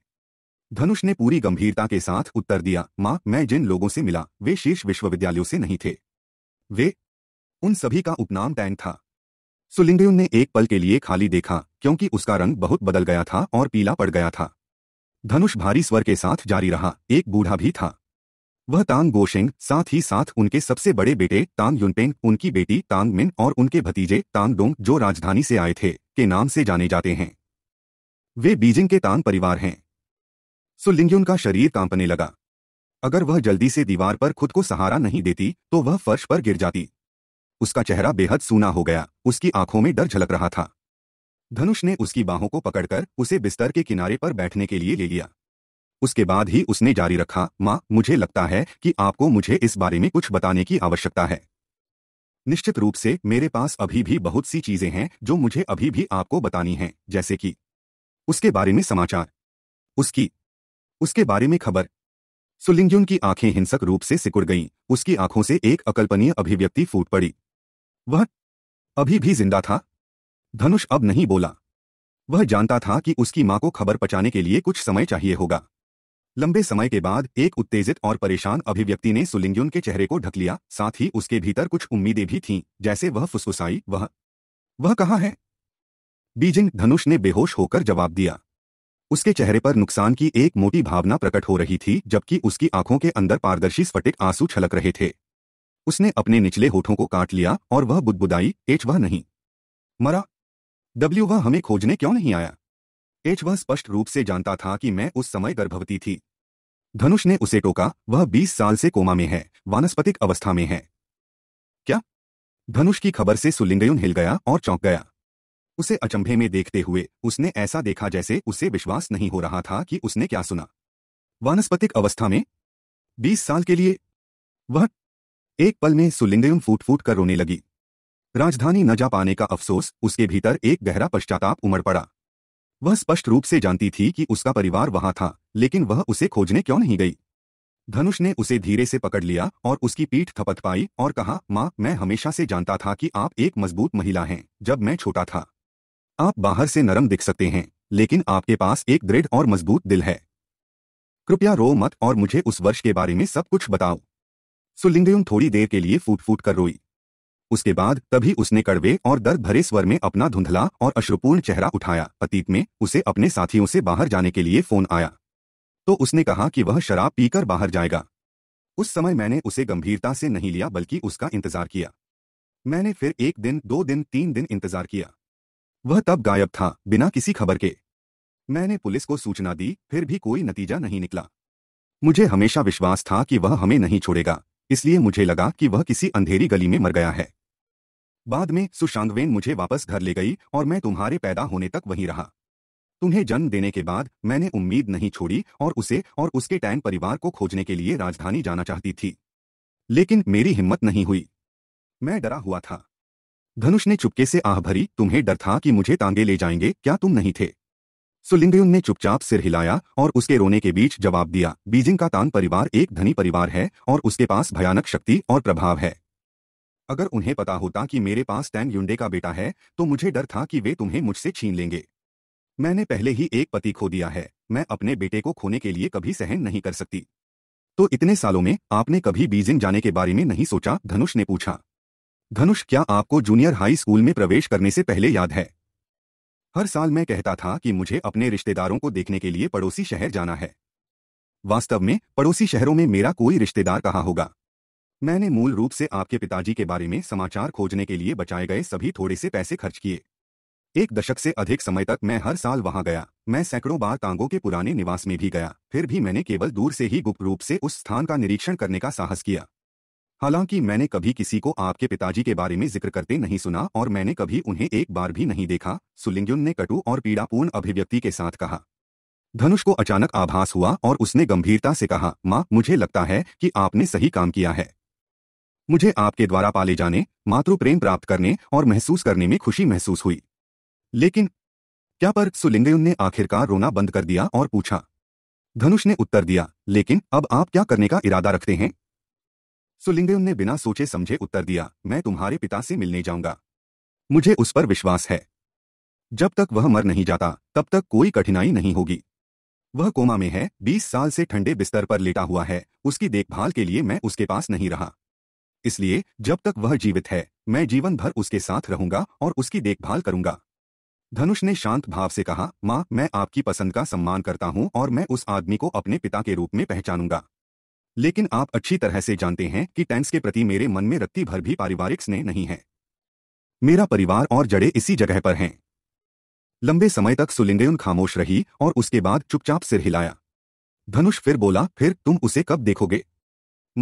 धनुष ने पूरी गंभीरता के साथ उत्तर दिया माँ मैं जिन लोगों से मिला वे शीर्ष विश्वविद्यालयों से नहीं थे वे उन सभी का उपनाम टैंग था सुलिंगयुन ने एक पल के लिए खाली देखा क्योंकि उसका रंग बहुत बदल गया था और पीला पड़ गया था धनुष भारी स्वर के साथ जारी रहा एक बूढ़ा भी था वह तांग गोशेंग साथ ही साथ उनके सबसे बड़े बेटे तांग युनपेंग उनकी बेटी तांग मिन और उनके भतीजे तांग डोंग जो राजधानी से आए थे के नाम से जाने जाते हैं वे बीजिंग के तांग परिवार हैं सुलिंगयुन का शरीर कांपने लगा अगर वह जल्दी से दीवार पर खुद को सहारा नहीं देती तो वह फर्श पर गिर जाती उसका चेहरा बेहद सूना हो गया उसकी आंखों में डर झलक रहा था धनुष ने उसकी बाहों को पकड़कर उसे बिस्तर के किनारे पर बैठने के लिए ले लिया उसके बाद ही उसने जारी रखा माँ मुझे लगता है कि आपको मुझे इस बारे में कुछ बताने की आवश्यकता है निश्चित रूप से मेरे पास अभी भी बहुत सी चीजें हैं जो मुझे अभी भी आपको बतानी हैं, जैसे कि उसके बारे में समाचार उसकी उसके बारे में खबर सुलिंगयुन की आंखें हिंसक रूप से सिकुड़ गईं उसकी आंखों से एक अकल्पनीय अभिव्यक्ति फूट पड़ी वह अभी भी जिंदा था धनुष अब नहीं बोला वह जानता था कि उसकी मां को खबर पचाने के लिए कुछ समय चाहिए होगा लंबे समय के बाद एक उत्तेजित और परेशान अभिव्यक्ति ने सुलिंग्युन के चेहरे को ढक लिया साथ ही उसके भीतर कुछ उम्मीदें भी थीं जैसे वह फुसफुसाई वह वह कहाँ है बीजिंग धनुष ने बेहोश होकर जवाब दिया उसके चेहरे पर नुकसान की एक मोटी भावना प्रकट हो रही थी जबकि उसकी आंखों के अंदर पारदर्शी स्फटिक आंसू छलक रहे थे उसने अपने निचले होठों को काट लिया और वह बुदबुदाई एच वह नहीं मरा डब्ल्यू वह हमें खोजने क्यों नहीं आया एच वह स्पष्ट रूप से जानता था कि मैं उस समय गर्भवती थी धनुष ने उसे टोका वह बीस साल से कोमा में है वानस्पतिक अवस्था में है क्या धनुष की खबर से सुलिंगयुन हिल गया और चौंक गया उसे अचंभे में देखते हुए उसने ऐसा देखा जैसे उसे विश्वास नहीं हो रहा था कि उसने क्या सुना वानस्पतिक अवस्था में बीस साल के लिए वह एक पल में सुलिंगयम फूट फूट कर रोने लगी राजधानी न जा पाने का अफसोस उसके भीतर एक गहरा पश्चाताप उमड़ पड़ा वह स्पष्ट रूप से जानती थी कि उसका परिवार वहां था लेकिन वह उसे खोजने क्यों नहीं गई धनुष ने उसे धीरे से पकड़ लिया और उसकी पीठ थपथ पाई और कहा माँ मैं हमेशा से जानता था कि आप एक मजबूत महिला हैं जब मैं छोटा था आप बाहर से नरम दिख सकते हैं लेकिन आपके पास एक दृढ़ और मजबूत दिल है कृपया रो मत और मुझे उस वर्ष के बारे में सब कुछ बताओ सुलिंगयुन थोड़ी देर के लिए फूट फूट कर रोई उसके बाद तभी उसने कड़वे और दर्द भरे स्वर में अपना धुंधला और अश्रुपूर्ण चेहरा उठाया अतीत में उसे अपने साथियों से बाहर जाने के लिए फोन आया तो उसने कहा कि वह शराब पीकर बाहर जाएगा उस समय मैंने उसे गंभीरता से नहीं लिया बल्कि उसका इंतजार किया मैंने फिर एक दिन दो दिन तीन दिन इंतजार किया वह तब गायब था बिना किसी खबर के मैंने पुलिस को सूचना दी फिर भी कोई नतीजा नहीं निकला मुझे हमेशा विश्वास था कि वह हमें नहीं छोड़ेगा इसलिए मुझे लगा कि वह किसी अंधेरी गली में मर गया है बाद में सुशांतवेन मुझे वापस घर ले गई और मैं तुम्हारे पैदा होने तक वहीं रहा तुम्हें जन्म देने के बाद मैंने उम्मीद नहीं छोड़ी और उसे और उसके टैन परिवार को खोजने के लिए राजधानी जाना चाहती थी लेकिन मेरी हिम्मत नहीं हुई मैं डरा हुआ था धनुष ने चुपके से आह भरी तुम्हें डर था कि मुझे तांगे ले जाएंगे क्या तुम नहीं थे सुलिंगयुन ने चुपचाप सिर हिलाया और उसके रोने के बीच जवाब दिया बीजिंग का तान परिवार एक धनी परिवार है और उसके पास भयानक शक्ति और प्रभाव है अगर उन्हें पता होता कि मेरे पास टैंग युंडे का बेटा है तो मुझे डर था कि वे तुम्हें मुझसे छीन लेंगे मैंने पहले ही एक पति खो दिया है मैं अपने बेटे को खोने के लिए कभी सहन नहीं कर सकती तो इतने सालों में आपने कभी बीजिंग जाने के बारे में नहीं सोचा धनुष ने पूछा धनुष क्या आपको जूनियर हाई स्कूल में प्रवेश करने से पहले याद है हर साल मैं कहता था कि मुझे अपने रिश्तेदारों को देखने के लिए पड़ोसी शहर जाना है वास्तव में पड़ोसी शहरों में मेरा कोई रिश्तेदार कहाँ होगा मैंने मूल रूप से आपके पिताजी के बारे में समाचार खोजने के लिए बचाए गए सभी थोड़े से पैसे खर्च किए एक दशक से अधिक समय तक मैं हर साल वहां गया मैं सैकड़ों बार कांगो के पुराने निवास में भी गया फिर भी मैंने केवल दूर से ही गुप्त रूप से उस स्थान का निरीक्षण करने का साहस किया हालांकि मैंने कभी किसी को आपके पिताजी के बारे में जिक्र करते नहीं सुना और मैंने कभी उन्हें एक बार भी नहीं देखा सुलिंग्युन ने कटु और पीड़ापूर्ण अभिव्यक्ति के साथ कहा धनुष को अचानक आभास हुआ और उसने गंभीरता से कहा माँ मुझे लगता है कि आपने सही काम किया है मुझे आपके द्वारा पाले जाने मातृ प्रेम प्राप्त करने और महसूस करने में खुशी महसूस हुई लेकिन क्या पर सुलिंगयुन ने आखिरकार रोना बंद कर दिया और पूछा धनुष ने उत्तर दिया लेकिन अब आप क्या करने का इरादा रखते हैं सुलिंगम ने बिना सोचे समझे उत्तर दिया मैं तुम्हारे पिता से मिलने जाऊंगा मुझे उस पर विश्वास है जब तक वह मर नहीं जाता तब तक कोई कठिनाई नहीं होगी वह कोमा में है बीस साल से ठंडे बिस्तर पर लेटा हुआ है उसकी देखभाल के लिए मैं उसके पास नहीं रहा इसलिए जब तक वह जीवित है मैं जीवन भर उसके साथ रहूंगा और उसकी देखभाल करूंगा धनुष ने शांत भाव से कहा माँ मैं आपकी पसंद का सम्मान करता हूँ और मैं उस आदमी को अपने पिता के रूप में पहचानूंगा लेकिन आप अच्छी तरह से जानते हैं कि टैंक्स के प्रति मेरे मन में रत्ती भर भी पारिवारिक स्नेह नहीं है मेरा परिवार और जड़े इसी जगह पर हैं लंबे समय तक सुलिंदेन खामोश रही और उसके बाद चुपचाप सिर हिलाया धनुष फिर बोला फिर तुम उसे कब देखोगे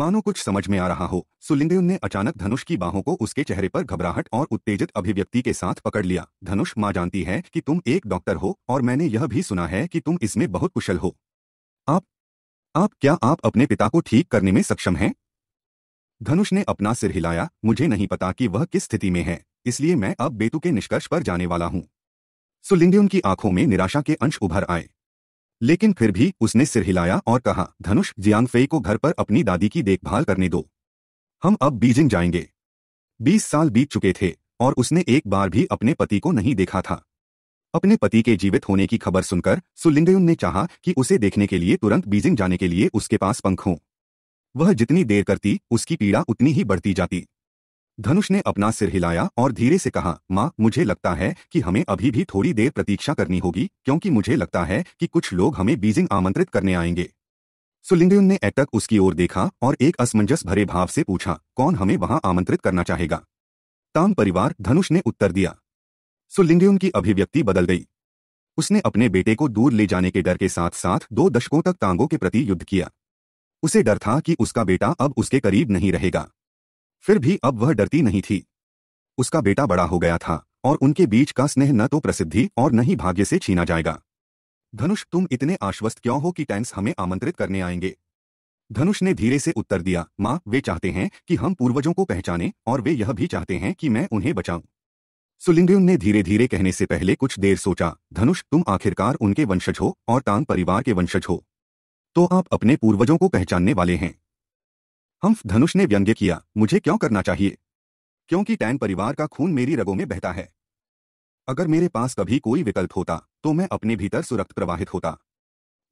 मानो कुछ समझ में आ रहा हो सुलिंदेन ने अचानक धनुष की बाहों को उसके चेहरे पर घबराहट और उत्तेजित अभिव्यक्ति के साथ पकड़ लिया धनुष माँ जानती है कि तुम एक डॉक्टर हो और मैंने यह भी सुना है कि तुम इसमें बहुत कुशल हो आप आप क्या आप अपने पिता को ठीक करने में सक्षम हैं धनुष ने अपना सिर हिलाया मुझे नहीं पता कि वह किस स्थिति में है इसलिए मैं अब बेतु के निष्कर्ष पर जाने वाला हूं सुलिंदी उनकी आंखों में निराशा के अंश उभर आए लेकिन फिर भी उसने सिर हिलाया और कहा धनुष जियांगफेई को घर पर अपनी दादी की देखभाल करने दो हम अब बीजिंग जाएंगे बीस साल बीत चुके थे और उसने एक बार भी अपने पति को नहीं देखा था अपने पति के जीवित होने की खबर सुनकर सुलिंगयुन ने चाहा कि उसे देखने के लिए तुरंत बीजिंग जाने के लिए उसके पास पंख हों वह जितनी देर करती उसकी पीड़ा उतनी ही बढ़ती जाती धनुष ने अपना सिर हिलाया और धीरे से कहा माँ मुझे लगता है कि हमें अभी भी थोड़ी देर प्रतीक्षा करनी होगी क्योंकि मुझे लगता है कि कुछ लोग हमें बीजिंग आमंत्रित करने आएंगे सुलिंगयुन ने एटक उसकी ओर देखा और एक असमंजस भरे भाव से पूछा कौन हमें वहां आमंत्रित करना चाहेगा ताम परिवार धनुष ने उत्तर दिया सुलिंगम की अभिव्यक्ति बदल गई उसने अपने बेटे को दूर ले जाने के डर के साथ साथ दो दशकों तक तांगों के प्रति युद्ध किया उसे डर था कि उसका बेटा अब उसके करीब नहीं रहेगा फिर भी अब वह डरती नहीं थी उसका बेटा बड़ा हो गया था और उनके बीच का स्नेह न तो प्रसिद्धि और न ही भाग्य से छीना जाएगा धनुष तुम इतने आश्वस्त क्यों हो कि टैंक्स हमें आमंत्रित करने आएंगे धनुष ने धीरे से उत्तर दिया माँ वे चाहते हैं कि हम पूर्वजों को पहचाने और वे यह भी चाहते हैं कि मैं उन्हें बचाऊं सुलिंगदेव ने धीरे धीरे कहने से पहले कुछ देर सोचा धनुष तुम आखिरकार उनके वंशज हो और तांग परिवार के वंशज हो तो आप अपने पूर्वजों को पहचानने वाले हैं हम्फ धनुष ने व्यंग्य किया मुझे क्यों करना चाहिए क्योंकि टैंग परिवार का खून मेरी रगों में बहता है अगर मेरे पास कभी कोई विकल्प होता तो मैं अपने भीतर सुरक्त प्रवाहित होता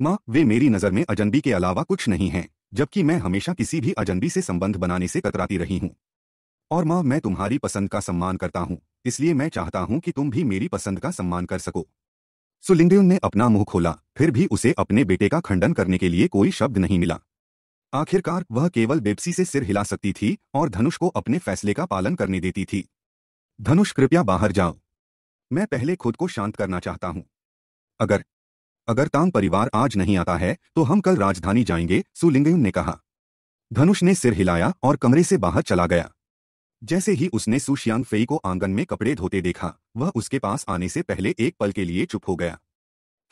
माँ वे मेरी नज़र में अजनबी के अलावा कुछ नहीं हैं जबकि मैं हमेशा किसी भी अजनबी से संबंध बनाने से कतराती रही हूँ और माँ मैं तुम्हारी पसंद का सम्मान करता हूँ इसलिए मैं चाहता हूं कि तुम भी मेरी पसंद का सम्मान कर सको सुलिंगडन ने अपना मुंह खोला फिर भी उसे अपने बेटे का खंडन करने के लिए कोई शब्द नहीं मिला आखिरकार वह केवल बेबसी से सिर हिला सकती थी और धनुष को अपने फैसले का पालन करने देती थी धनुष कृपया बाहर जाओ मैं पहले खुद को शांत करना चाहता हूं अगर अगर तांग परिवार आज नहीं आता है तो हम कल राजधानी जाएंगे सुलिंगयुन ने कहा धनुष ने सिर हिलाया और कमरे से बाहर चला गया जैसे ही उसने सुशियांग फेई को आंगन में कपड़े धोते देखा वह उसके पास आने से पहले एक पल के लिए चुप हो गया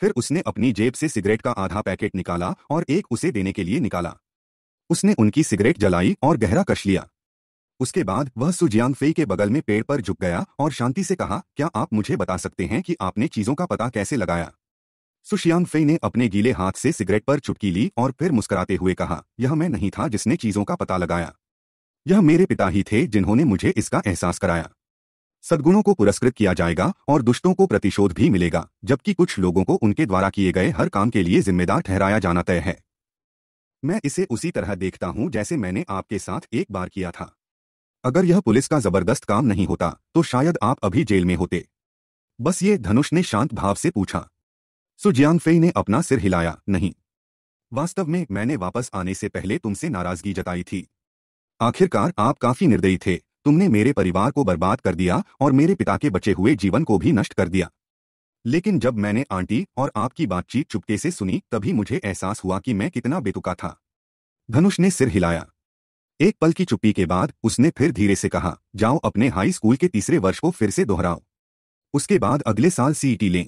फिर उसने अपनी जेब से सिगरेट का आधा पैकेट निकाला और एक उसे देने के लिए निकाला उसने उनकी सिगरेट जलाई और गहरा कश लिया उसके बाद वह सुजियांग फेई के बगल में पेड़ पर झुक गया और शांति से कहा क्या आप मुझे बता सकते हैं कि आपने चीजों का पता कैसे लगाया सुशियांग फेई ने अपने गीले हाथ से सिगरेट पर चुटकी ली और फिर मुस्कुराते हुए कहा यह मैं नहीं था जिसने चीजों का पता लगाया यह मेरे पिता ही थे जिन्होंने मुझे इसका एहसास कराया सद्गुणों को पुरस्कृत किया जाएगा और दुष्टों को प्रतिशोध भी मिलेगा जबकि कुछ लोगों को उनके द्वारा किए गए हर काम के लिए जिम्मेदार ठहराया जाना तय है मैं इसे उसी तरह देखता हूं जैसे मैंने आपके साथ एक बार किया था अगर यह पुलिस का जबरदस्त काम नहीं होता तो शायद आप अभी जेल में होते बस ये धनुष ने शांत भाव से पूछा सुजियांग ने अपना सिर हिलाया नहीं वास्तव में मैंने वापस आने से पहले तुमसे नाराजगी जताई थी आखिरकार आप काफी निर्दयी थे तुमने मेरे परिवार को बर्बाद कर दिया और मेरे पिता के बचे हुए जीवन को भी नष्ट कर दिया लेकिन जब मैंने आंटी और आपकी बातचीत चुपके से सुनी तभी मुझे एहसास हुआ कि मैं कितना बेतुका था धनुष ने सिर हिलाया एक पल की चुप्पी के बाद उसने फिर धीरे से कहा जाओ अपने हाई स्कूल के तीसरे वर्ष को फिर से दोहराओ उसके बाद अगले साल सीईटी e लें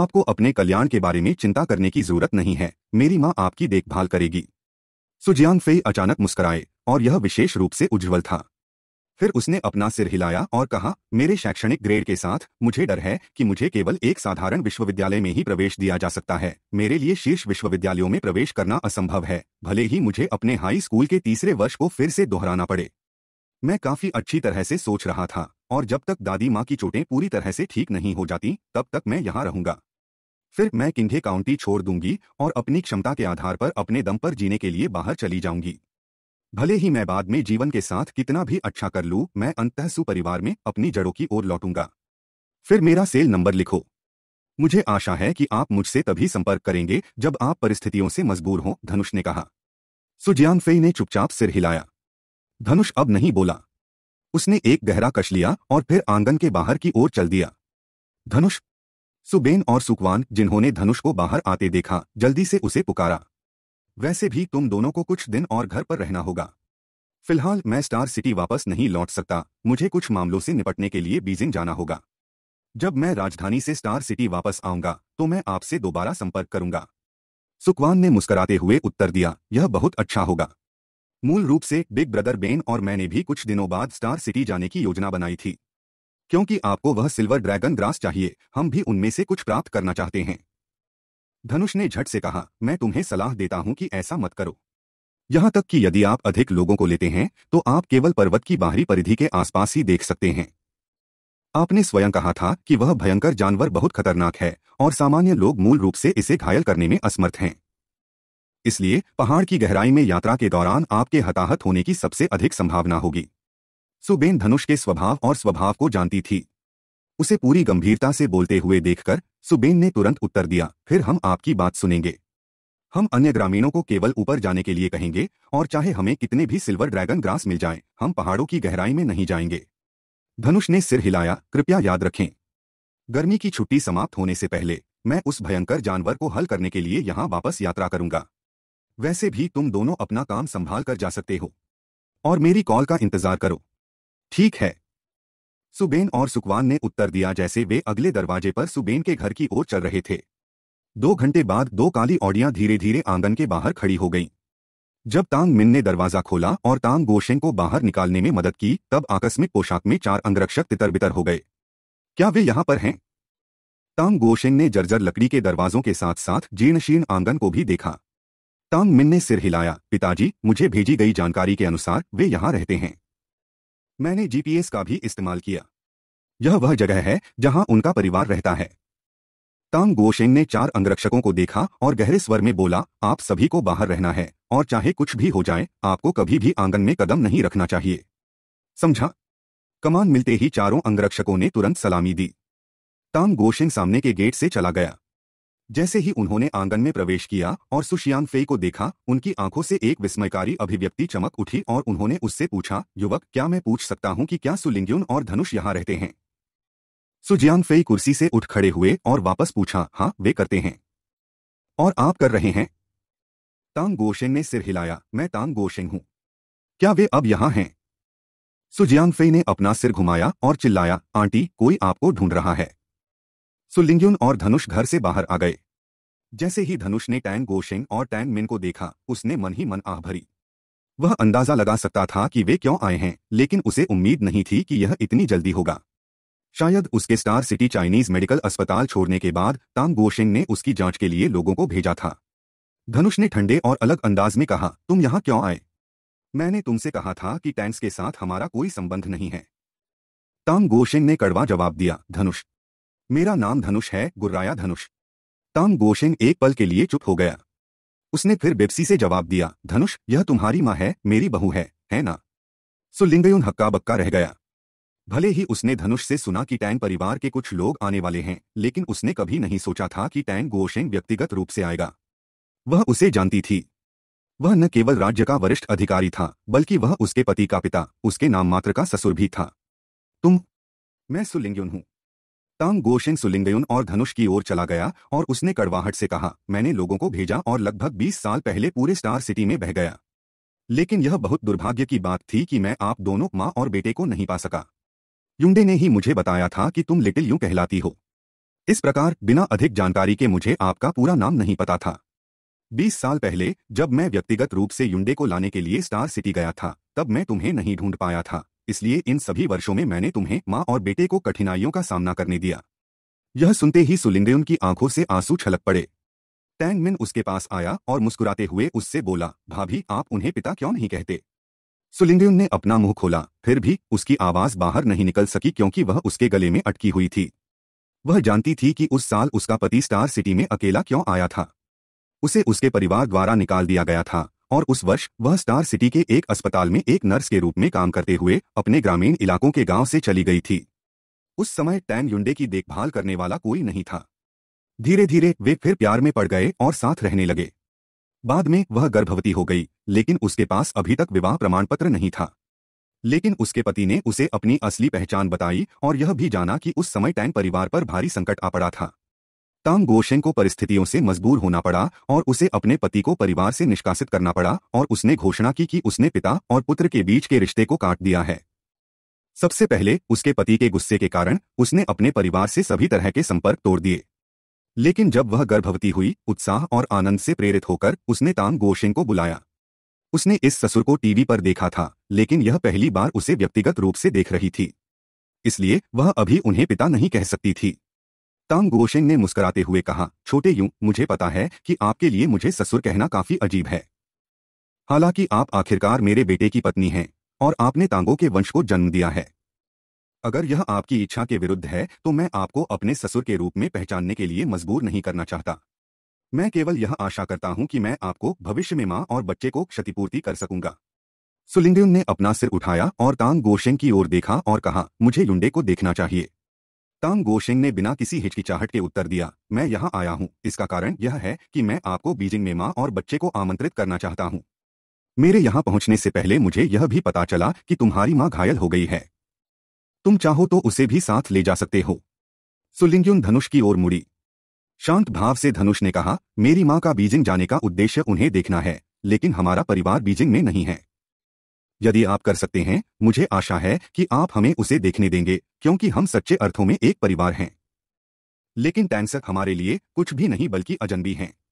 आपको अपने कल्याण के बारे में चिंता करने की जरूरत नहीं है मेरी माँ आपकी देखभाल करेगी सुजियांग फे अचानक मुस्कराए और यह विशेष रूप से उज्ज्वल था फिर उसने अपना सिर हिलाया और कहा मेरे शैक्षणिक ग्रेड के साथ मुझे डर है कि मुझे केवल एक साधारण विश्वविद्यालय में ही प्रवेश दिया जा सकता है मेरे लिए शीर्ष विश्वविद्यालयों में प्रवेश करना असंभव है भले ही मुझे अपने हाई स्कूल के तीसरे वर्ष को फिर से दोहराना पड़े मैं काफी अच्छी तरह से सोच रहा था और जब तक दादी माँ की चोटें पूरी तरह से ठीक नहीं हो जाती तब तक मैं यहाँ रहूंगा फिर मैं किंधे काउंटी छोड़ दूंगी और अपनी क्षमता के आधार पर अपने दम पर जीने के लिए बाहर चली जाऊंगी भले ही मैं बाद में जीवन के साथ कितना भी अच्छा कर लूं मैं अंतः सुपरिवार में अपनी जड़ों की ओर लौटूंगा फिर मेरा सेल नंबर लिखो मुझे आशा है कि आप मुझसे तभी संपर्क करेंगे जब आप परिस्थितियों से मजबूर हों धनुष ने कहा सुजियान फेई ने चुपचाप सिर हिलाया धनुष अब नहीं बोला उसने एक गहरा कश लिया और फिर आंगन के बाहर की ओर चल दिया धनुष सुबेन और सुकवान जिन्होंने धनुष को बाहर आते देखा जल्दी से उसे पुकारा वैसे भी तुम दोनों को कुछ दिन और घर पर रहना होगा फिलहाल मैं स्टार सिटी वापस नहीं लौट सकता मुझे कुछ मामलों से निपटने के लिए बीजिंग जाना होगा जब मैं राजधानी से स्टार सिटी वापस आऊंगा तो मैं आपसे दोबारा संपर्क करूंगा सुकवान ने मुस्कराते हुए उत्तर दिया यह बहुत अच्छा होगा मूल रूप से बिग ब्रदर बेन और मैंने भी कुछ दिनों बाद स्टार सिटी जाने की योजना बनाई थी क्योंकि आपको वह सिल्वर ड्रैगन ग्रास चाहिए हम भी उनमें से कुछ प्राप्त करना चाहते हैं धनुष ने झट से कहा मैं तुम्हें सलाह देता हूं कि ऐसा मत करो यहां तक कि यदि आप अधिक लोगों को लेते हैं तो आप केवल पर्वत की बाहरी परिधि के आसपास ही देख सकते हैं आपने स्वयं कहा था कि वह भयंकर जानवर बहुत खतरनाक है और सामान्य लोग मूल रूप से इसे घायल करने में असमर्थ हैं इसलिए पहाड़ की गहराई में यात्रा के दौरान आपके हताहत होने की सबसे अधिक संभावना होगी सुबेन धनुष के स्वभाव और स्वभाव को जानती थी उसे पूरी गंभीरता से बोलते हुए देखकर सुबेन ने तुरंत उत्तर दिया फिर हम आपकी बात सुनेंगे हम अन्य ग्रामीणों को केवल ऊपर जाने के लिए कहेंगे और चाहे हमें कितने भी सिल्वर ड्रैगन ग्रास मिल जाएं, हम पहाड़ों की गहराई में नहीं जाएंगे धनुष ने सिर हिलाया कृपया याद रखें गर्मी की छुट्टी समाप्त होने से पहले मैं उस भयंकर जानवर को हल करने के लिए यहां वापस यात्रा करूंगा वैसे भी तुम दोनों अपना काम संभाल कर जा सकते हो और मेरी कॉल का इंतजार करो ठीक है सुबेन और सुकवान ने उत्तर दिया जैसे वे अगले दरवाजे पर सुबेन के घर की ओर चल रहे थे दो घंटे बाद दो काली औडियां धीरे धीरे आंगन के बाहर खड़ी हो गईं जब तांग मिन ने दरवाजा खोला और तांग गोशेंग को बाहर निकालने में मदद की तब आकस्मिक पोशाक में चार अंगरक्षक तितर बितर हो गए क्या वे यहां पर हैं तांग गोशेंग ने जर्जर लकड़ी के दरवाजों के साथ साथ जीर्णशीर्ण आंगन को भी देखा तांग मिन ने सिर हिलाया पिताजी मुझे भेजी गई जानकारी के अनुसार वे यहां रहते हैं मैंने जीपीएस का भी इस्तेमाल किया यह वह जगह है जहां उनका परिवार रहता है तांग गोशेन ने चार अंगरक्षकों को देखा और गहरे स्वर में बोला आप सभी को बाहर रहना है और चाहे कुछ भी हो जाए आपको कभी भी आंगन में कदम नहीं रखना चाहिए समझा कमान मिलते ही चारों अंगरक्षकों ने तुरंत सलामी दी तांग गोशेन सामने के गेट से चला गया जैसे ही उन्होंने आंगन में प्रवेश किया और सुशियान फेई को देखा उनकी आंखों से एक विस्मयकारी अभिव्यक्ति चमक उठी और उन्होंने उससे पूछा युवक क्या मैं पूछ सकता हूं कि क्या सुलिंग्युन और धनुष यहां रहते हैं सुजियान फेई कुर्सी से उठ खड़े हुए और वापस पूछा हां वे करते हैं और आप कर रहे हैं तांग गोशेंग ने सिर हिलाया मैं तांग गोशेंग हूं क्या वे अब यहां हैं सुजियान फेई ने अपना सिर घुमाया और चिल्लाया आंटी कोई आपको ढूंढ रहा है सुलिंग्युन और धनुष घर से बाहर आ गए जैसे ही धनुष ने टैंग गोशेंग और टैंग मिन को देखा उसने मन ही मन आह भरी वह अंदाजा लगा सकता था कि वे क्यों आए हैं लेकिन उसे उम्मीद नहीं थी कि यह इतनी जल्दी होगा शायद उसके स्टार सिटी चाइनीज मेडिकल अस्पताल छोड़ने के बाद ताम गोशेंग ने उसकी जांच के लिए लोगों को भेजा था धनुष ने ठंडे और अलग अंदाज में कहा तुम यहां क्यों आए मैंने तुमसे कहा था कि टैंक्स के साथ हमारा कोई संबंध नहीं है तांग गोशेंग ने कड़वा जवाब दिया धनुष मेरा नाम धनुष है गुर्राया धनुष तांग गोशेंग एक पल के लिए चुप हो गया उसने फिर बेपसी से जवाब दिया धनुष यह तुम्हारी माँ है मेरी बहू है है ना सुलिंगयुन हक्का बक्का रह गया भले ही उसने धनुष से सुना कि टैंग परिवार के कुछ लोग आने वाले हैं लेकिन उसने कभी नहीं सोचा था कि टैंग गोशेंग व्यक्तिगत रूप से आएगा वह उसे जानती थी वह न केवल राज्य का वरिष्ठ अधिकारी था बल्कि वह उसके पति का पिता उसके नाम मात्र का ससुर भी था तुम मैं सुलिंगयुन हूं तांग गोशेंग सुलिंगयुन और धनुष की ओर चला गया और उसने कड़वाहट से कहा मैंने लोगों को भेजा और लगभग बीस साल पहले पूरे स्टार सिटी में बह गया लेकिन यह बहुत दुर्भाग्य की बात थी कि मैं आप दोनों माँ और बेटे को नहीं पा सका युंडे ने ही मुझे बताया था कि तुम लिटिल यूं कहलाती हो इस प्रकार बिना अधिक जानकारी के मुझे आपका पूरा नाम नहीं पता था बीस साल पहले जब मैं व्यक्तिगत रूप से युंडे को लाने के लिए स्टार सिटी गया था तब मैं तुम्हें नहीं ढूंढ पाया था इसलिए इन सभी वर्षों में मैंने तुम्हें माँ और बेटे को कठिनाइयों का सामना करने दिया यह सुनते ही सुलिंदे उनकी आंखों से आंसू छलक पड़े टैंग मिन उसके पास आया और मुस्कुराते हुए उससे बोला भाभी आप उन्हें पिता क्यों नहीं कहते सुलिंदेन ने अपना मुंह खोला फिर भी उसकी आवाज बाहर नहीं निकल सकी क्योंकि वह उसके गले में अटकी हुई थी वह जानती थी कि उस साल उसका पति स्टार सिटी में अकेला क्यों आया था उसे उसके परिवार द्वारा निकाल दिया गया था और उस वर्ष वह स्टार सिटी के एक अस्पताल में एक नर्स के रूप में काम करते हुए अपने ग्रामीण इलाकों के गांव से चली गई थी उस समय टैन युंडे की देखभाल करने वाला कोई नहीं था धीरे धीरे वे फिर प्यार में पड़ गए और साथ रहने लगे बाद में वह गर्भवती हो गई लेकिन उसके पास अभी तक विवाह प्रमाण पत्र नहीं था लेकिन उसके पति ने उसे अपनी असली पहचान बताई और यह भी जाना कि उस समय टैन परिवार पर भारी संकट आ पड़ा था तांग गोशेन को परिस्थितियों से मजबूर होना पड़ा और उसे अपने पति को परिवार से निष्कासित करना पड़ा और उसने घोषणा की कि उसने पिता और पुत्र के बीच के रिश्ते को काट दिया है सबसे पहले उसके पति के गुस्से के कारण उसने अपने परिवार से सभी तरह के संपर्क तोड़ दिए लेकिन जब वह गर्भवती हुई उत्साह और आनंद से प्रेरित होकर उसने तांग गोशेन को बुलाया उसने इस ससुर को टीवी पर देखा था लेकिन यह पहली बार उसे व्यक्तिगत रूप से देख रही थी इसलिए वह अभी उन्हें पिता नहीं कह सकती थी तांग गोशेंग ने मुस्कुराते हुए कहा छोटे यूं मुझे पता है कि आपके लिए मुझे ससुर कहना काफी अजीब है हालांकि आप आखिरकार मेरे बेटे की पत्नी हैं और आपने तांगो के वंश को जन्म दिया है अगर यह आपकी इच्छा के विरुद्ध है तो मैं आपको अपने ससुर के रूप में पहचानने के लिए मजबूर नहीं करना चाहता मैं केवल यह आशा करता हूं कि मैं आपको भविष्य में मां और बच्चे को क्षतिपूर्ति कर सकूंगा सुलिंगड्यून ने अपना सिर उठाया और तांग गोशेंग की ओर देखा और कहा मुझे युंडे को देखना चाहिए तांग गोशिंग ने बिना किसी हिचकिचाहट के उत्तर दिया मैं यहाँ आया हूँ इसका कारण यह है कि मैं आपको बीजिंग में माँ और बच्चे को आमंत्रित करना चाहता हूँ मेरे यहाँ पहुँचने से पहले मुझे यह भी पता चला कि तुम्हारी माँ घायल हो गई है तुम चाहो तो उसे भी साथ ले जा सकते हो सुलिंग्युन धनुष की ओर मुड़ी शांत भाव से धनुष ने कहा मेरी माँ का बीजिंग जाने का उद्देश्य उन्हें देखना है लेकिन हमारा परिवार बीजिंग में नहीं है यदि आप कर सकते हैं मुझे आशा है कि आप हमें उसे देखने देंगे क्योंकि हम सच्चे अर्थों में एक परिवार हैं लेकिन टैंसक हमारे लिए कुछ भी नहीं बल्कि अजनबी हैं